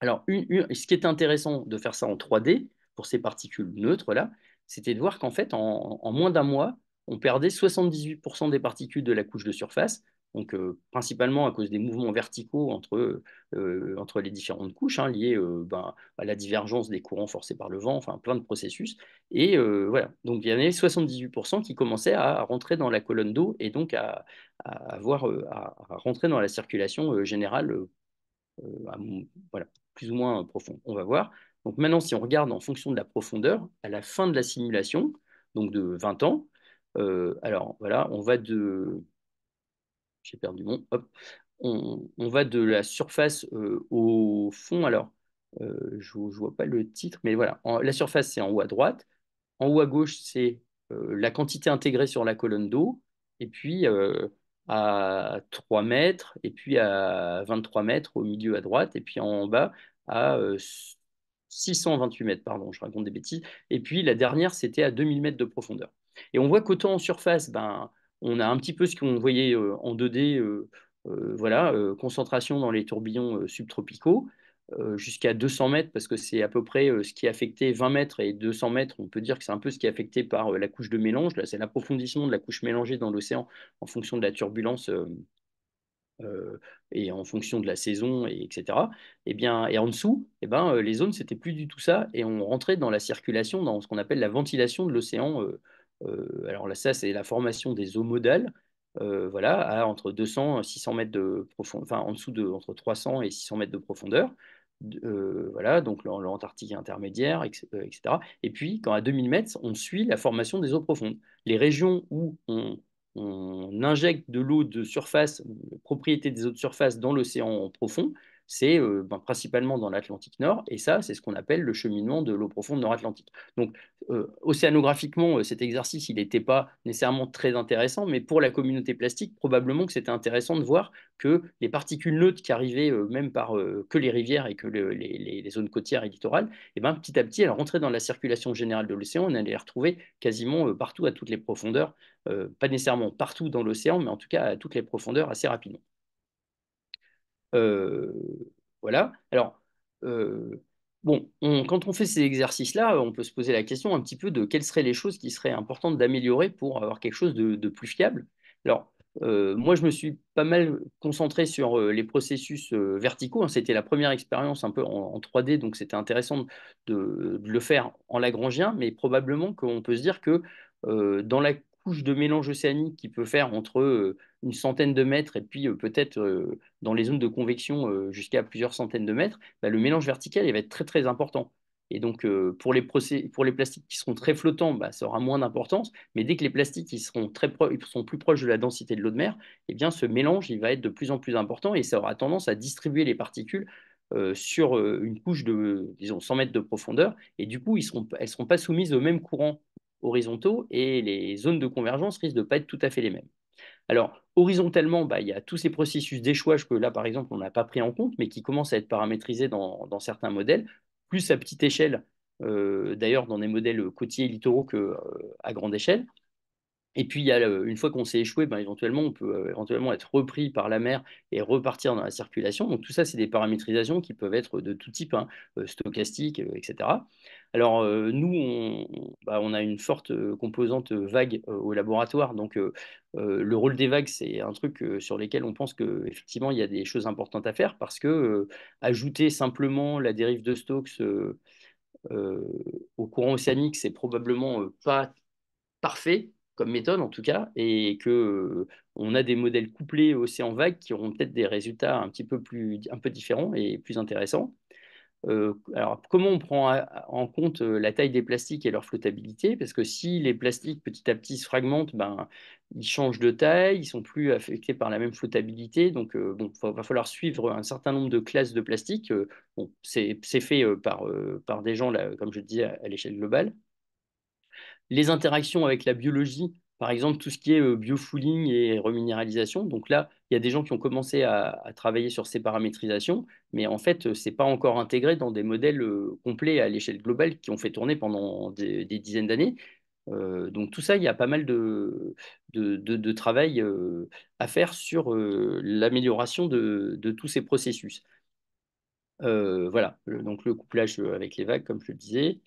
Alors, ce qui est intéressant de faire ça en 3D pour ces particules neutres là, c'était de voir qu'en fait, en moins d'un mois, on perdait 78% des particules de la couche de surface, donc euh, principalement à cause des mouvements verticaux entre, euh, entre les différentes couches, hein, liés euh, ben, à la divergence des courants forcés par le vent, enfin plein de processus. Et voilà, donc il y en avait 78% qui commençaient à, rentrer dans la colonne d'eau et donc à, avoir, à, rentrer dans la circulation générale, plus ou moins profonde. On va voir. Donc maintenant, si on regarde en fonction de la profondeur, à la fin de la simulation, donc de 20 ans, euh, alors voilà, on va de. J'ai perdu mon. Hop. On, va de la surface euh, au fond. Alors, euh, je ne vois pas le titre, mais voilà. la surface, c'est en haut à droite. En haut à gauche, c'est la quantité intégrée sur la colonne d'eau. Et puis, à 3 mètres, et puis à 23 mètres au milieu à droite. Et puis en bas, à 628 mètres, pardon, je raconte des bêtises. Et puis la dernière, c'était à 2000 mètres de profondeur. Et on voit qu'autant en surface, ben, on a un petit peu ce qu'on voyait euh, en 2D, euh, euh, voilà, concentration dans les tourbillons subtropicaux, jusqu'à 200 mètres, parce que c'est à peu près ce qui affectait 20 mètres et 200 mètres, on peut dire que c'est un peu ce qui est affecté par la couche de mélange. Là, c'est l'approfondissement de la couche mélangée dans l'océan en fonction de la turbulence. et en fonction de la saison, etc. Eh et en dessous, et eh ben, les zones, c'était plus du tout ça, et on rentrait dans la circulation, dans ce qu'on appelle la ventilation de l'océan euh, alors là, ça, c'est la formation des eaux modales. Euh, voilà, à entre 200 et 600 mètres de profondeur, enfin en dessous de entre 300 et 600 mètres de profondeur, euh, voilà, donc l'Antarctique intermédiaire, etc. Et puis, quand à 2000 mètres, on suit la formation des eaux profondes. Les régions où on, on injecte de l'eau de surface, propriété des eaux de surface dans l'océan profond, c'est ben, principalement dans l'Atlantique Nord, et ça, c'est ce qu'on appelle le cheminement de l'eau profonde nord-atlantique. Donc, océanographiquement, cet exercice, il n'était pas nécessairement très intéressant, mais pour la communauté plastique, probablement que c'était intéressant de voir que les particules neutres qui arrivaient même par que les rivières et que les, zones côtières et littorales, eh ben, petit à petit, elles rentraient dans la circulation générale de l'océan, on allait les retrouver quasiment partout à toutes les profondeurs, pas nécessairement partout dans l'océan, mais en tout cas à toutes les profondeurs assez rapidement. Euh, voilà. Alors, euh, bon, quand on fait ces exercices-là, on peut se poser la question un petit peu de quelles seraient les choses qui seraient importantes d'améliorer pour avoir quelque chose de, plus fiable. Alors, euh, moi, je me suis pas mal concentré sur les processus verticaux. Hein. C'était la première expérience un peu en, 3D, donc c'était intéressant de, de, le faire en Lagrangien, mais probablement qu'on peut se dire que dans la couche de mélange océanique qui peut faire entre euh, une centaine de mètres et puis euh, peut-être euh, dans les zones de convection jusqu'à plusieurs centaines de mètres, bah, le mélange vertical il va être très très important. Et donc, pour, les procès pour les plastiques qui seront très flottants, bah, ça aura moins d'importance. Mais dès que les plastiques ils seront très ils sont plus proches de la densité de l'eau de mer, et eh bien, ce mélange il va être de plus en plus important et ça aura tendance à distribuer les particules sur une couche de, disons, 100 mètres de profondeur. Et du coup, ils seront, elles seront pas soumises au même courant horizontaux et les zones de convergence risquent de ne pas être tout à fait les mêmes. Alors, horizontalement, bah, il y a tous ces processus d'échouage que là, par exemple, on n'a pas pris en compte, mais qui commencent à être paramétrisés dans, certains modèles, plus à petite échelle, euh, d'ailleurs dans des modèles côtiers littoraux qu'à euh, à grande échelle. Et puis, une fois qu'on s'est échoué, ben, éventuellement, on peut euh, éventuellement être repris par la mer et repartir dans la circulation. Donc, tout ça, c'est des paramétrisations qui peuvent être de tout type, hein, euh, stochastiques, euh, etc. Alors, nous, bah, on, a une forte composante vague au laboratoire. Donc, le rôle des vagues, c'est un truc sur lequel on pense qu'effectivement, il y a des choses importantes à faire parce que ajouter simplement la dérive de Stokes au courant océanique, c'est probablement pas parfait comme méthode en tout cas, et que euh, on a des modèles couplés océan vague qui auront peut-être des résultats un petit peu plus un peu différents et plus intéressants. Euh, alors comment on prend en compte euh, la taille des plastiques et leur flottabilité Parce que si les plastiques petit à petit se fragmentent, ben ils changent de taille, ils sont plus affectés par la même flottabilité. Donc va, falloir suivre un certain nombre de classes de plastiques. c'est fait par par des gens comme je dis à l'échelle globale les interactions avec la biologie, par exemple tout ce qui est euh, biofouling et reminéralisation. Donc là, il y a des gens qui ont commencé à, travailler sur ces paramétrisations, mais en fait, euh, ce n'est pas encore intégré dans des modèles euh, complets à l'échelle globale qui ont fait tourner pendant des, dizaines d'années. donc tout ça, il y a pas mal de, travail à faire sur l'amélioration de, tous ces processus. voilà, donc le couplage avec les vagues, comme je le disais.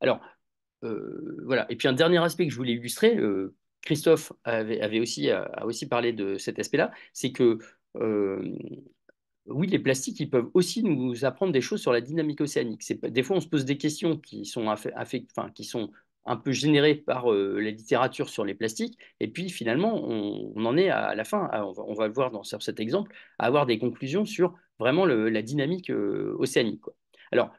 alors, euh, voilà. Et puis un dernier aspect que je voulais illustrer, euh, Christophe avait, aussi, euh, a, aussi parlé de cet aspect-là, c'est que oui, les plastiques, ils peuvent aussi nous apprendre des choses sur la dynamique océanique. Des fois, on se pose des questions qui sont, qui sont un peu générées par la littérature sur les plastiques. Et puis, finalement, on, en est à, la fin, ah, on, va, le voir dans, sur cet exemple, à avoir des conclusions sur vraiment la dynamique océanique. Alors,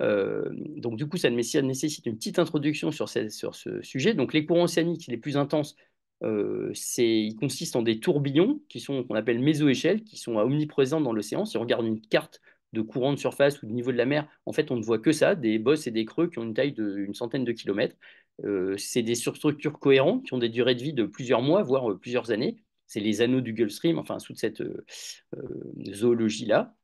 euh, donc du coup, ça nécessite une petite introduction sur, ce sujet. Donc les courants océaniques les plus intenses, euh, ils consistent en des tourbillons qui sont qu'on appelle mésoéchelles, qui sont omniprésents dans l'océan. Si on regarde une carte de courant de surface ou de niveau de la mer, en fait, on ne voit que ça, des bosses et des creux qui ont une taille d'une centaine de kilomètres. Euh, c'est des surstructures cohérentes qui ont des durées de vie de plusieurs mois, voire plusieurs années. C'est les anneaux du Gulf Stream, enfin, sous cette zoologie-là.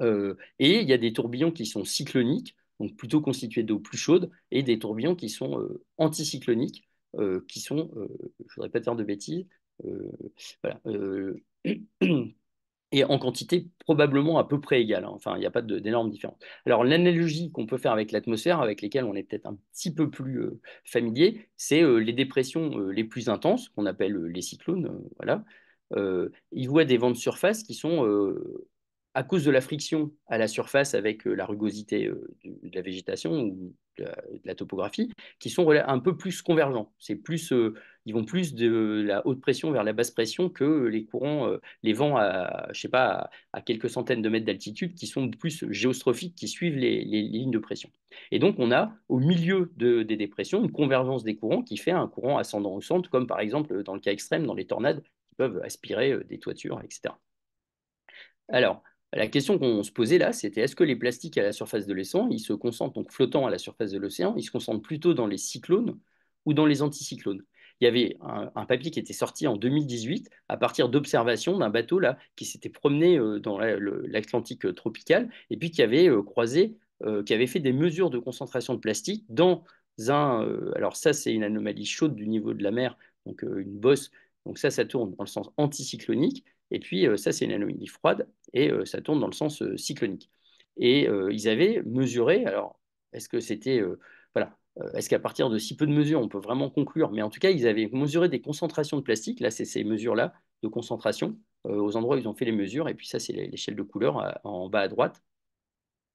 Euh, et il y a des tourbillons qui sont cycloniques, donc plutôt constitués d'eau plus chaude, et des tourbillons qui sont euh, anticycloniques, euh, qui sont, je ne voudrais pas te faire de bêtises, voilà, (clears throat) et en quantité probablement à peu près égale. Hein. enfin, il n'y a pas d'énormes différences Alors, l'analogie qu'on peut faire avec l'atmosphère, avec lesquelles on est peut-être un petit peu plus familier, c'est les dépressions les plus intenses, qu'on appelle les cyclones, voilà, Il ils voient des vents de surface qui sont à cause de la friction à la surface avec euh, la rugosité euh, de la végétation ou de la, topographie, qui sont un peu plus convergents. C'est plus, euh, ils vont plus de la haute pression vers la basse pression que les courants, les vents à, je sais pas, à, quelques centaines de mètres d'altitude, qui sont plus géostrophiques, qui suivent les, lignes de pression. Et donc, on a au milieu de, des dépressions une convergence des courants qui fait un courant ascendant au centre, comme par exemple dans le cas extrême, dans les tornades qui peuvent aspirer des toitures, etc. Alors, la question qu'on se posait là, c'était est-ce que les plastiques à la surface de l'océan, ils se concentrent, donc flottant à la surface de l'océan, ils se concentrent plutôt dans les cyclones ou dans les anticyclones il y avait un, papier qui était sorti en 2018 à partir d'observations d'un bateau là qui s'était promené euh, dans l'Atlantique euh, tropical et puis qui avait euh, croisé, qui avait fait des mesures de concentration de plastique dans un. alors ça, c'est une anomalie chaude du niveau de la mer, donc une bosse. Donc ça, ça tourne dans le sens anticyclonique. Et puis, euh, ça, c'est une anomalie froide et euh, ça tourne dans le sens euh, cyclonique. Et ils avaient mesuré, alors, est-ce que c'était. voilà. Est-ce qu'à partir de si peu de mesures, on peut vraiment conclure Mais en tout cas, ils avaient mesuré des concentrations de plastique. Là, c'est ces mesures-là de concentration aux endroits où ils ont fait les mesures. Et puis, ça, c'est l'échelle de couleur en bas à droite.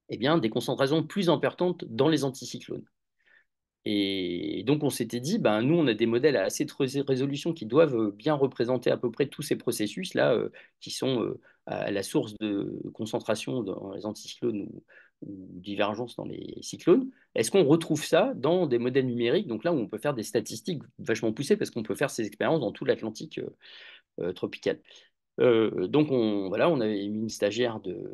Eh bien, des concentrations plus importantes dans les anticyclones. Et donc on s'était dit, ben, nous on a des modèles à assez de résolution qui doivent euh, bien représenter à peu près tous ces processus-là euh, qui sont euh, à la source de concentration dans les anticyclones ou, divergence dans les cyclones. Est-ce qu'on retrouve ça dans des modèles numériques Donc là où on peut faire des statistiques vachement poussées parce qu'on peut faire ces expériences dans tout l'Atlantique euh, tropical. donc on, voilà, on avait une stagiaire de,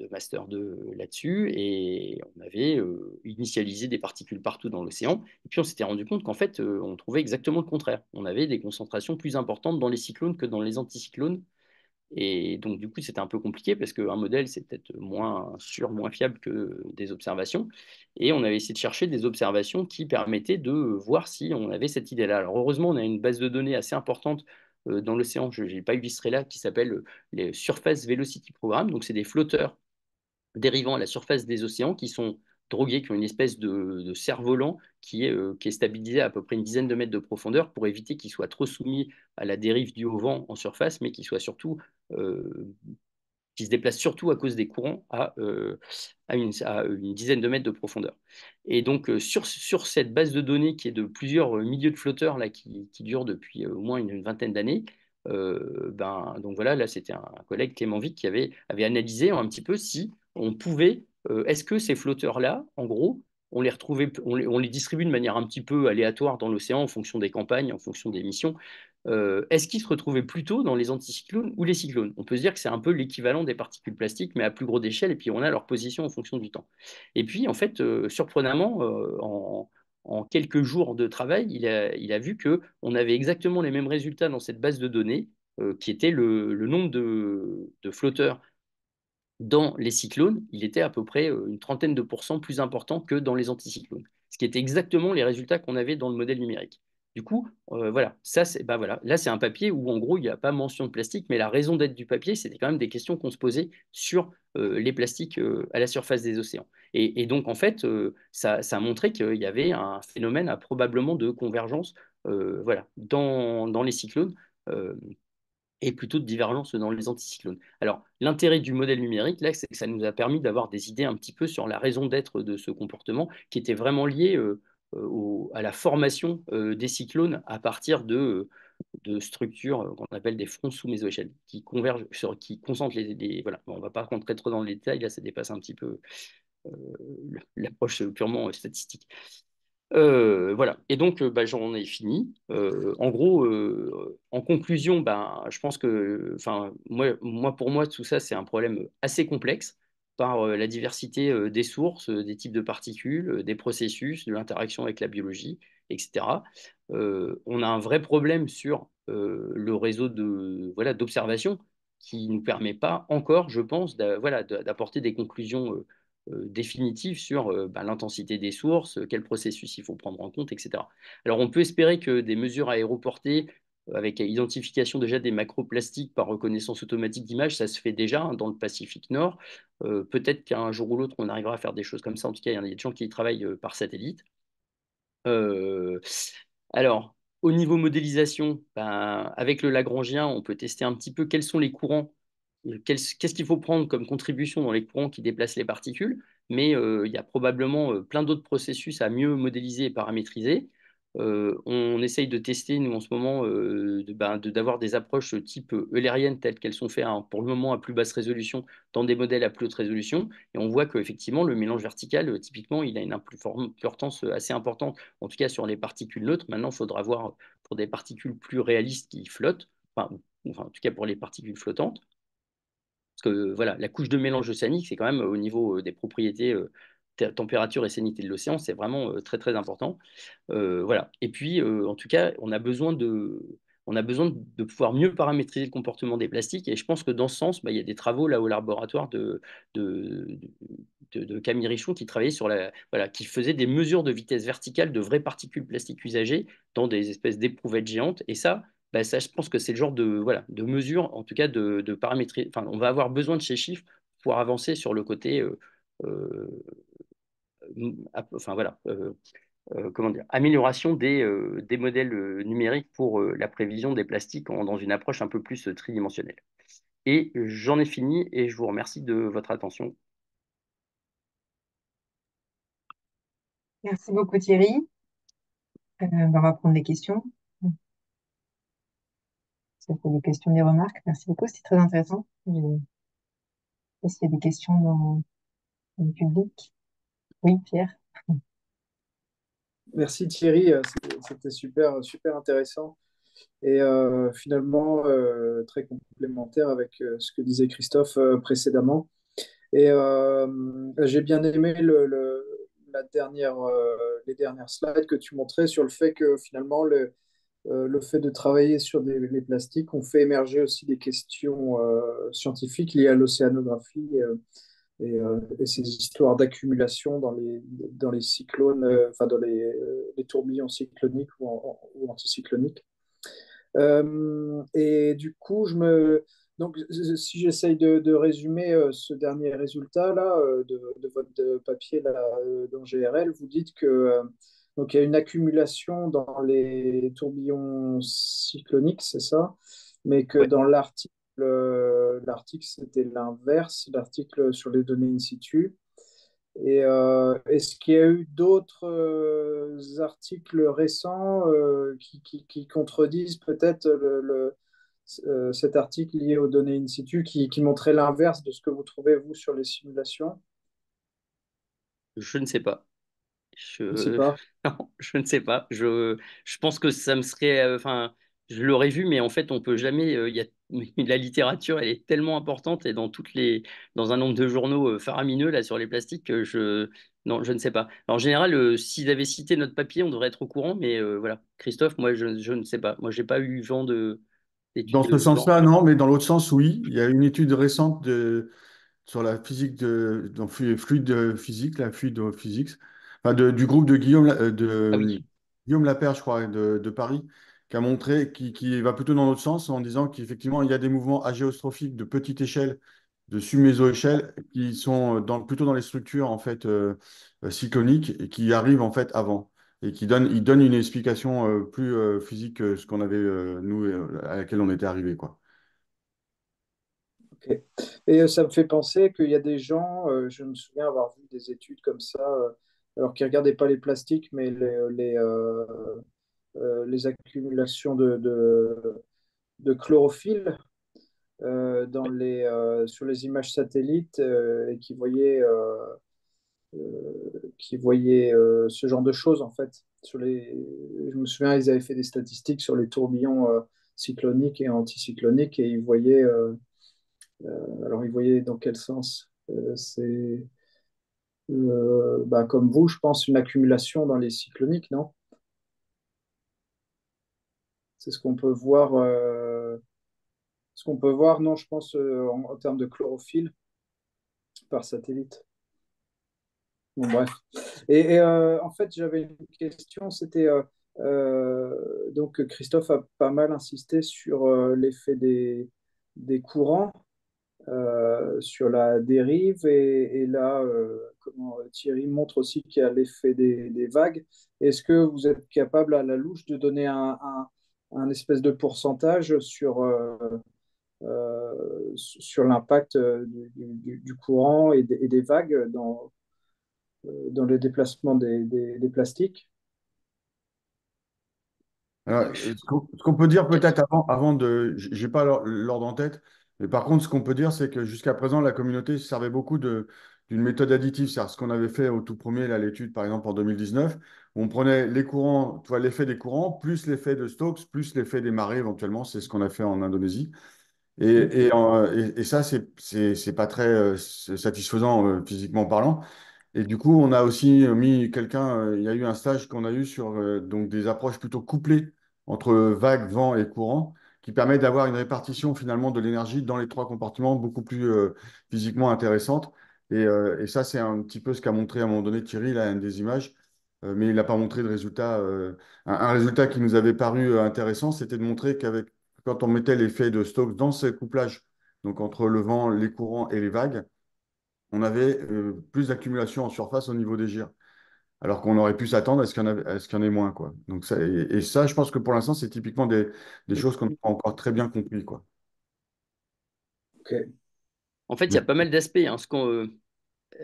de Master 2 euh, là-dessus, et on avait euh, initialisé des particules partout dans l'océan, et puis on s'était rendu compte qu'en fait, euh, on trouvait exactement le contraire. On avait des concentrations plus importantes dans les cyclones que dans les anticyclones, et donc du coup, c'était un peu compliqué, parce qu'un modèle, c'est peut-être moins sûr, moins fiable que des observations, et on avait essayé de chercher des observations qui permettaient de voir si on avait cette idée-là. Alors heureusement, on a une base de données assez importante dans l'océan, je n'ai pas illustré là, qui s'appelle les Surface Velocity programme Donc, c'est des flotteurs dérivant à la surface des océans qui sont drogués, qui ont une espèce de, cerf-volant qui est, euh, qui est stabilisé à, à peu près une dizaine de mètres de profondeur pour éviter qu'ils soient trop soumis à la dérive du haut vent en surface, mais qu'ils soit surtout euh, qui se déplace surtout à cause des courants à, euh, à, une, à, une, dizaine de mètres de profondeur. Et donc, sur, sur, cette base de données qui est de plusieurs milieux de flotteurs là, qui, qui dure depuis au moins une, vingtaine d'années, ben, donc voilà, là, c'était un, collègue, Clément Vic, qui avait, avait analysé un petit peu si on pouvait, euh, est-ce que ces flotteurs-là, en gros, on les, retrouvait, on les, distribue de manière un petit peu aléatoire dans l'océan en fonction des campagnes, en fonction des missions. Euh, est-ce qu'ils se retrouvaient plutôt dans les anticyclones ou les cyclones On peut se dire que c'est un peu l'équivalent des particules plastiques, mais à plus gros échelle, et puis on a leur position en fonction du temps. Et puis, en fait, euh, surprenamment, en, quelques jours de travail, il a, il a vu qu'on avait exactement les mêmes résultats dans cette base de données, qui était le, nombre de flotteurs dans les cyclones, il était à peu près euh, une trentaine de pourcents plus important que dans les anticyclones, ce qui était exactement les résultats qu'on avait dans le modèle numérique. Du coup, euh, voilà, ça c'est bah voilà, là c'est un papier où en gros il n'y a pas mention de plastique, mais la raison d'être du papier, c'était quand même des questions qu'on se posait sur euh, les plastiques à la surface des océans. Et, donc en fait, ça, ça, a montré qu'il y avait un phénomène à probablement de convergence, voilà, dans les cyclones et plutôt de divergence dans les anticyclones. Alors, l'intérêt du modèle numérique, là, c'est que ça nous a permis d'avoir des idées un petit peu sur la raison d'être de ce comportement qui était vraiment lié euh, euh, à la formation euh, des cyclones à partir de, structures qu'on appelle des fronts sous mésoéchelles qui convergent, sur, qui concentrent les. voilà, on ne va pas rentrer trop dans les détails, là, ça dépasse un petit peu l'approche purement statistique. Euh, voilà. Et donc, euh, bah, j'en ai fini. Euh, en gros, en conclusion, bah, je pense que, moi, pour moi, tout ça, c'est un problème assez complexe par la diversité des sources, des types de particules, des processus, de l'interaction avec la biologie, etc. on a un vrai problème sur le réseau de voilà d'observation qui nous permet pas encore, je pense, d'apporter des conclusions euh, définitive sur euh, bah, l'intensité des sources, euh, quel processus il faut prendre en compte, etc. Alors on peut espérer que des mesures aéroportées avec identification déjà des macroplastiques par reconnaissance automatique d'image, ça se fait déjà hein, dans le Pacifique Nord. Peut-être qu'un jour ou l'autre, on arrivera à faire des choses comme ça. En tout cas, il y a des gens qui travaillent par satellite. alors, au niveau modélisation, ben, avec le Lagrangien, on peut tester un petit peu quels sont les courants qu'est-ce qu'il faut prendre comme contribution dans les courants qui déplacent les particules, mais euh, il y a probablement euh, plein d'autres processus à mieux modéliser et paramétriser. Euh, on essaye de tester, nous, en ce moment, ben, d'avoir des approches type eulérienne, telles qu'elles sont faites hein, pour le moment à plus basse résolution, dans des modèles à plus haute résolution. Et on voit qu'effectivement, le mélange vertical, typiquement, il a une importance assez importante, en tout cas sur les particules neutres. Maintenant, il faudra voir pour des particules plus réalistes qui flottent, enfin en tout cas pour les particules flottantes. Parce que voilà, la couche de mélange océanique, c'est quand même au niveau euh, des propriétés euh, température et salinité de l'océan, c'est vraiment euh, très très important. voilà. Et puis, en tout cas, on a besoin de on a besoin de pouvoir mieux paramétriser le comportement des plastiques. Et je pense que dans ce sens, bah, il y a des travaux là au laboratoire de, de, de, de Camille Richon qui travaillait sur la, voilà, qui faisait des mesures de vitesse verticale de vraies particules plastiques usagées dans des espèces d'éprouvettes géantes. Et ça, bah, je pense que c'est le genre de, mesure, en tout cas de, paramétrer. on va avoir besoin de ces chiffres pour avancer sur le côté, euh, euh, voilà, euh, comment dire, amélioration des, modèles numériques pour la prévision des plastiques dans une approche un peu plus tridimensionnelle. Et j'en ai fini et je vous remercie de votre attention. Merci beaucoup Thierry. on va prendre des questions des questions, des remarques. Merci beaucoup, c'est très intéressant. Est-ce qu'il y a des questions dans, le public. Oui, Pierre. Merci Thierry, euh, c'était super, super intéressant et euh, finalement euh, très complémentaire avec ce que disait Christophe précédemment. Et j'ai bien aimé le, la dernière, les dernières slides que tu montrais sur le fait que finalement le, euh, le fait de travailler sur les plastiques, ont fait émerger aussi des questions euh, scientifiques liées à l'océanographie euh, et, ces histoires d'accumulation dans les, dans les cyclones, enfin dans les, tourbillons cycloniques ou, anticycloniques. et du coup, je me, donc, si j'essaye de, résumer ce dernier résultat-là de, votre papier dans GRL, vous dites que donc il y a une accumulation dans les tourbillons cycloniques, c'est ça, mais que dans l'article, euh, l'article c'était l'inverse, l'article sur les données in situ. Et euh, est-ce qu'il y a eu d'autres euh, articles récents qui, contredisent peut-être le, cet article lié aux données in situ qui, qui montrait l'inverse de ce que vous trouvez vous sur les simulations Je ne sais pas. Je, sais pas. (laughs) Non, je ne sais pas. Je, je, pense que ça me serait. Euh, enfin, je l'aurais vu, mais en fait, on peut jamais. Euh, il y a, (laughs) la littérature, elle est tellement importante et dans toutes les, dans un nombre de journaux euh, faramineux là sur les plastiques, je, non, je ne sais pas. en général, s'ils avaient cité notre papier, on devrait être au courant, mais voilà. Christophe, moi, je, je, ne sais pas. Moi, j'ai pas eu vent de. Dans ce sens-là, non, mais dans l'autre sens, oui. Il y a une étude récente de, sur la physique de, dans fluide physique, la fluide Physique, du groupe de Guillaume, euh, de, ah Guillaume je crois, de, Paris, qui a montré, qui, qui va plutôt dans l'autre sens en disant qu'effectivement, il y a des mouvements agéostrophiques de petite échelle, de submésoéchelle, échelle qui sont euh, plutôt dans les structures en fait euh, cycloniques et qui arrivent en fait avant. Et qui donnent, il donne une explication plus physique que ce qu'on avait, nous, à laquelle on était arrivé, quoi. Ok. Et ça me fait penser qu'il y a des gens, je me souviens avoir vu des études comme ça, alors qu'ils ne regardaient pas les plastiques, mais les, les, euh, euh, accumulations de, de, chlorophylle euh, dans les, sur les images satellites et qui voyaient, qui voyaient ce genre de choses, en fait. Sur les... Je me souviens, ils avaient fait des statistiques sur les tourbillons cycloniques et anticycloniques et ils voyaient... alors, ils voyaient dans quel sens c'est... Euh, bah, comme vous, je pense, une accumulation dans les cycloniques, non C'est ce qu'on peut voir. Euh, ce qu'on peut voir, non, je pense, euh, en, termes de chlorophylle par satellite. Bon, bref. Et, en fait, j'avais une question, c'était. donc, Christophe a pas mal insisté sur l'effet des courants euh, sur la dérive. Et, là, euh, comment, euh, Thierry montre aussi qu'il y a l'effet des, vagues. Est-ce que vous êtes capable à la louche de donner un, espèce de pourcentage sur, sur l'impact du, courant et, des vagues dans, dans le déplacement des, plastiques ce qu'on peut dire peut-être avant, avant de, j'ai pas l'ordre en tête, mais par contre, ce qu'on peut dire, c'est que jusqu'à présent, la communauté servait beaucoup de, d'une méthode additive, c'est-à-dire ce qu'on avait fait au tout premier, là, l'étude, par exemple, en 2019, où on prenait les courants, tu vois, l'effet des courants, plus l'effet de Stokes, plus l'effet des marées éventuellement, c'est ce qu'on a fait en Indonésie. Et, mmh. ça, c'est, c'est, pas très euh, satisfaisant euh, physiquement parlant. Et du coup, on a aussi mis quelqu'un, euh, il y a eu un stage qu'on a eu sur donc des approches plutôt couplées entre vagues, vent et courants qui permet d'avoir une répartition finalement de l'énergie dans les trois compartiments beaucoup plus euh, physiquement intéressante. Euh, et, ça, c'est un petit peu ce qu'a montré à un moment donné Thierry, là, une des images, euh, mais il n'a pas montré de résultat. Un, résultat qui nous avait paru intéressant, c'était de montrer qu'avec quand on mettait l'effet de Stokes dans ces couplages, donc entre le vent, les courants et les vagues, on avait plus d'accumulation en surface au niveau des gyres alors qu'on aurait pu s'attendre à ce qu'il y, en ait moins. Quoi. Donc ça, et, ça, je pense que pour l'instant, c'est typiquement des, choses qu'on n'a pas encore très bien compris. Quoi. En fait, il y a pas mal d'aspects.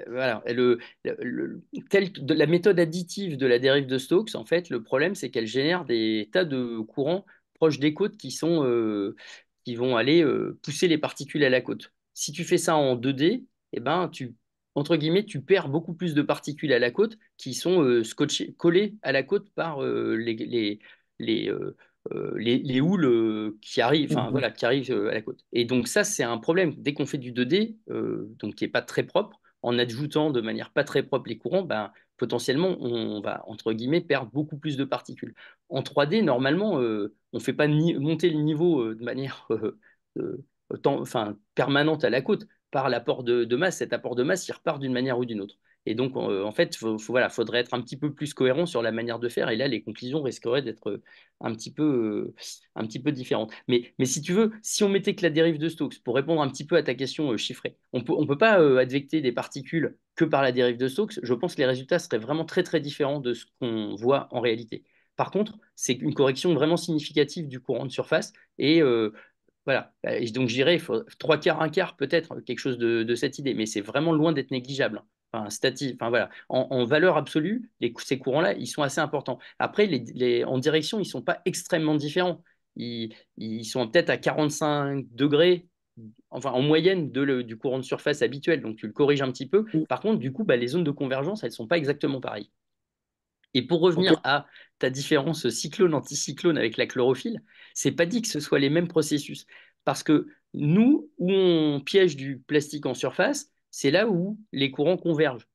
voilà, la méthode additive de la dérive de Stokes, en fait, le problème, c'est qu'elle génère des tas de courants proches des côtes qui, sont, euh, qui vont aller euh, pousser les particules à la côte. Si tu fais ça en 2D, eh ben, tu entre guillemets, tu perds beaucoup plus de particules à la côte qui sont euh, collées à la côte par euh, euh, les, les, houles qui arrivent, mmh, mmh. voilà, qui à la côte. Et donc ça, c'est un problème. Dès qu'on fait du 2D, donc qui n'est pas très propre, en ajoutant de manière pas très propre les courants, ben, potentiellement, on va, entre guillemets, perdre beaucoup plus de particules. En 3D, normalement, on ne fait pas monter le niveau de manière (laughs) permanente à la côte par l'apport de, masse. Cet apport de masse, il repart d'une manière ou d'une autre. Et donc, en euh, fait, il voilà, faudrait être un petit peu plus cohérent sur la manière de faire. Et là, les conclusions risqueraient d'être euh, un, petit peu, euh, un petit peu différentes. Mais, mais, si tu veux, si on mettait que la dérive de Stokes, pour répondre un petit peu à ta question chiffrée, on peut, ne peut pas advecter des particules que par la dérive de Stokes. Je pense que les résultats seraient vraiment très, très différents de ce qu'on voit en réalité. Par contre, c'est une correction vraiment significative du courant de surface et voilà. Bah, donc, je dirais, trois quarts, un quart, peut-être, quelque chose de, cette idée. Mais c'est vraiment loin d'être négligeable. Enfin, enfin, voilà. en, valeur absolue, ces courants-là, ils sont assez importants. Après, les, en direction, ils ne sont pas extrêmement différents. Ils, sont peut-être à 45 degrés, enfin en moyenne, du courant de surface habituel. Donc, tu le corriges un petit peu. Mm. Par contre, du coup, bah, les zones de convergence, elles ne sont pas exactement pareilles. Et pour revenir à ta différence cyclone-anticyclone avec la chlorophylle, c'est pas dit que ce soit les mêmes processus. Parce que nous, où on piège du plastique en surface, c'est là où les courants convergent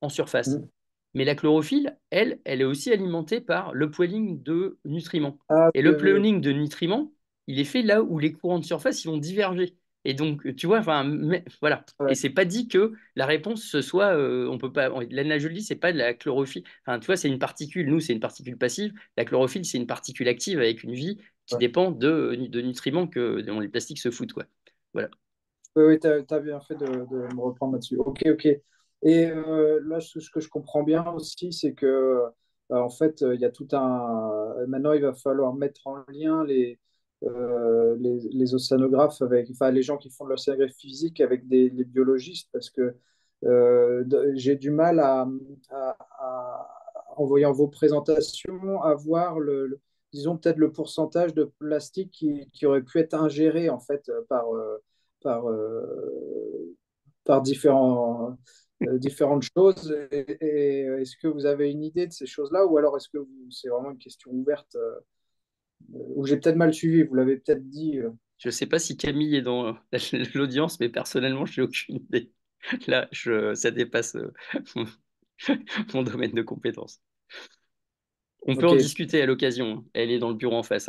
en surface. Mm. Mais la chlorophylle, elle, elle est aussi alimentée par le poiling de nutriments. Ah, Et le poiling de nutriments, il est fait là où les courants de surface vont diverger. Et donc, tu vois, enfin, voilà. Et c'est pas dit que la réponse ce soit, euh, on peut pas. jolie c'est pas de la chlorophylle. Enfin, tu vois, c'est une particule. Nous, c'est une particule passive. La chlorophylle, c'est une particule active avec une vie qui dépend de, de, nutriments que dont les plastiques se foutent, quoi. Voilà. Oui, tu as, bien fait de, me reprendre là-dessus. Ok, ok. Et euh, là, ce que je comprends bien aussi, c'est que, euh, en fait, il y a tout un. Maintenant, il va falloir mettre en lien les euh, les, océanographes, avec, enfin les gens qui font de l'océanographie physique avec des, biologistes, parce que euh, j'ai du mal à, en voyant vos présentations, à voir le, disons peut-être le pourcentage de plastique qui, aurait pu être ingéré en fait par, euh, par, par différents différentes choses. Et, est-ce que vous avez une idée de ces choses-là ou alors est-ce que c'est vraiment une question ouverte euh, ou j'ai peut-être mal suivi, vous l'avez peut-être dit. Euh. Je ne sais pas si Camille est dans (laughs) l'audience, mais personnellement, je n'ai aucune idée. Là, ça dépasse euh, (laughs) mon domaine de compétences. On peut en discuter à l'occasion. Hein. Elle est dans le bureau en face. Hein.